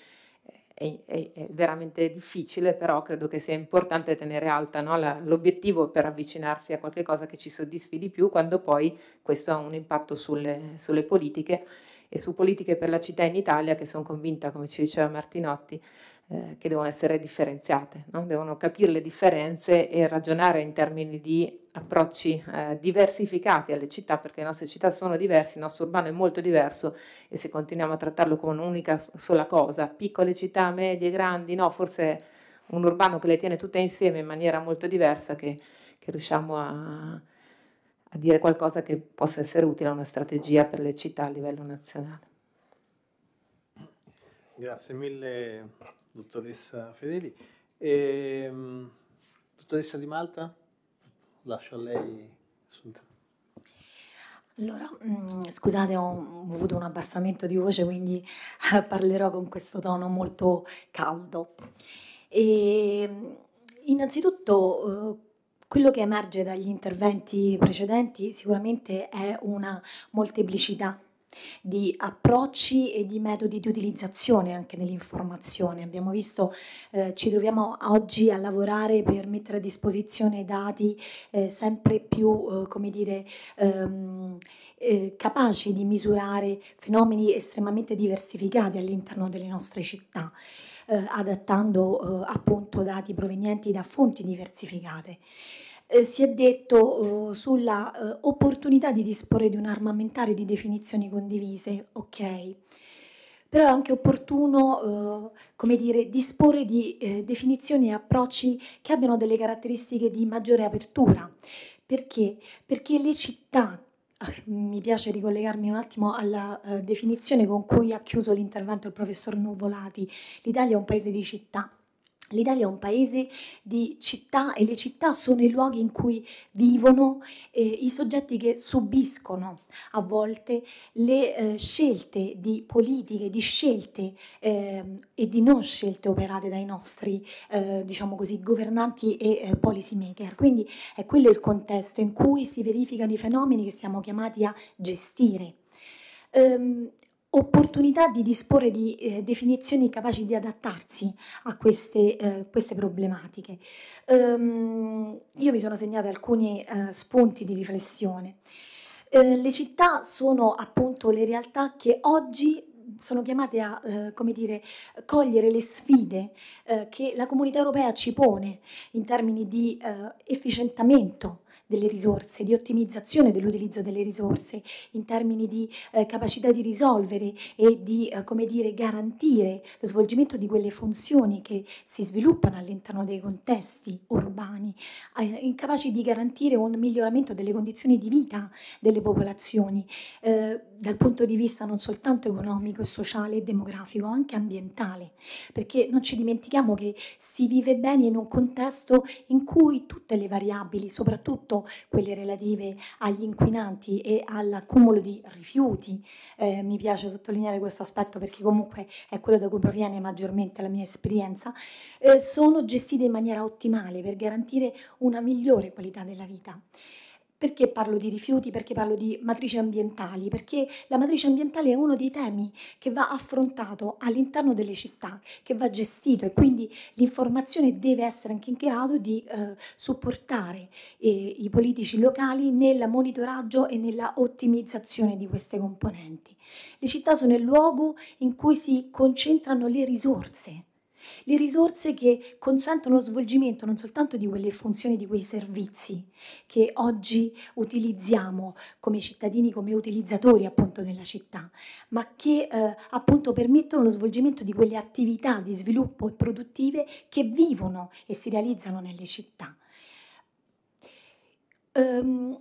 G: è, è, è, veramente difficile, però credo che sia importante tenere alta no? La, l'obiettivo per avvicinarsi a qualcosa che ci soddisfi di più, quando poi questo ha un impatto sulle, sulle politiche e su politiche per la città in Italia che sono convinta, come ci diceva Martinotti, eh, che devono essere differenziate, no? devono capire le differenze e ragionare in termini di approcci eh, diversificati alle città, perché le nostre città sono diverse, il nostro urbano è molto diverso e se continuiamo a trattarlo come un'unica sola cosa, piccole città, medie, grandi, no, forse un urbano che le tiene tutte insieme in maniera molto diversa che, che riusciamo a, a dire qualcosa che possa essere utile a una strategia per le città a livello nazionale.
A: Grazie mille dottoressa Fedeli. E, ehm, dottoressa Di Malta, lascio a lei.
H: Allora, mm, scusate, ho avuto un abbassamento di voce, quindi parlerò con questo tono molto caldo. E, ehm, innanzitutto, eh, quello che emerge dagli interventi precedenti sicuramente è una molteplicità di approcci e di metodi di utilizzazione anche dell'informazione. Abbiamo visto, eh, ci troviamo oggi a lavorare per mettere a disposizione dati eh, sempre più, eh, come dire, ehm, eh, capaci di misurare fenomeni estremamente diversificati all'interno delle nostre città, eh, adattando eh, appunto dati provenienti da fonti diversificate eh, si è detto eh, sulla eh, opportunità di disporre di un armamentario di definizioni condivise, ok? Però è anche opportuno, eh, come dire, disporre di eh, definizioni e approcci che abbiano delle caratteristiche di maggiore apertura. Perché? Perché le città mi piace ricollegarmi un attimo alla uh, definizione con cui ha chiuso l'intervento il professor Nuvolati. L'Italia è un paese di città L'Italia è un paese di città e le città sono i luoghi in cui vivono eh, i soggetti che subiscono a volte le eh, scelte di politiche, di scelte eh, e di non scelte operate dai nostri, eh, diciamo così, governanti e eh, policy maker. Quindi è quello il contesto in cui si verificano i fenomeni che siamo chiamati a gestire. Ehm, opportunità di disporre di eh, definizioni capaci di adattarsi a queste, eh, queste problematiche. Ehm, io mi sono segnata alcuni eh, spunti di riflessione. Eh, le città sono appunto le realtà che oggi sono chiamate a eh, come dire, cogliere le sfide eh, che la comunità europea ci pone in termini di eh, efficientamento delle risorse, di ottimizzazione dell'utilizzo delle risorse, in termini di eh, capacità di risolvere e di eh, come dire, garantire lo svolgimento di quelle funzioni che si sviluppano all'interno dei contesti urbani, eh, capaci di garantire un miglioramento delle condizioni di vita delle popolazioni eh, dal punto di vista non soltanto economico e sociale e demografico, anche ambientale, perché non ci dimentichiamo che si vive bene in un contesto in cui tutte le variabili, soprattutto soprattutto quelle relative agli inquinanti e all'accumulo di rifiuti. Eh, mi piace sottolineare questo aspetto perché comunque è quello da cui proviene maggiormente la mia esperienza, eh, sono gestite in maniera ottimale per garantire una migliore qualità della vita. Perché parlo di rifiuti? Perché parlo di matrici ambientali? Perché la matrice ambientale è uno dei temi che va affrontato all'interno delle città, che va gestito e quindi l'informazione deve essere anche in grado di eh, supportare eh, i politici locali nel monitoraggio e nella ottimizzazione di queste componenti. Le città sono il luogo in cui si concentrano le risorse le risorse che consentono lo svolgimento non soltanto di quelle funzioni, di quei servizi che oggi utilizziamo come cittadini, come utilizzatori appunto della città, ma che eh, appunto permettono lo svolgimento di quelle attività di sviluppo e produttive che vivono e si realizzano nelle città. Um,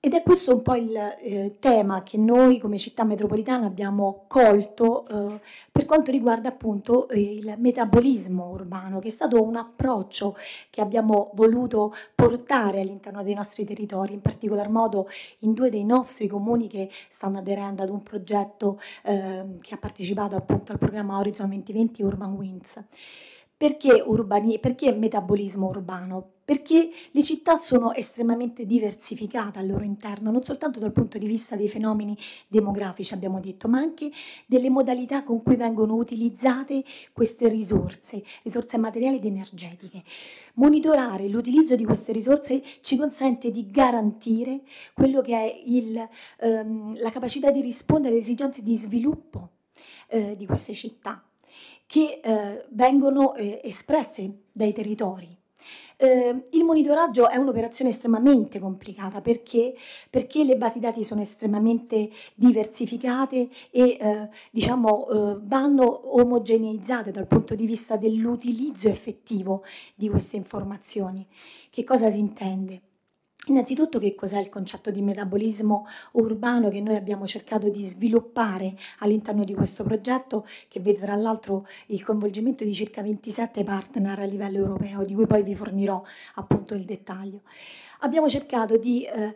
H: ed è questo un po' il eh, tema che noi come città metropolitana abbiamo colto eh, per quanto riguarda appunto eh, il metabolismo urbano, che è stato un approccio che abbiamo voluto portare all'interno dei nostri territori, in particolar modo in due dei nostri comuni che stanno aderendo ad un progetto ehm, che ha partecipato appunto al programma Horizon 2020 Urban Winds. Perché, urbani, perché metabolismo urbano? Perché le città sono estremamente diversificate al loro interno, non soltanto dal punto di vista dei fenomeni demografici, abbiamo detto, ma anche delle modalità con cui vengono utilizzate queste risorse, risorse materiali ed energetiche. Monitorare l'utilizzo di queste risorse ci consente di garantire quello che è il, ehm, la capacità di rispondere alle esigenze di sviluppo eh, di queste città che eh, vengono eh, espresse dai territori. Eh, il monitoraggio è un'operazione estremamente complicata perché? perché? le basi dati sono estremamente diversificate e eh, diciamo, eh, vanno omogeneizzate dal punto di vista dell'utilizzo effettivo di queste informazioni. Che cosa si intende? Innanzitutto che cos'è il concetto di metabolismo urbano che noi abbiamo cercato di sviluppare all'interno di questo progetto che vede tra l'altro il coinvolgimento di circa 27 partner a livello europeo di cui poi vi fornirò appunto il dettaglio abbiamo cercato di eh,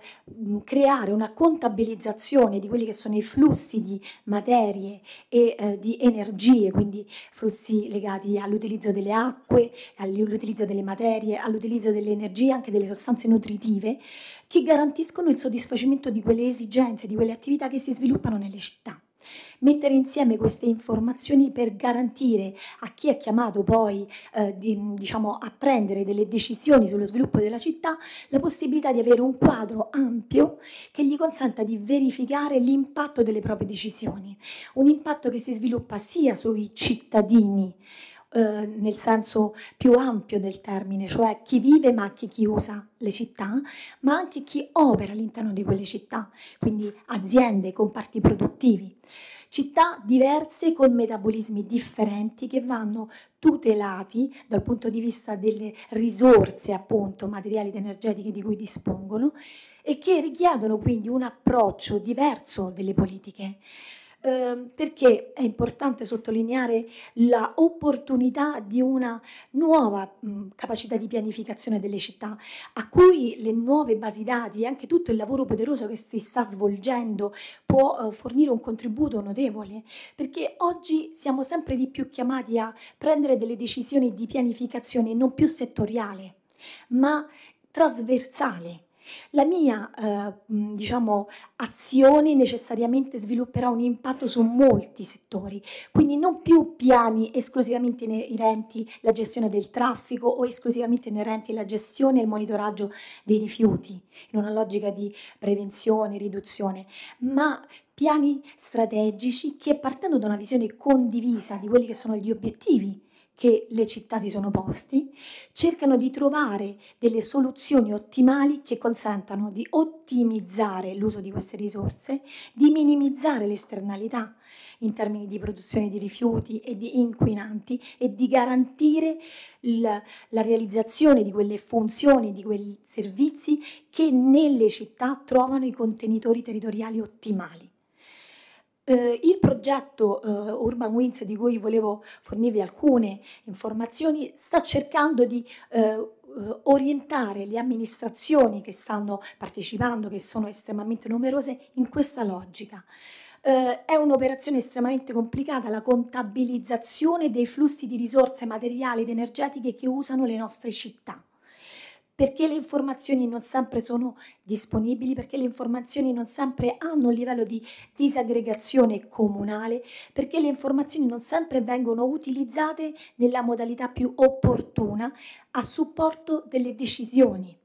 H: creare una contabilizzazione di quelli che sono i flussi di materie e eh, di energie, quindi flussi legati all'utilizzo delle acque, all'utilizzo delle materie, all'utilizzo delle energie, anche delle sostanze nutritive, che garantiscono il soddisfacimento di quelle esigenze, di quelle attività che si sviluppano nelle città. Mettere insieme queste informazioni per garantire a chi è chiamato poi eh, di, diciamo, a prendere delle decisioni sullo sviluppo della città la possibilità di avere un quadro ampio che gli consenta di verificare l'impatto delle proprie decisioni, un impatto che si sviluppa sia sui cittadini eh, nel senso più ampio del termine, cioè chi vive ma anche chi usa le città, ma anche chi opera all'interno di quelle città, quindi aziende, comparti produttivi. Città diverse con metabolismi differenti che vanno tutelati dal punto di vista delle risorse, appunto, materiali ed energetiche di cui dispongono e che richiedono quindi un approccio diverso delle politiche. Ehm, perché è importante sottolineare l'opportunità di una nuova mh, capacità di pianificazione delle città, a cui le nuove basi dati e anche tutto il lavoro poderoso che si sta svolgendo può eh, fornire un contributo notevole, perché oggi siamo sempre di più chiamati a prendere delle decisioni di pianificazione non più settoriale, ma trasversale la mia eh, diciamo, azione necessariamente svilupperà un impatto su molti settori, quindi non più piani esclusivamente inerenti alla gestione del traffico o esclusivamente inerenti alla gestione e al monitoraggio dei rifiuti, in una logica di prevenzione, riduzione, ma piani strategici che partendo da una visione condivisa di quelli che sono gli obiettivi che le città si sono posti, cercano di trovare delle soluzioni ottimali che consentano di ottimizzare l'uso di queste risorse, di minimizzare l'esternalità in termini di produzione di rifiuti e di inquinanti e di garantire la, la realizzazione di quelle funzioni, di quei servizi che nelle città trovano i contenitori territoriali ottimali. Eh, il progetto eh, Urban Winds di cui volevo fornirvi alcune informazioni sta cercando di eh, eh, orientare le amministrazioni che stanno partecipando, che sono estremamente numerose, in questa logica. Eh, è un'operazione estremamente complicata la contabilizzazione dei flussi di risorse materiali ed energetiche che usano le nostre città perché le informazioni non sempre sono disponibili, perché le informazioni non sempre hanno un livello di disaggregazione comunale, perché le informazioni non sempre vengono utilizzate nella modalità più opportuna a supporto delle decisioni.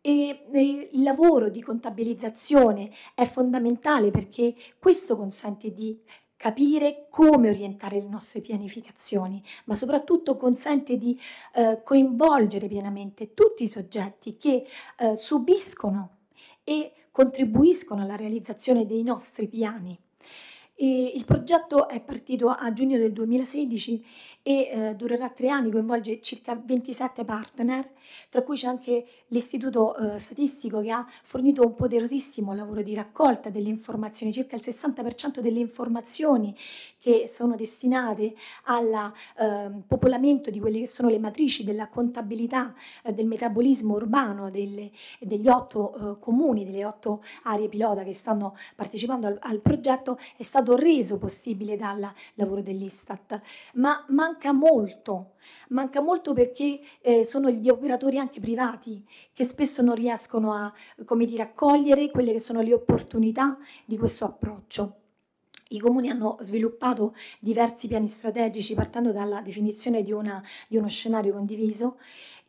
H: E, il lavoro di contabilizzazione è fondamentale perché questo consente di capire come orientare le nostre pianificazioni, ma soprattutto consente di eh, coinvolgere pienamente tutti i soggetti che eh, subiscono e contribuiscono alla realizzazione dei nostri piani. E il progetto è partito a giugno del 2016 e eh, durerà tre anni, coinvolge circa 27 partner, tra cui c'è anche l'Istituto eh, Statistico che ha fornito un poderosissimo lavoro di raccolta delle informazioni, circa il 60% delle informazioni che sono destinate al eh, popolamento di quelle che sono le matrici della contabilità eh, del metabolismo urbano delle, degli otto eh, comuni, delle otto aree pilota che stanno partecipando al, al progetto, è stato reso possibile dal lavoro dell'Istat. Ma manca manca molto, manca molto perché eh, sono gli operatori anche privati che spesso non riescono a, dire, a cogliere quelle che sono le opportunità di questo approccio. I comuni hanno sviluppato diversi piani strategici partendo dalla definizione di, una, di uno scenario condiviso,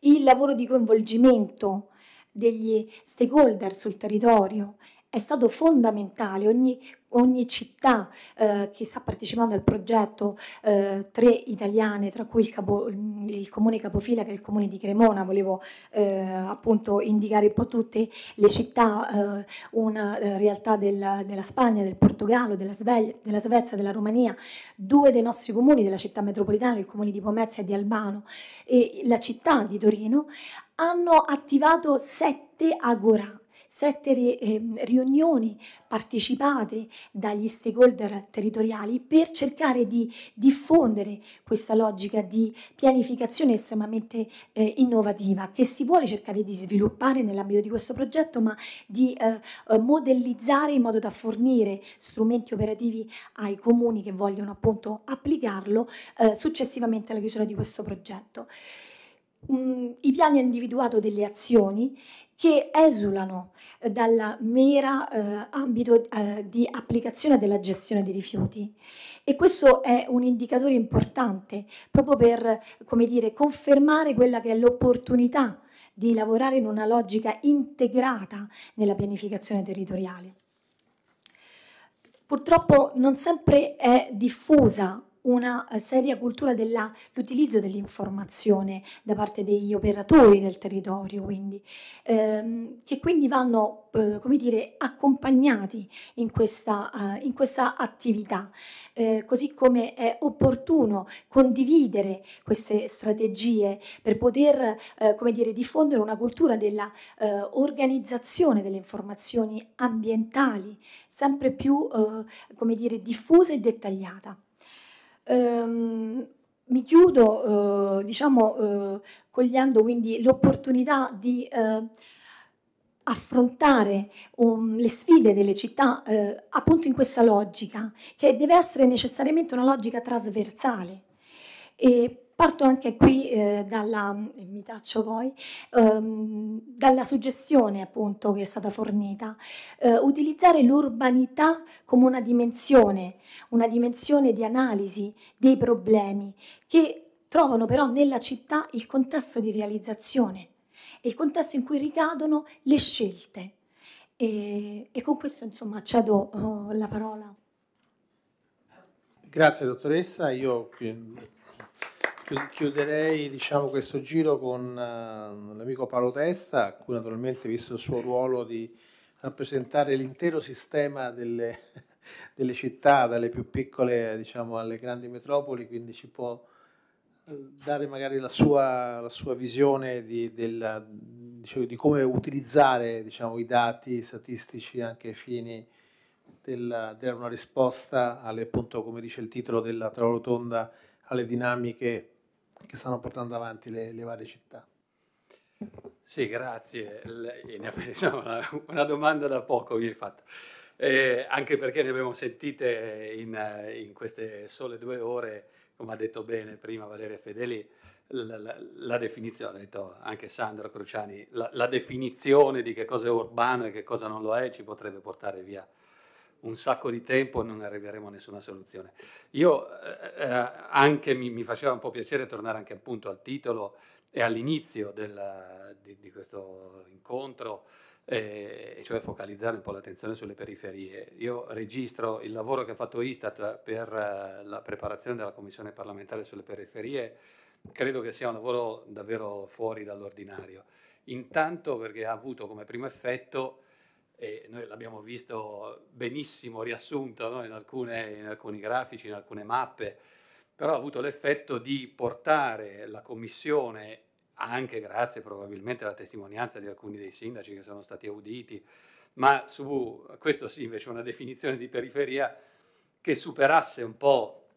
H: il lavoro di coinvolgimento degli stakeholder sul territorio è stato fondamentale, ogni, ogni città eh, che sta partecipando al progetto, eh, tre italiane, tra cui il, capo, il, comune capofila che è il comune di Cremona, volevo eh, appunto indicare un po' tutte le città, eh, una eh, realtà del, della Spagna, del Portogallo, della, Sveglia, della, Svezia, della Romania, due dei nostri comuni della città metropolitana, il comune di Pomezia e di Albano e la città di Torino, hanno attivato sette agora sette ehm, riunioni partecipate dagli stakeholder territoriali per cercare di diffondere questa logica di pianificazione estremamente eh, innovativa che si vuole cercare di sviluppare nell'ambito di questo progetto, ma di eh, eh modellizzare in modo da fornire strumenti operativi ai comuni che vogliono appunto applicarlo eh, successivamente alla chiusura di questo progetto i piani hanno individuato delle azioni che esulano eh, dal mero eh, ambito eh, di applicazione della gestione dei rifiuti e questo è un indicatore importante proprio per dire, confermare quella che è l'opportunità di lavorare in una logica integrata nella pianificazione territoriale. Purtroppo non sempre è diffusa una eh, seria cultura dell'utilizzo dell'informazione da parte degli operatori del territorio, quindi, ehm, che quindi vanno eh, come dire, accompagnati in questa, eh, in questa attività, eh, così come è opportuno condividere queste strategie per poter eh, come dire, diffondere una cultura dell'organizzazione eh, delle informazioni ambientali sempre più come dire, diffusa e dettagliata. Ehm, mi chiudo, eh, diciamo, eh, cogliendo quindi l'opportunità di eh, affrontare um, le sfide delle città eh, appunto in questa logica, che deve essere necessariamente una logica trasversale. E Parto anche qui eh, dalla, mi taccio poi, ehm, dalla suggestione appunto che è stata fornita. Eh, utilizzare l'urbanità come una dimensione, una dimensione di analisi dei problemi che trovano però nella città il contesto di realizzazione e il contesto in cui ricadono le scelte. E, e con questo insomma cedo uh, eh, la parola.
A: Grazie dottoressa, io Chiuderei diciamo, questo giro con uh, l'amico Paolo Testa, a cui naturalmente, visto il suo ruolo di rappresentare l'intero sistema delle, delle, città, dalle più piccole diciamo, alle grandi metropoli, quindi ci può eh, dare magari la sua, la sua visione di, della, diciamo, di, come utilizzare diciamo, i dati statistici anche ai fini della, della una risposta alle, appunto, come dice il titolo della Trarotonda, alle dinamiche che stanno portando avanti le, le varie città.
I: Sì, grazie. Diciamo, una domanda da poco mi hai fatto. Eh, anche perché ne abbiamo sentite in, in, queste sole due ore, come ha detto bene prima Valeria Fedeli, la, la, la definizione, ha detto anche Sandro Cruciani, la, la definizione di che cosa è urbano e che cosa non lo è ci potrebbe portare via un sacco di tempo e non arriveremo a nessuna soluzione. Io eh, eh, anche mi, mi, faceva un po' piacere tornare anche appunto al titolo e all'inizio del, di, di, questo incontro, eh, cioè focalizzare un po' l'attenzione sulle periferie. Io registro il lavoro che ha fatto Istat per eh, la preparazione della Commissione parlamentare sulle periferie, credo che sia un lavoro davvero fuori dall'ordinario. Intanto perché ha avuto come primo effetto e noi l'abbiamo visto benissimo riassunto no? in, alcune, in, alcuni grafici, in alcune mappe, però ha avuto l'effetto di portare la Commissione, anche grazie probabilmente alla testimonianza di alcuni dei sindaci che sono stati auditi, ma su questo sì invece una definizione di periferia che superasse un po',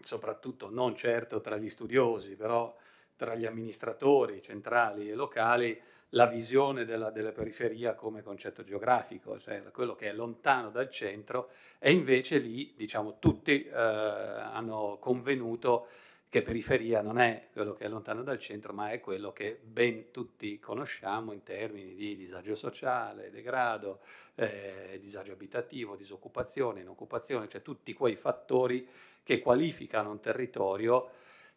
I: soprattutto non certo tra gli studiosi, però tra gli amministratori centrali e locali, la visione della, della, periferia come concetto geografico, cioè quello che è lontano dal centro, e invece lì diciamo, tutti eh, hanno convenuto che periferia non è quello che è lontano dal centro, ma è quello che ben tutti conosciamo in termini di disagio sociale, degrado, eh, disagio abitativo, disoccupazione, inoccupazione, cioè tutti quei fattori che qualificano un territorio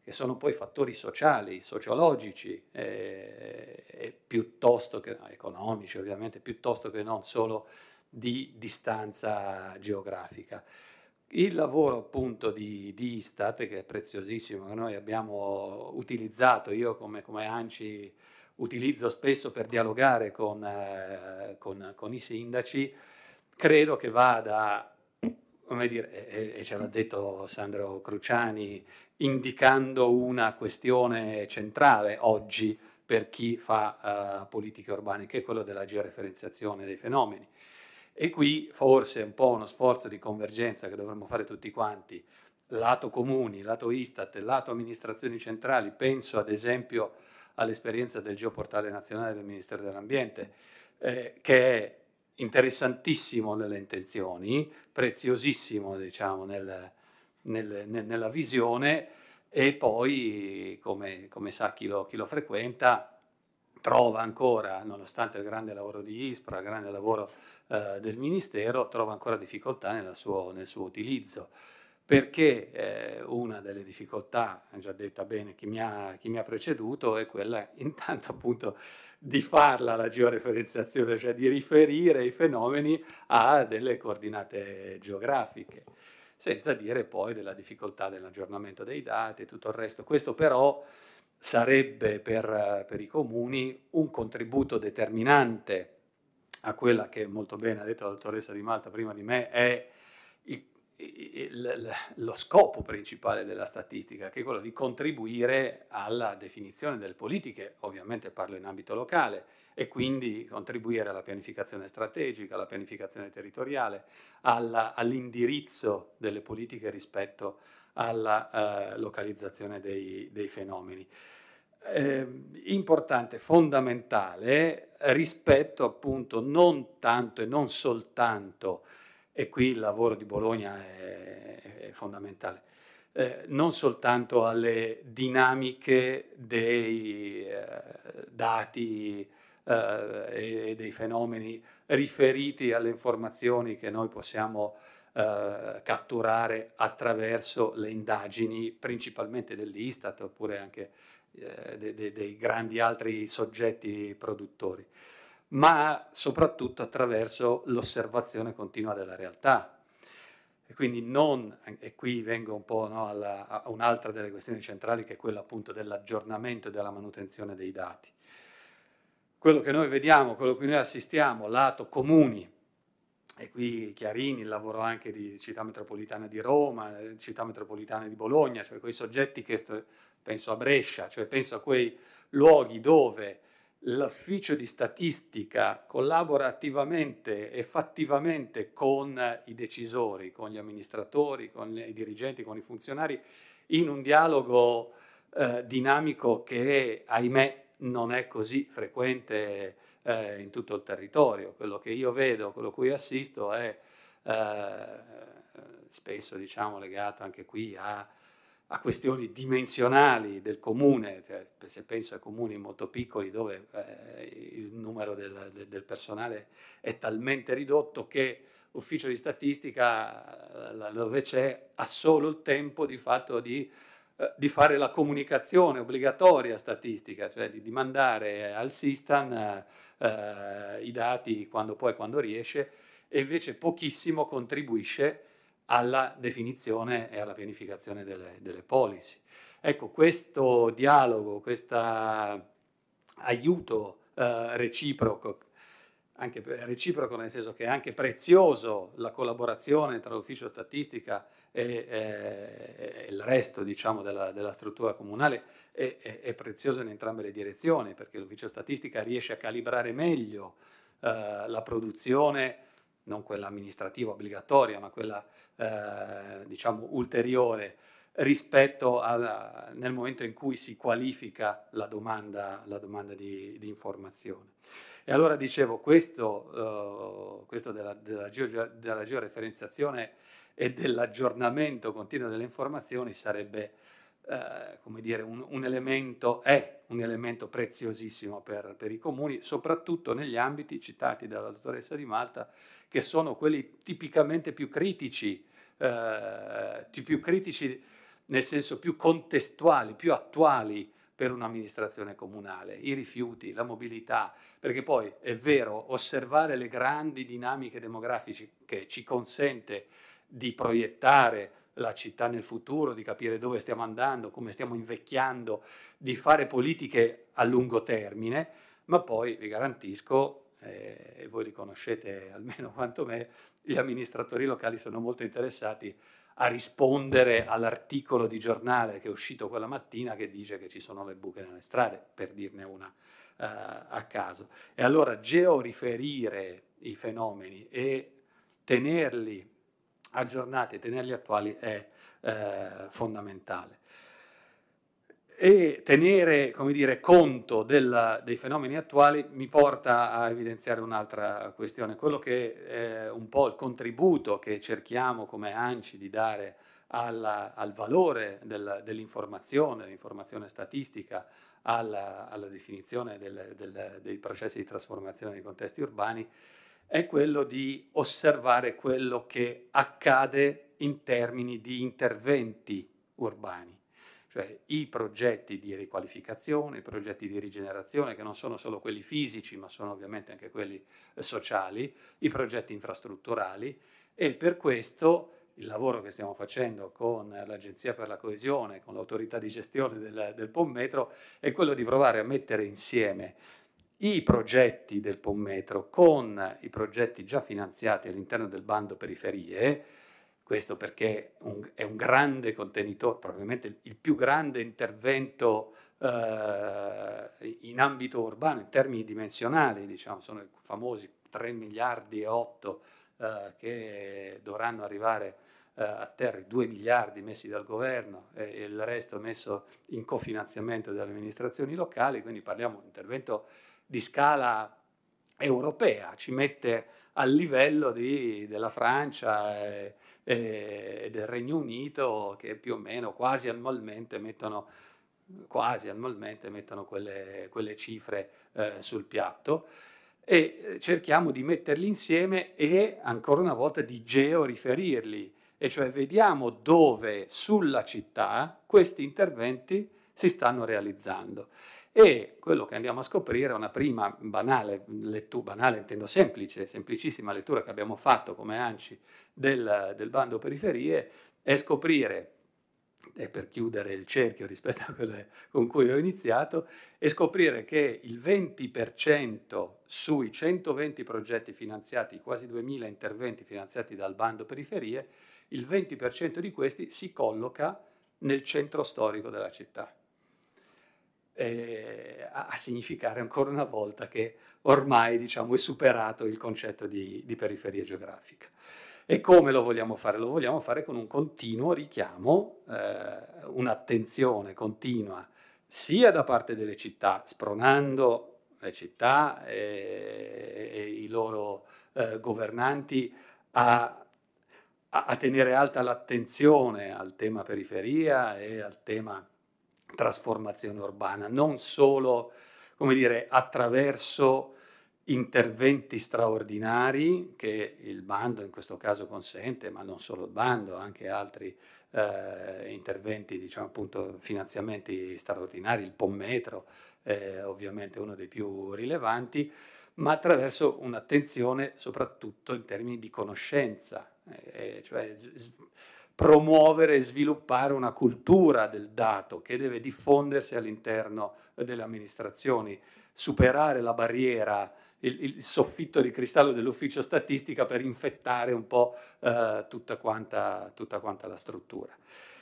I: che sono poi fattori sociali, sociologici, eh, piuttosto che economici ovviamente, piuttosto che non solo di distanza geografica. Il lavoro appunto di, di Istat, che è preziosissimo, che noi abbiamo utilizzato, io come, come ANCI utilizzo spesso per dialogare con, eh, con, con i sindaci, credo che vada come dire, e, e, ce l'ha detto Sandro Cruciani, indicando una questione centrale oggi per chi fa uh, politiche urbane, che è quella della georeferenziazione dei fenomeni. E qui forse un po' uno sforzo di convergenza che dovremmo fare tutti quanti, lato comuni, lato Istat, lato amministrazioni centrali, penso ad esempio all'esperienza del Geoportale Nazionale del Ministero dell'Ambiente, eh, che è interessantissimo nelle intenzioni, preziosissimo diciamo, nel, nel, nel, nella visione e poi, come, come sa chi lo, chi lo, frequenta, trova ancora, nonostante il grande lavoro di ISPRA, il grande lavoro eh, del Ministero, trova ancora difficoltà suo, nel suo utilizzo perché eh, una delle difficoltà, già detta bene chi mi, ha, chi mi, ha, preceduto, è quella intanto appunto di farla la georeferenziazione, cioè di riferire i fenomeni a delle coordinate geografiche senza dire poi della difficoltà dell'aggiornamento dei dati e tutto il resto. Questo però sarebbe per, eh, per, i comuni un contributo determinante a quella che molto bene ha detto la dottoressa Di Malta prima di me, è il, il, lo scopo principale della statistica, che è quello di contribuire alla definizione delle politiche, ovviamente parlo in ambito locale, e quindi contribuire alla pianificazione strategica, alla pianificazione territoriale, all'indirizzo delle politiche rispetto alla eh, localizzazione dei, dei fenomeni. Eh, importante, fondamentale rispetto appunto non tanto e non soltanto, e qui il lavoro di Bologna è, è fondamentale, eh, non soltanto alle dinamiche dei eh, dati eh, e dei fenomeni riferiti alle informazioni che noi possiamo eh, catturare attraverso le indagini principalmente dell'Istat oppure anche eh, de, de, dei grandi altri soggetti produttori, ma soprattutto attraverso l'osservazione continua della realtà. E quindi non, e qui vengo un po' no, alla, a un'altra delle questioni centrali che è quella appunto dell'aggiornamento e della manutenzione dei dati quello che noi vediamo, quello che noi assistiamo, lato comuni, e qui Chiarini, il lavoro anche di città metropolitana di Roma, città metropolitana di Bologna, cioè quei soggetti che penso a Brescia, cioè penso a quei luoghi dove l'ufficio di statistica collabora attivamente e fattivamente con i decisori, con gli amministratori, con i dirigenti, con i funzionari, in un dialogo eh, dinamico che, ahimè, non è così frequente eh, in tutto il territorio. Quello che io vedo, quello cui assisto è eh, spesso diciamo, legato anche qui a, a, questioni dimensionali del comune, cioè, se penso ai comuni molto piccoli dove eh, il numero del, del, personale è talmente ridotto che l'ufficio di statistica dove c'è ha solo il tempo di fatto di eh, di fare la comunicazione obbligatoria statistica, cioè di, di mandare eh, al Sistan eh, eh, i dati quando poi quando riesce e invece pochissimo contribuisce alla definizione e alla pianificazione delle, delle policy. Ecco, questo dialogo, questo aiuto eh, reciproco, anche reciproco nel senso che è anche prezioso la collaborazione tra l'ufficio statistica e, e, il resto diciamo, della, della, struttura comunale è, è, è, prezioso in entrambe le direzioni perché l'ufficio statistica riesce a calibrare meglio eh, la produzione, non quella amministrativa obbligatoria, ma quella eh, diciamo, ulteriore rispetto alla, nel momento in cui si qualifica la domanda, la domanda di, di, informazione. E allora dicevo, questo, uh, questo della, della, geo, della, georeferenziazione e dell'aggiornamento continuo delle informazioni sarebbe, eh, come dire, un, un, elemento, è un elemento preziosissimo per, per i comuni, soprattutto negli ambiti citati dalla dottoressa Di Malta, che sono quelli tipicamente più critici, eh, più critici nel senso più contestuali, più attuali per un'amministrazione comunale, i rifiuti, la mobilità, perché poi è vero, osservare le grandi dinamiche demografiche che ci consente di proiettare la città nel futuro, di capire dove stiamo andando, come stiamo invecchiando, di fare politiche a lungo termine, ma poi vi garantisco, eh, e voi li conoscete almeno quanto me, gli amministratori locali sono molto interessati a rispondere all'articolo di giornale che è uscito quella mattina che dice che ci sono le buche nelle strade, per dirne una eh, a caso. E allora georiferire i fenomeni e tenerli aggiornati e tenerli attuali è eh, fondamentale. E tenere dire, conto del, dei fenomeni attuali mi porta a evidenziare un'altra questione, quello che è eh, un po' il contributo che cerchiamo come ANCI di dare alla, al valore del, dell'informazione, dell'informazione statistica, alla, alla definizione del, dei processi di trasformazione dei contesti urbani, è quello di osservare quello che accade in termini di interventi urbani, cioè i progetti di riqualificazione, i progetti di rigenerazione, che non sono solo quelli fisici, ma sono ovviamente anche quelli eh, sociali, i progetti infrastrutturali e per questo il lavoro che stiamo facendo con l'Agenzia per la coesione, con l'autorità di gestione del, del POM Metro, è quello di provare a mettere insieme i progetti del Pommetro con i progetti già finanziati all'interno del bando periferie, questo perché un, è un grande contenitore, probabilmente il più grande intervento eh, in ambito urbano, in termini dimensionali, diciamo, sono i famosi 3 miliardi e 8 eh, che dovranno arrivare eh, a terra, i 2 miliardi messi dal governo e, il resto messo in cofinanziamento dalle amministrazioni locali, quindi parliamo di un intervento di scala europea, ci mette al livello di, della Francia e, e, del Regno Unito che più o meno quasi annualmente mettono, quasi annualmente mettono quelle, quelle, cifre eh, sul piatto e eh, cerchiamo di metterli insieme e ancora una volta di georiferirli, e cioè vediamo dove sulla città questi interventi si stanno realizzando e quello che andiamo a scoprire è una prima banale lettura, banale intendo semplice, semplicissima lettura che abbiamo fatto come ANCI del, del bando periferie, è scoprire e per chiudere il cerchio rispetto a quello con cui ho iniziato, è scoprire che il 20% sui 120 progetti finanziati, quasi 2000 interventi finanziati dal bando periferie, il 20% di questi si colloca nel centro storico della città eh, a, significare ancora una volta che ormai diciamo, è superato il concetto di, di periferia geografica. E come lo vogliamo fare? Lo vogliamo fare con un continuo richiamo, eh, un'attenzione continua, sia da parte delle città, spronando le città e, e i loro eh, governanti a, a, a, tenere alta l'attenzione al tema periferia e al tema trasformazione urbana, non solo come dire, attraverso interventi straordinari che il bando in questo caso consente, ma non solo il bando, anche altri eh, interventi, diciamo appunto finanziamenti straordinari, il Pommetro è eh, ovviamente uno dei più rilevanti, ma attraverso un'attenzione soprattutto in termini di conoscenza, eh, cioè promuovere e sviluppare una cultura del dato che deve diffondersi all'interno delle amministrazioni, superare la barriera, il, il soffitto di cristallo dell'ufficio statistica per infettare un po' eh, tutta, quanta, tutta quanta la struttura.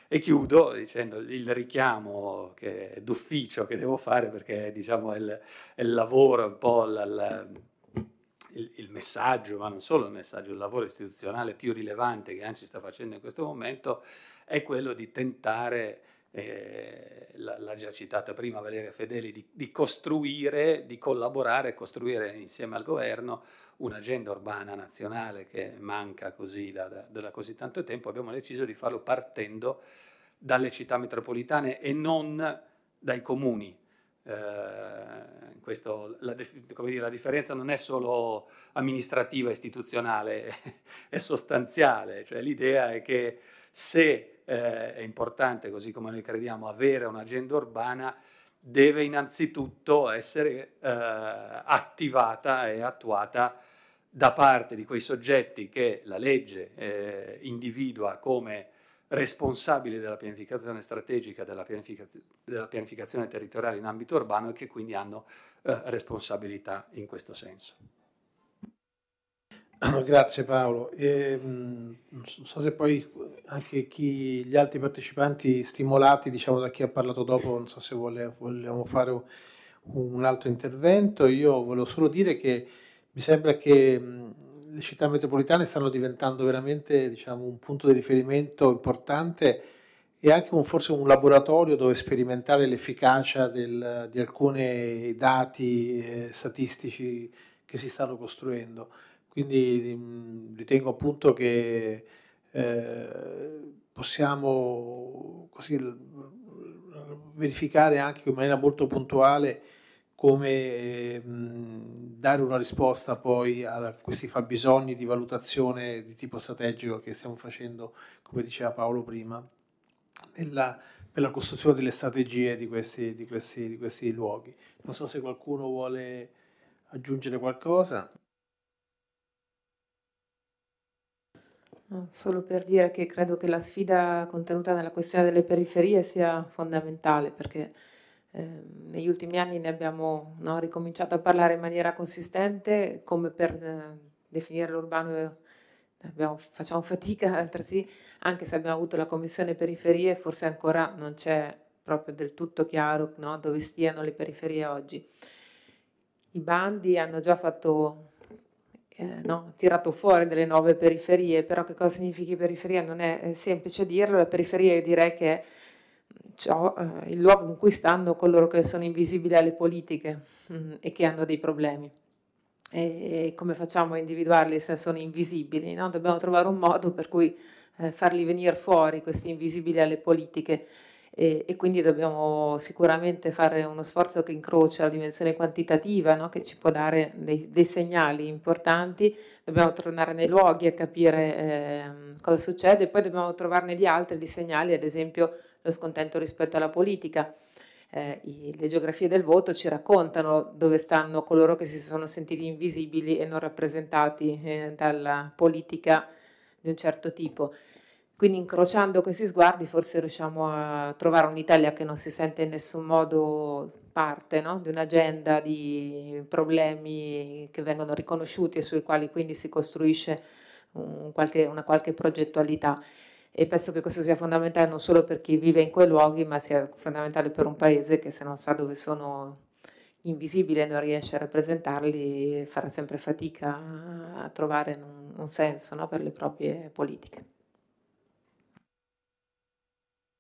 I: E chiudo dicendo il richiamo d'ufficio che devo fare perché diciamo, è, il, è il lavoro, un po' la, la il, il, messaggio, ma non solo il messaggio, il lavoro istituzionale più rilevante che ANCI sta facendo in questo momento è quello di tentare, eh, l'ha già citata prima Valeria Fedeli, di, di costruire, di collaborare e costruire insieme al governo un'agenda urbana nazionale che manca così da, da, da così tanto tempo. Abbiamo deciso di farlo partendo dalle città metropolitane e non dai comuni eh, questo, la, dire, la, differenza non è solo amministrativa, istituzionale, è sostanziale, cioè l'idea è che se eh, è importante, così come noi crediamo, avere un'agenda urbana, deve innanzitutto essere eh, attivata e attuata da parte di quei soggetti che la legge eh, individua come responsabili della pianificazione strategica, della, pianificaz- della, pianificazione territoriale in ambito urbano e che quindi hanno eh, responsabilità in questo senso.
A: Grazie Paolo. E, ehm, non so se poi anche chi, gli altri partecipanti stimolati, diciamo da chi ha parlato dopo, non so se vole, vogliamo fare un altro intervento. Io volevo solo dire che mi sembra che mh, le città metropolitane stanno diventando veramente diciamo, un punto di riferimento importante e anche un, forse un laboratorio dove sperimentare l'efficacia del, di alcuni dati eh, statistici che si stanno costruendo. Quindi mm, ritengo appunto che eh, possiamo così, mm, verificare anche in maniera molto puntuale come dare una risposta poi a questi fabbisogni di valutazione di tipo strategico che stiamo facendo, come diceva Paolo prima, nella, per la costruzione delle strategie di questi, di, questi, di questi luoghi. Non so se qualcuno vuole aggiungere qualcosa.
G: Solo per dire che credo che la sfida contenuta nella questione delle periferie sia fondamentale perché Ehm, negli ultimi anni ne abbiamo no, ricominciato a parlare in maniera consistente, come per eh, definire l'urbano eh, abbiamo, facciamo fatica altresì, anche se abbiamo avuto la commissione periferie, forse ancora non c'è proprio del tutto chiaro no, dove stiano le periferie oggi. I bandi hanno già fatto, eh, no, tirato fuori delle nuove periferie, però che cosa significhi periferia non è semplice dirlo, la periferia io direi che è ciò, eh, il luogo in cui stanno coloro che sono invisibili alle politiche mh, mm, e che hanno dei problemi. E, e, come facciamo a individuarli se sono invisibili? No? Dobbiamo trovare un modo per cui eh, farli venire fuori, questi invisibili alle politiche. E, e, quindi dobbiamo sicuramente fare uno sforzo che incrocia la dimensione quantitativa, no? che ci può dare dei, dei, segnali importanti, dobbiamo tornare nei luoghi a capire eh, cosa succede e poi dobbiamo trovarne di altri, di segnali, ad esempio lo scontento rispetto alla politica. Eh, i, le geografie del voto ci raccontano dove stanno coloro che si sono sentiti invisibili e non rappresentati eh, dalla politica di un certo tipo. Quindi incrociando questi sguardi forse riusciamo a trovare un'Italia che non si sente in nessun modo parte no? di un'agenda di problemi che vengono riconosciuti e sui quali quindi si costruisce un qualche, una qualche progettualità e penso che questo sia fondamentale non solo per chi vive in quei luoghi, ma sia fondamentale per un paese che se non sa dove sono invisibili e non riesce a rappresentarli farà sempre fatica a trovare un, un senso no, per le proprie politiche.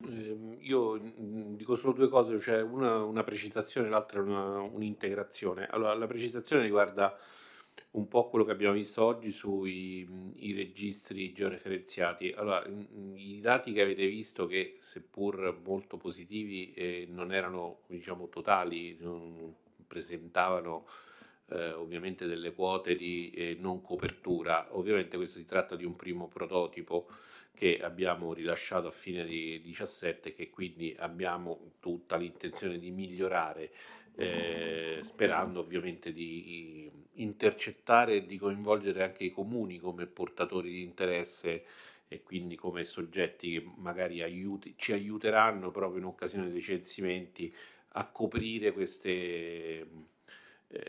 F: Ehm, io dico solo due cose, cioè una, una precisazione e l'altra una, un'integrazione. Allora, la precisazione riguarda un po' quello che abbiamo visto oggi sui registri georeferenziati. Allora, i dati che avete visto, che seppur molto positivi, eh, non erano diciamo, totali, non presentavano eh, ovviamente delle quote di eh, non copertura. Ovviamente questo si tratta di un primo prototipo che abbiamo rilasciato a fine di 2017 e che quindi abbiamo tutta l'intenzione di migliorare, eh, sperando ovviamente di intercettare e di coinvolgere anche i comuni come portatori di interesse e quindi come soggetti che magari aiuti, ci aiuteranno proprio in occasione dei censimenti a coprire queste eh,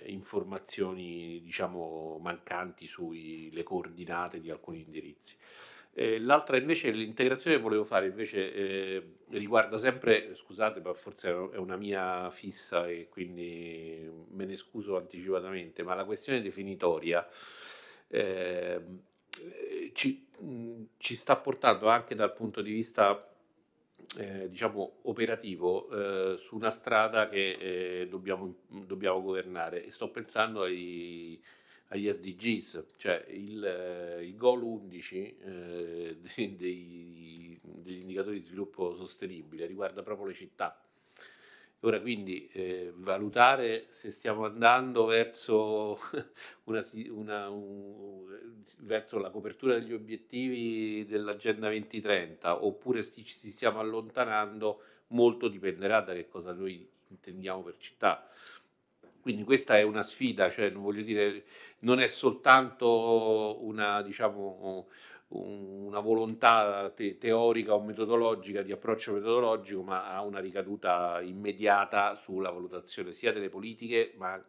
F: informazioni diciamo mancanti sulle coordinate di alcuni indirizzi. Eh, l'altra invece, l'integrazione che volevo fare invece eh, riguarda sempre, scusate ma forse è una mia fissa e quindi me ne scuso anticipatamente, ma la questione definitoria eh, ci, mh, ci, sta portando anche dal punto di vista eh, diciamo operativo eh, su una strada che eh, dobbiamo, dobbiamo governare e sto pensando ai agli SDGs, cioè il, eh, il goal 11 eh, dei, dei, degli indicatori di sviluppo sostenibile riguarda proprio le città. Ora quindi eh, valutare se stiamo andando verso, una, una, un, verso, la copertura degli obiettivi dell'Agenda 2030 oppure ci si stiamo allontanando molto dipenderà da che cosa noi intendiamo per città. Quindi questa è una sfida, cioè non voglio dire, non è soltanto una, diciamo, una volontà te teorica o metodologica, di approccio metodologico, ma ha una ricaduta immediata sulla valutazione sia delle politiche, ma,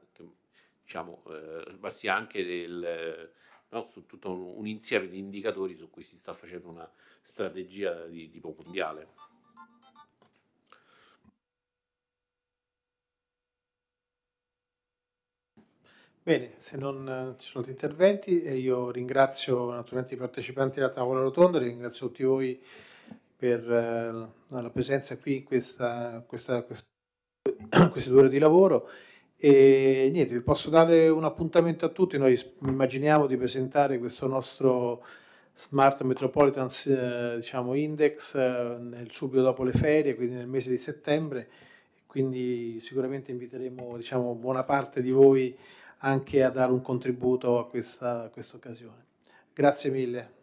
F: diciamo, eh, ma sia anche del, no, su tutto un, un, insieme di indicatori su cui si sta facendo una strategia di tipo mondiale.
A: Bene, se non eh, ci sono altri interventi, io ringrazio naturalmente i partecipanti della tavola rotonda, ringrazio tutti voi per eh, la presenza qui in questa, questa, questa, queste due ore di lavoro e niente, vi posso dare un appuntamento a tutti, noi immaginiamo di presentare questo nostro Smart Metropolitan eh, diciamo, Index eh, nel, subito dopo le ferie, quindi nel mese di settembre, quindi sicuramente inviteremo diciamo, buona parte di voi a anche a dare un contributo a questa, a questa occasione. Grazie mille.